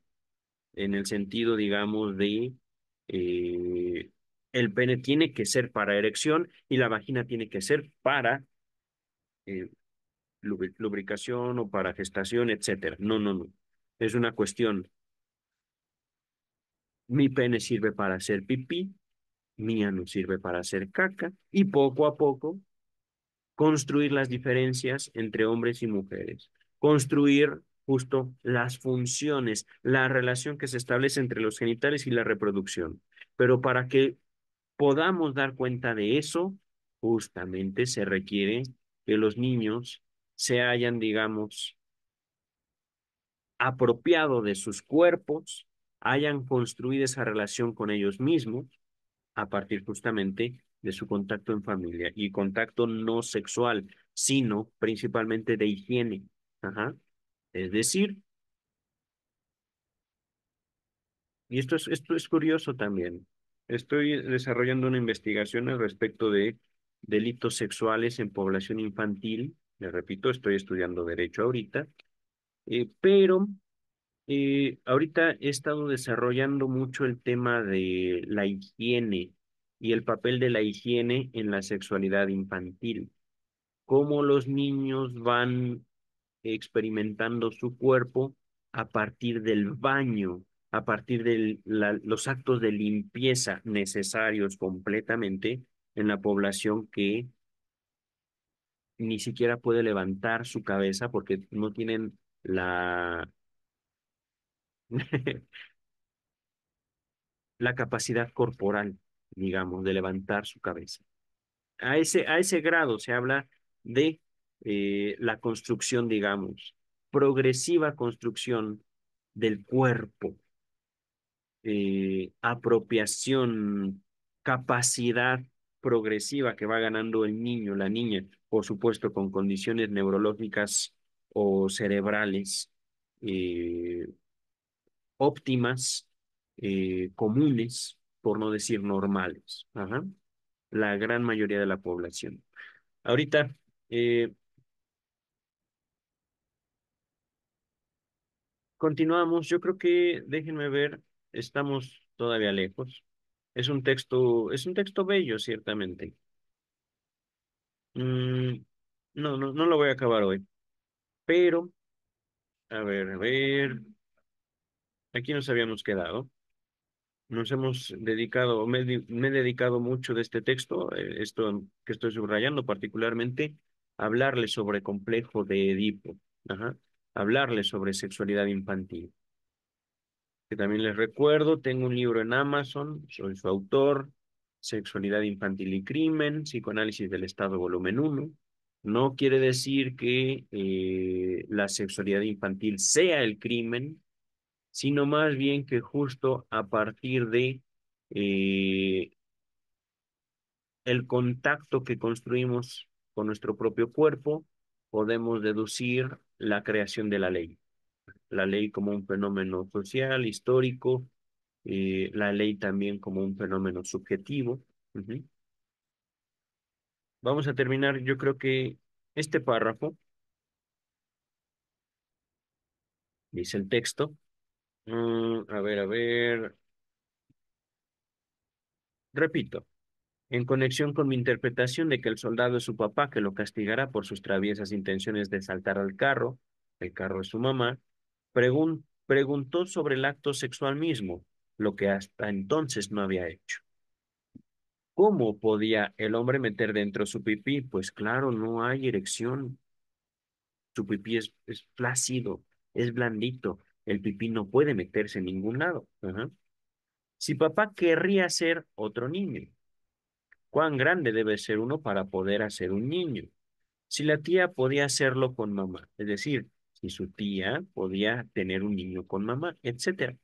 en el sentido, digamos, de eh, el pene tiene que ser para erección y la vagina tiene que ser para eh, lubricación o para gestación, etcétera. No, no, no. Es una cuestión. Mi pene sirve para hacer pipí, mía no sirve para hacer caca, y poco a poco construir las diferencias entre hombres y mujeres construir justo las funciones, la relación que se establece entre los genitales y la reproducción. Pero para que podamos dar cuenta de eso, justamente se requiere que los niños se hayan, digamos, apropiado de sus cuerpos, hayan construido esa relación con ellos mismos a partir justamente de su contacto en familia y contacto no sexual, sino principalmente de higiene. Es decir, y esto es, curioso también, estoy desarrollando una investigación al respecto de delitos sexuales en población infantil, le repito, estoy estudiando derecho ahorita, eh, pero eh, ahorita he estado desarrollando mucho el tema de la higiene y el papel de la higiene en la sexualidad infantil, cómo los niños van experimentando su cuerpo a partir del baño, a partir de los actos de limpieza necesarios completamente en la población que ni siquiera puede levantar su cabeza porque no tienen la, la capacidad corporal, digamos, de levantar su cabeza. A ese, a ese grado se habla de eh, la construcción, digamos, progresiva construcción del cuerpo, eh, apropiación, capacidad progresiva que va ganando el niño, la niña, por supuesto con condiciones neurológicas o cerebrales eh, óptimas, comunes, por no decir normales, la gran mayoría de la población. Ahorita, continuamos. Yo creo que, déjenme ver, estamos todavía lejos. Es un texto, es un texto bello, ciertamente. Mm, no, no, no lo voy a acabar hoy. Pero, a ver, a ver. Aquí nos habíamos quedado. Nos hemos dedicado, me, he dedicado mucho de este texto, eh, esto que estoy subrayando particularmente, hablarle hablarles sobre complejo de Edipo. Ajá hablarles sobre sexualidad infantil. Que también les recuerdo, tengo un libro en Amazon, soy su autor, Sexualidad Infantil y Crimen, Psicoanálisis del Estado, volumen 1. No quiere decir que eh, la sexualidad infantil sea el crimen, sino más bien que justo a partir de eh, el contacto que construimos con nuestro propio cuerpo, podemos deducir la creación de la ley. La ley como un fenómeno social, histórico, eh, la ley también como un fenómeno subjetivo. Vamos a terminar, yo creo que este párrafo, dice el texto, mm, a ver, a ver, repito, en conexión con mi interpretación de que el soldado es su papá que lo castigará por sus traviesas intenciones de saltar al carro, el carro es su mamá, preguntó sobre el acto sexual mismo, lo que hasta entonces no había hecho. ¿Cómo podía el hombre meter dentro su pipí? Pues claro, no hay erección. Su pipí es, flácido, es blandito. El pipí no puede meterse en ningún lado. Si papá querría ser otro niño, ¿Cuán grande debe ser uno para poder hacer un niño? Si la tía podía hacerlo con mamá, es decir, si su tía podía tener un niño con mamá, etc.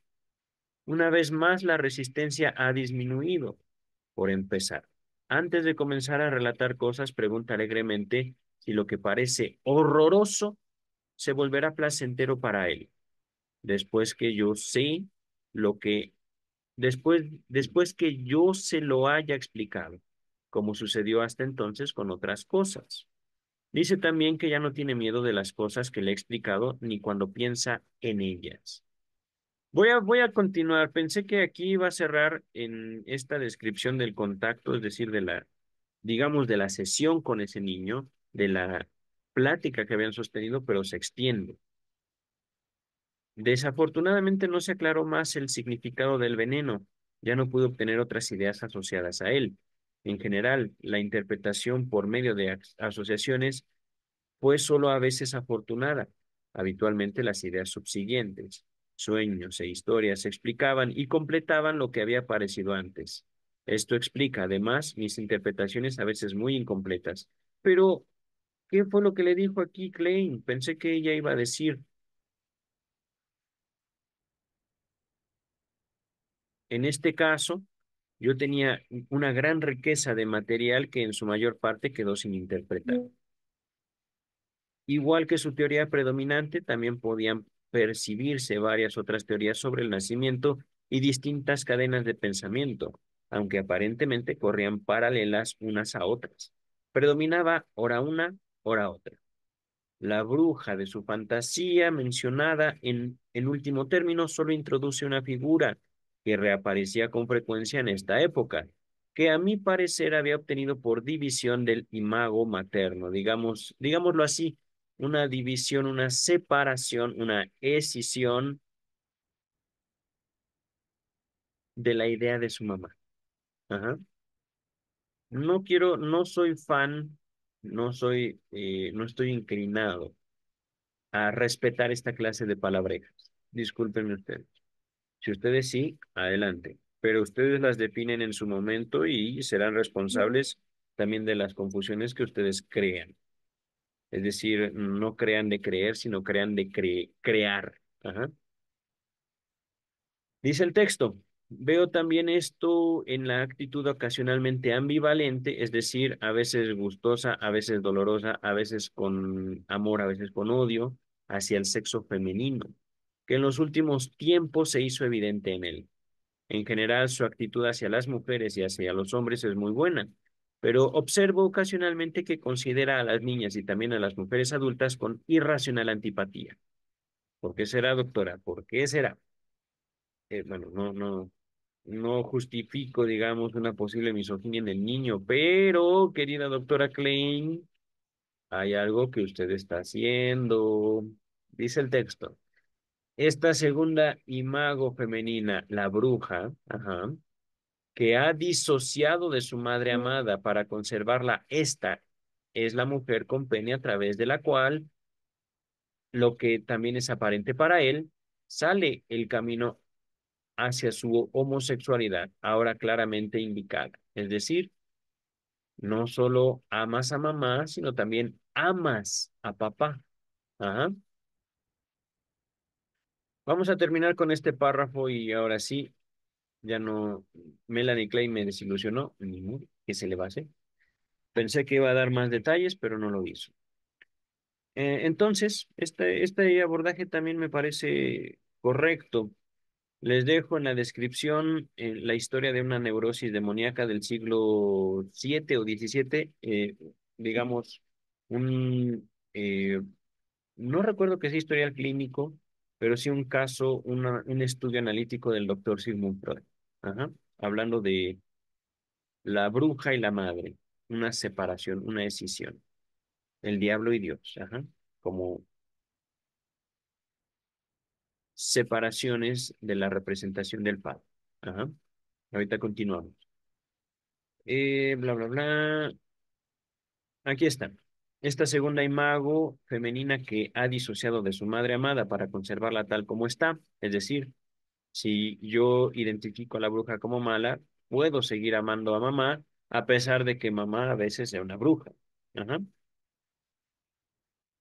Una vez más, la resistencia ha disminuido. Por empezar, antes de comenzar a relatar cosas, pregunta alegremente si lo que parece horroroso se volverá placentero para él. Después que yo sé lo que, después, después que yo se lo haya explicado como sucedió hasta entonces con otras cosas. Dice también que ya no tiene miedo de las cosas que le he explicado ni cuando piensa en ellas. Voy a, voy a continuar. Pensé que aquí iba a cerrar en esta descripción del contacto, es decir, de la, digamos, de la sesión con ese niño, de la plática que habían sostenido, pero se extiende. Desafortunadamente no se aclaró más el significado del veneno. Ya no pude obtener otras ideas asociadas a él. En general, la interpretación por medio de asociaciones fue pues, solo a veces afortunada. Habitualmente las ideas subsiguientes, sueños e historias explicaban y completaban lo que había aparecido antes. Esto explica, además, mis interpretaciones a veces muy incompletas. Pero, ¿qué fue lo que le dijo aquí Klein? Pensé que ella iba a decir. En este caso, yo tenía una gran riqueza de material que en su mayor parte quedó sin interpretar. Mm. Igual que su teoría predominante, también podían percibirse varias otras teorías sobre el nacimiento y distintas cadenas de pensamiento, aunque aparentemente corrían paralelas unas a otras. Predominaba hora una, hora otra. La bruja de su fantasía mencionada en, el último término solo introduce una figura que reaparecía con frecuencia en esta época, que a mi parecer había obtenido por división del imago materno, digamos, digámoslo así, una división, una separación, una escisión de la idea de su mamá. No quiero, no soy fan, no soy, eh, no estoy inclinado a respetar esta clase de palabrejas. Discúlpenme ustedes. Si ustedes sí, adelante. Pero ustedes las definen en su momento y serán responsables también de las confusiones que ustedes crean. Es decir, no crean de creer, sino crean de crear. Dice el texto, veo también esto en la actitud ocasionalmente ambivalente, es decir, a veces gustosa, a veces dolorosa, a veces con amor, a veces con odio, hacia el sexo femenino que en los últimos tiempos se hizo evidente en él. En general, su actitud hacia las mujeres y hacia los hombres es muy buena, pero observo ocasionalmente que considera a las niñas y también a las mujeres adultas con irracional antipatía. ¿Por qué será, doctora? ¿Por qué será? Eh, bueno, no, no, no justifico, digamos, una posible misoginia en el niño, pero, querida doctora Klein, hay algo que usted está haciendo. Dice el texto esta segunda imago femenina, la bruja, ajá, que ha disociado de su madre amada para conservarla, esta es la mujer con pene a través de la cual, lo que también es aparente para él, sale el camino hacia su homosexualidad, ahora claramente indicada. Es decir, no solo amas a mamá, sino también amas a papá. Ajá. Vamos a terminar con este párrafo y ahora sí, ya no, Melanie Clay me desilusionó, ni que se le va a hacer. Pensé que iba a dar más detalles, pero no lo hizo. Eh, entonces, este, este abordaje también me parece correcto. Les dejo en la descripción eh, la historia de una neurosis demoníaca del siglo VII o XVII, eh, digamos, un, no recuerdo que sea historial clínico, pero sí un caso, un estudio analítico del doctor Sigmund Freud, hablando de la bruja y la madre, una separación, una decisión, el diablo y Dios, como separaciones de la representación del Padre. Ahorita continuamos. Eh, bla, bla, bla. Aquí están. Esta segunda imago femenina que ha disociado de su madre amada para conservarla tal como está, es decir, si yo identifico a la bruja como mala, puedo seguir amando a mamá a pesar de que mamá a veces sea una bruja.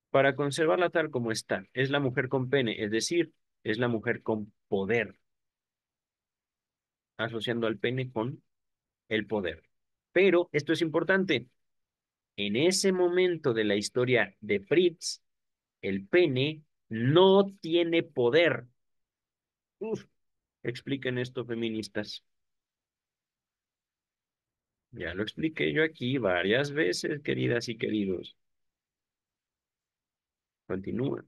Para conservarla tal como está, es la mujer con pene, es decir, es la mujer con poder, asociando al pene con el poder. Pero esto es importante, en ese momento de la historia de Fritz, el pene no tiene poder. expliquen esto, feministas. Ya lo expliqué yo aquí varias veces, queridas y queridos. Continúa.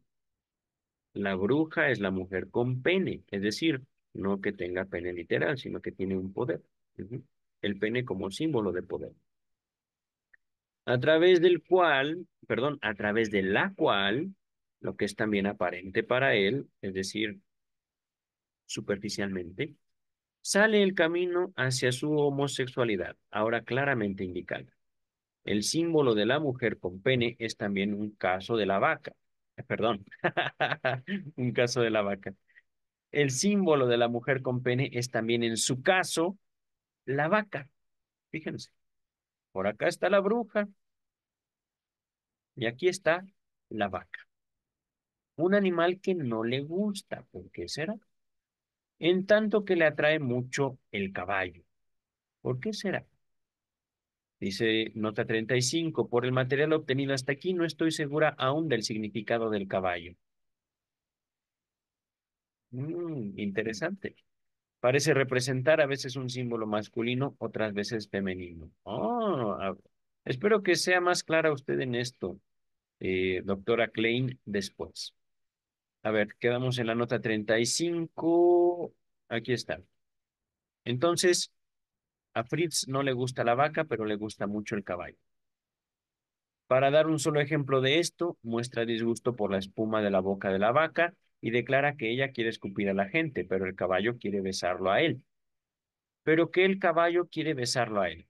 La bruja es la mujer con pene, es decir, no que tenga pene literal, sino que tiene un poder. El pene como símbolo de poder a través del cual, perdón, a través de la cual, lo que es también aparente para él, es decir, superficialmente, sale el camino hacia su homosexualidad, ahora claramente indicada. El símbolo de la mujer con pene es también un caso de la vaca, perdón, un caso de la vaca. El símbolo de la mujer con pene es también en su caso la vaca. Fíjense. Por acá está la bruja. Y aquí está la vaca. Un animal que no le gusta. ¿Por qué será? En tanto que le atrae mucho el caballo. ¿Por qué será? Dice nota 35, por el material obtenido hasta aquí no estoy segura aún del significado del caballo. Mm, interesante parece representar a veces un símbolo masculino, otras veces femenino. Oh, espero que sea más clara usted en esto, eh, doctora Klein, después. A ver, quedamos en la nota 35. Aquí está. Entonces, a Fritz no le gusta la vaca, pero le gusta mucho el caballo. Para dar un solo ejemplo de esto, muestra disgusto por la espuma de la boca de la vaca y declara que ella quiere escupir a la gente, pero el caballo quiere besarlo a él. Pero que el caballo quiere besarlo a él.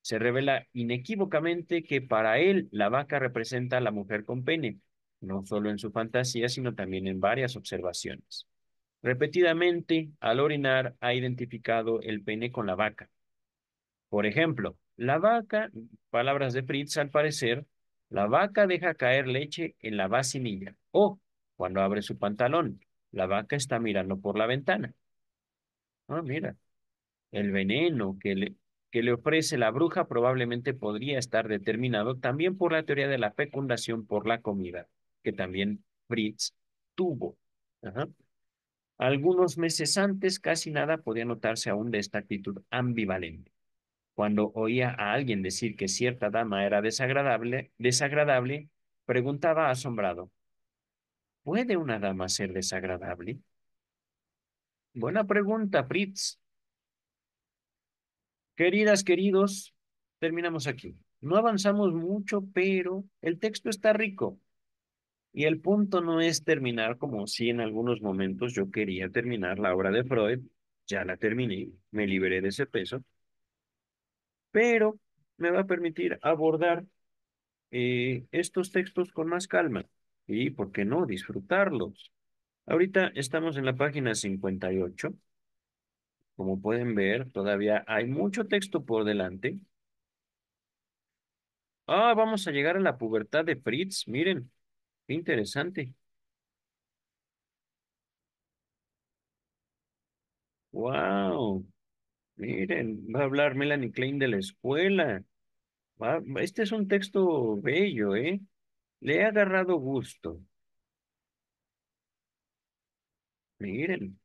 Se revela inequívocamente que para él la vaca representa a la mujer con pene, no solo en su fantasía, sino también en varias observaciones. Repetidamente, al orinar, ha identificado el pene con la vaca. Por ejemplo, la vaca, palabras de Fritz, al parecer, la vaca deja caer leche en la vacinilla. O, cuando abre su pantalón, la vaca está mirando por la ventana. Ah, mira, el veneno que le, que le ofrece la bruja probablemente podría estar determinado también por la teoría de la fecundación por la comida, que también Fritz tuvo. Algunos meses antes casi nada podía notarse aún de esta actitud ambivalente. Cuando oía a alguien decir que cierta dama era desagradable, desagradable, preguntaba asombrado, ¿Puede una dama ser desagradable? Buena pregunta, Fritz. Queridas, queridos, terminamos aquí. No avanzamos mucho, pero el texto está rico. Y el punto no es terminar como si en algunos momentos yo quería terminar la obra de Freud. Ya la terminé, me liberé de ese peso. Pero me va a permitir abordar eh, estos textos con más calma y, ¿por qué no?, disfrutarlos. Ahorita estamos en la página 58. Como pueden ver, todavía hay mucho texto por delante. Ah, vamos a llegar a la pubertad de Fritz. Miren, qué interesante. Wow. Miren, va a hablar Melanie Klein de la escuela. este es un texto bello, ¿eh? Le ha agarrado gusto. Miren,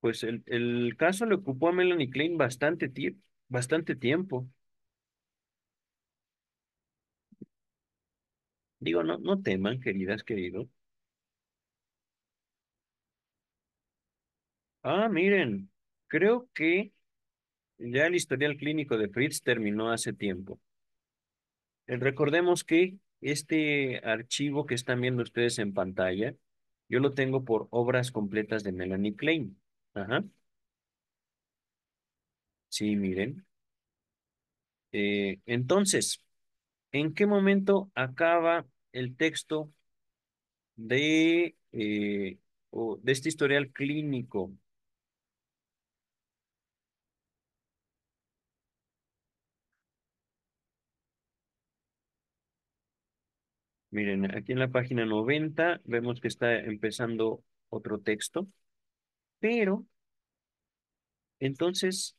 pues el, caso le ocupó a Melanie Klein bastante, bastante tiempo. Digo, no, no teman, queridas, querido. Ah, miren, creo que ya el historial clínico de Fritz terminó hace tiempo. Recordemos que este archivo que están viendo ustedes en pantalla, yo lo tengo por obras completas de Melanie Klein. Ajá. Sí, miren. Eh, entonces, ¿en qué momento acaba el texto de, eh, de este historial clínico? Miren, aquí en la página 90 vemos que está empezando otro texto, pero entonces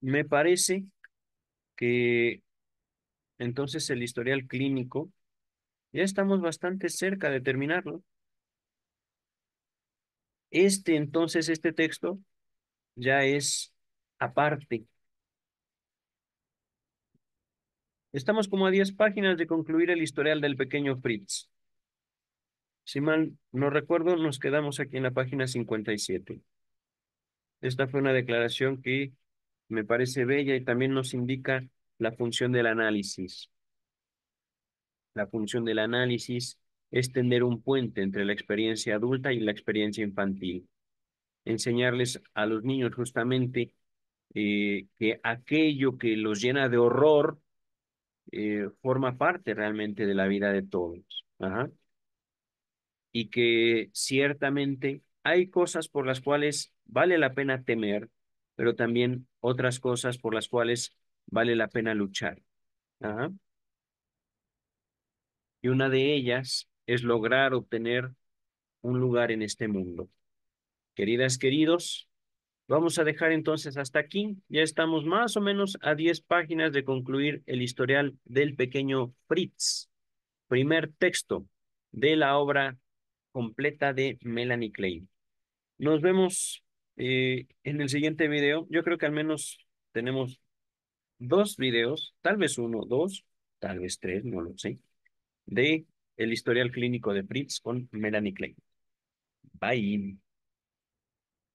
me parece que entonces el historial clínico ya estamos bastante cerca de terminarlo. Este entonces, este texto ya es aparte Estamos como a 10 páginas de concluir el historial del pequeño Fritz. Si mal no recuerdo, nos quedamos aquí en la página 57. Esta fue una declaración que me parece bella y también nos indica la función del análisis. La función del análisis es tener un puente entre la experiencia adulta y la experiencia infantil. Enseñarles a los niños justamente eh, que aquello que los llena de horror eh, forma parte realmente de la vida de todos. Y que ciertamente hay cosas por las cuales vale la pena temer, pero también otras cosas por las cuales vale la pena luchar. Y una de ellas es lograr obtener un lugar en este mundo. Queridas, queridos, Vamos a dejar entonces hasta aquí. Ya estamos más o menos a 10 páginas de concluir el historial del pequeño Fritz, primer texto de la obra completa de Melanie Klein. Nos vemos eh, en el siguiente video. Yo creo que al menos tenemos dos videos, tal vez uno, dos, tal vez tres, no lo sé, de el historial clínico de Fritz con Melanie Klein. Bye.